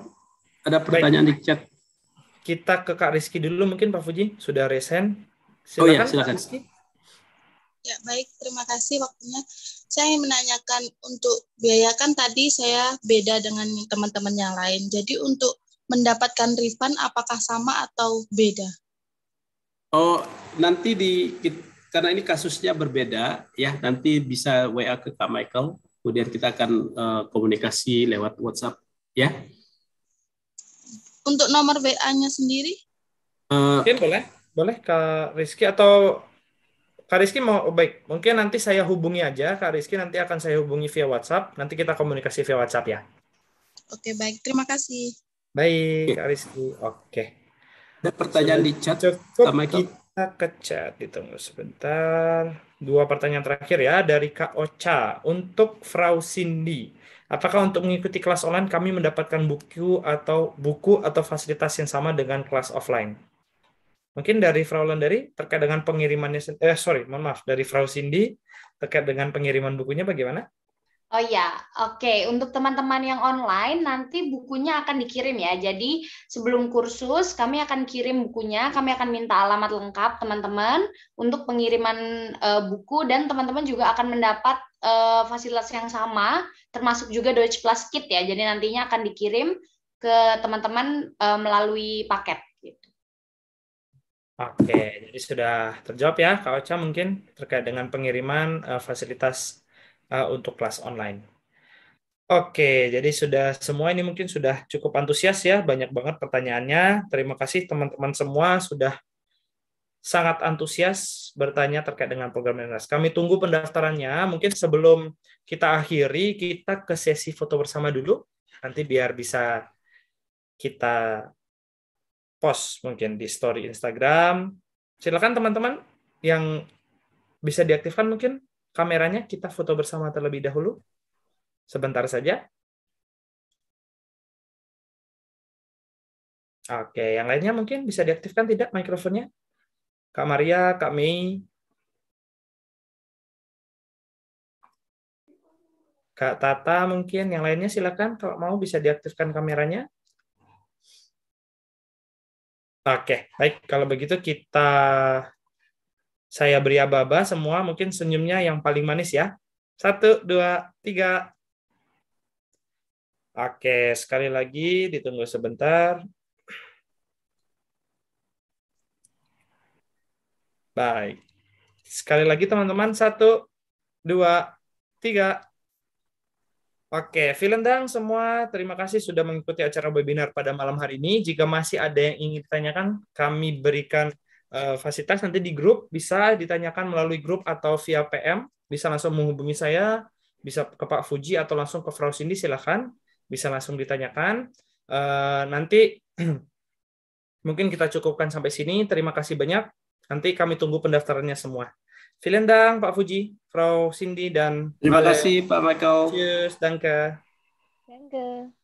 Ada pertanyaan baik. di chat. Kita ke Kak Rizky dulu mungkin Pak Fuji sudah resen. Silakan, oh iya, silakan. Ya, baik. Terima kasih waktunya. Saya ingin menanyakan untuk biaya kan tadi saya beda dengan teman-teman yang lain. Jadi untuk mendapatkan refund apakah sama atau beda? Oh, nanti di karena ini kasusnya berbeda ya nanti bisa WA ke Kak Michael kemudian kita akan uh, komunikasi lewat WhatsApp ya untuk nomor WA-nya sendiri uh, mungkin boleh boleh Kak Rizky atau Kak Rizky mau oh, baik mungkin nanti saya hubungi aja Kak Rizky nanti akan saya hubungi via WhatsApp nanti kita komunikasi via WhatsApp ya Oke baik terima kasih baik Kak Rizky oke ada pertanyaan di chat Cukup Michael kita ke chat ditunggu sebentar. Dua pertanyaan terakhir ya dari Kak Ocha untuk Frau Cindy. Apakah untuk mengikuti kelas online kami mendapatkan buku atau buku atau fasilitas yang sama dengan kelas offline? Mungkin dari Frau Landari terkait dengan pengirimannya eh sorry, mohon maaf dari Frau Cindy terkait dengan pengiriman bukunya bagaimana? Oh ya, oke. Okay. Untuk teman-teman yang online nanti bukunya akan dikirim ya. Jadi sebelum kursus kami akan kirim bukunya, kami akan minta alamat lengkap teman-teman untuk pengiriman uh, buku dan teman-teman juga akan mendapat uh, fasilitas yang sama, termasuk juga Deutsch Plus Kit ya. Jadi nantinya akan dikirim ke teman-teman uh, melalui paket. Gitu. Oke, okay. jadi sudah terjawab ya, Kak Ocha mungkin terkait dengan pengiriman uh, fasilitas uh, untuk kelas online. Oke, jadi sudah semua ini mungkin sudah cukup antusias ya, banyak banget pertanyaannya. Terima kasih teman-teman semua sudah sangat antusias bertanya terkait dengan program Enas. Kami tunggu pendaftarannya. Mungkin sebelum kita akhiri, kita ke sesi foto bersama dulu. Nanti biar bisa kita post mungkin di story Instagram. Silakan teman-teman yang bisa diaktifkan mungkin kameranya kita foto bersama terlebih dahulu. Sebentar saja. Oke, yang lainnya mungkin bisa diaktifkan tidak mikrofonnya? Kak Maria, Kak Mei, Kak Tata mungkin, yang lainnya silakan kalau mau bisa diaktifkan kameranya. Oke, baik. Kalau begitu kita saya beri aba-aba semua mungkin senyumnya yang paling manis ya. Satu, dua, tiga. Oke, sekali lagi ditunggu sebentar. Baik. Sekali lagi teman-teman, satu, dua, tiga. Oke, Vilendang semua, terima kasih sudah mengikuti acara webinar pada malam hari ini. Jika masih ada yang ingin ditanyakan, kami berikan Eh, fasilitas nanti di grup bisa ditanyakan melalui grup atau via PM bisa langsung menghubungi saya bisa ke Pak Fuji atau langsung ke Frau Cindy silahkan bisa langsung ditanyakan eh, nanti mungkin kita cukupkan sampai sini terima kasih banyak nanti kami tunggu pendaftarannya semua Vielen Pak Fuji Frau Cindy dan terima kasih Pak Michael Cheers Danke Danke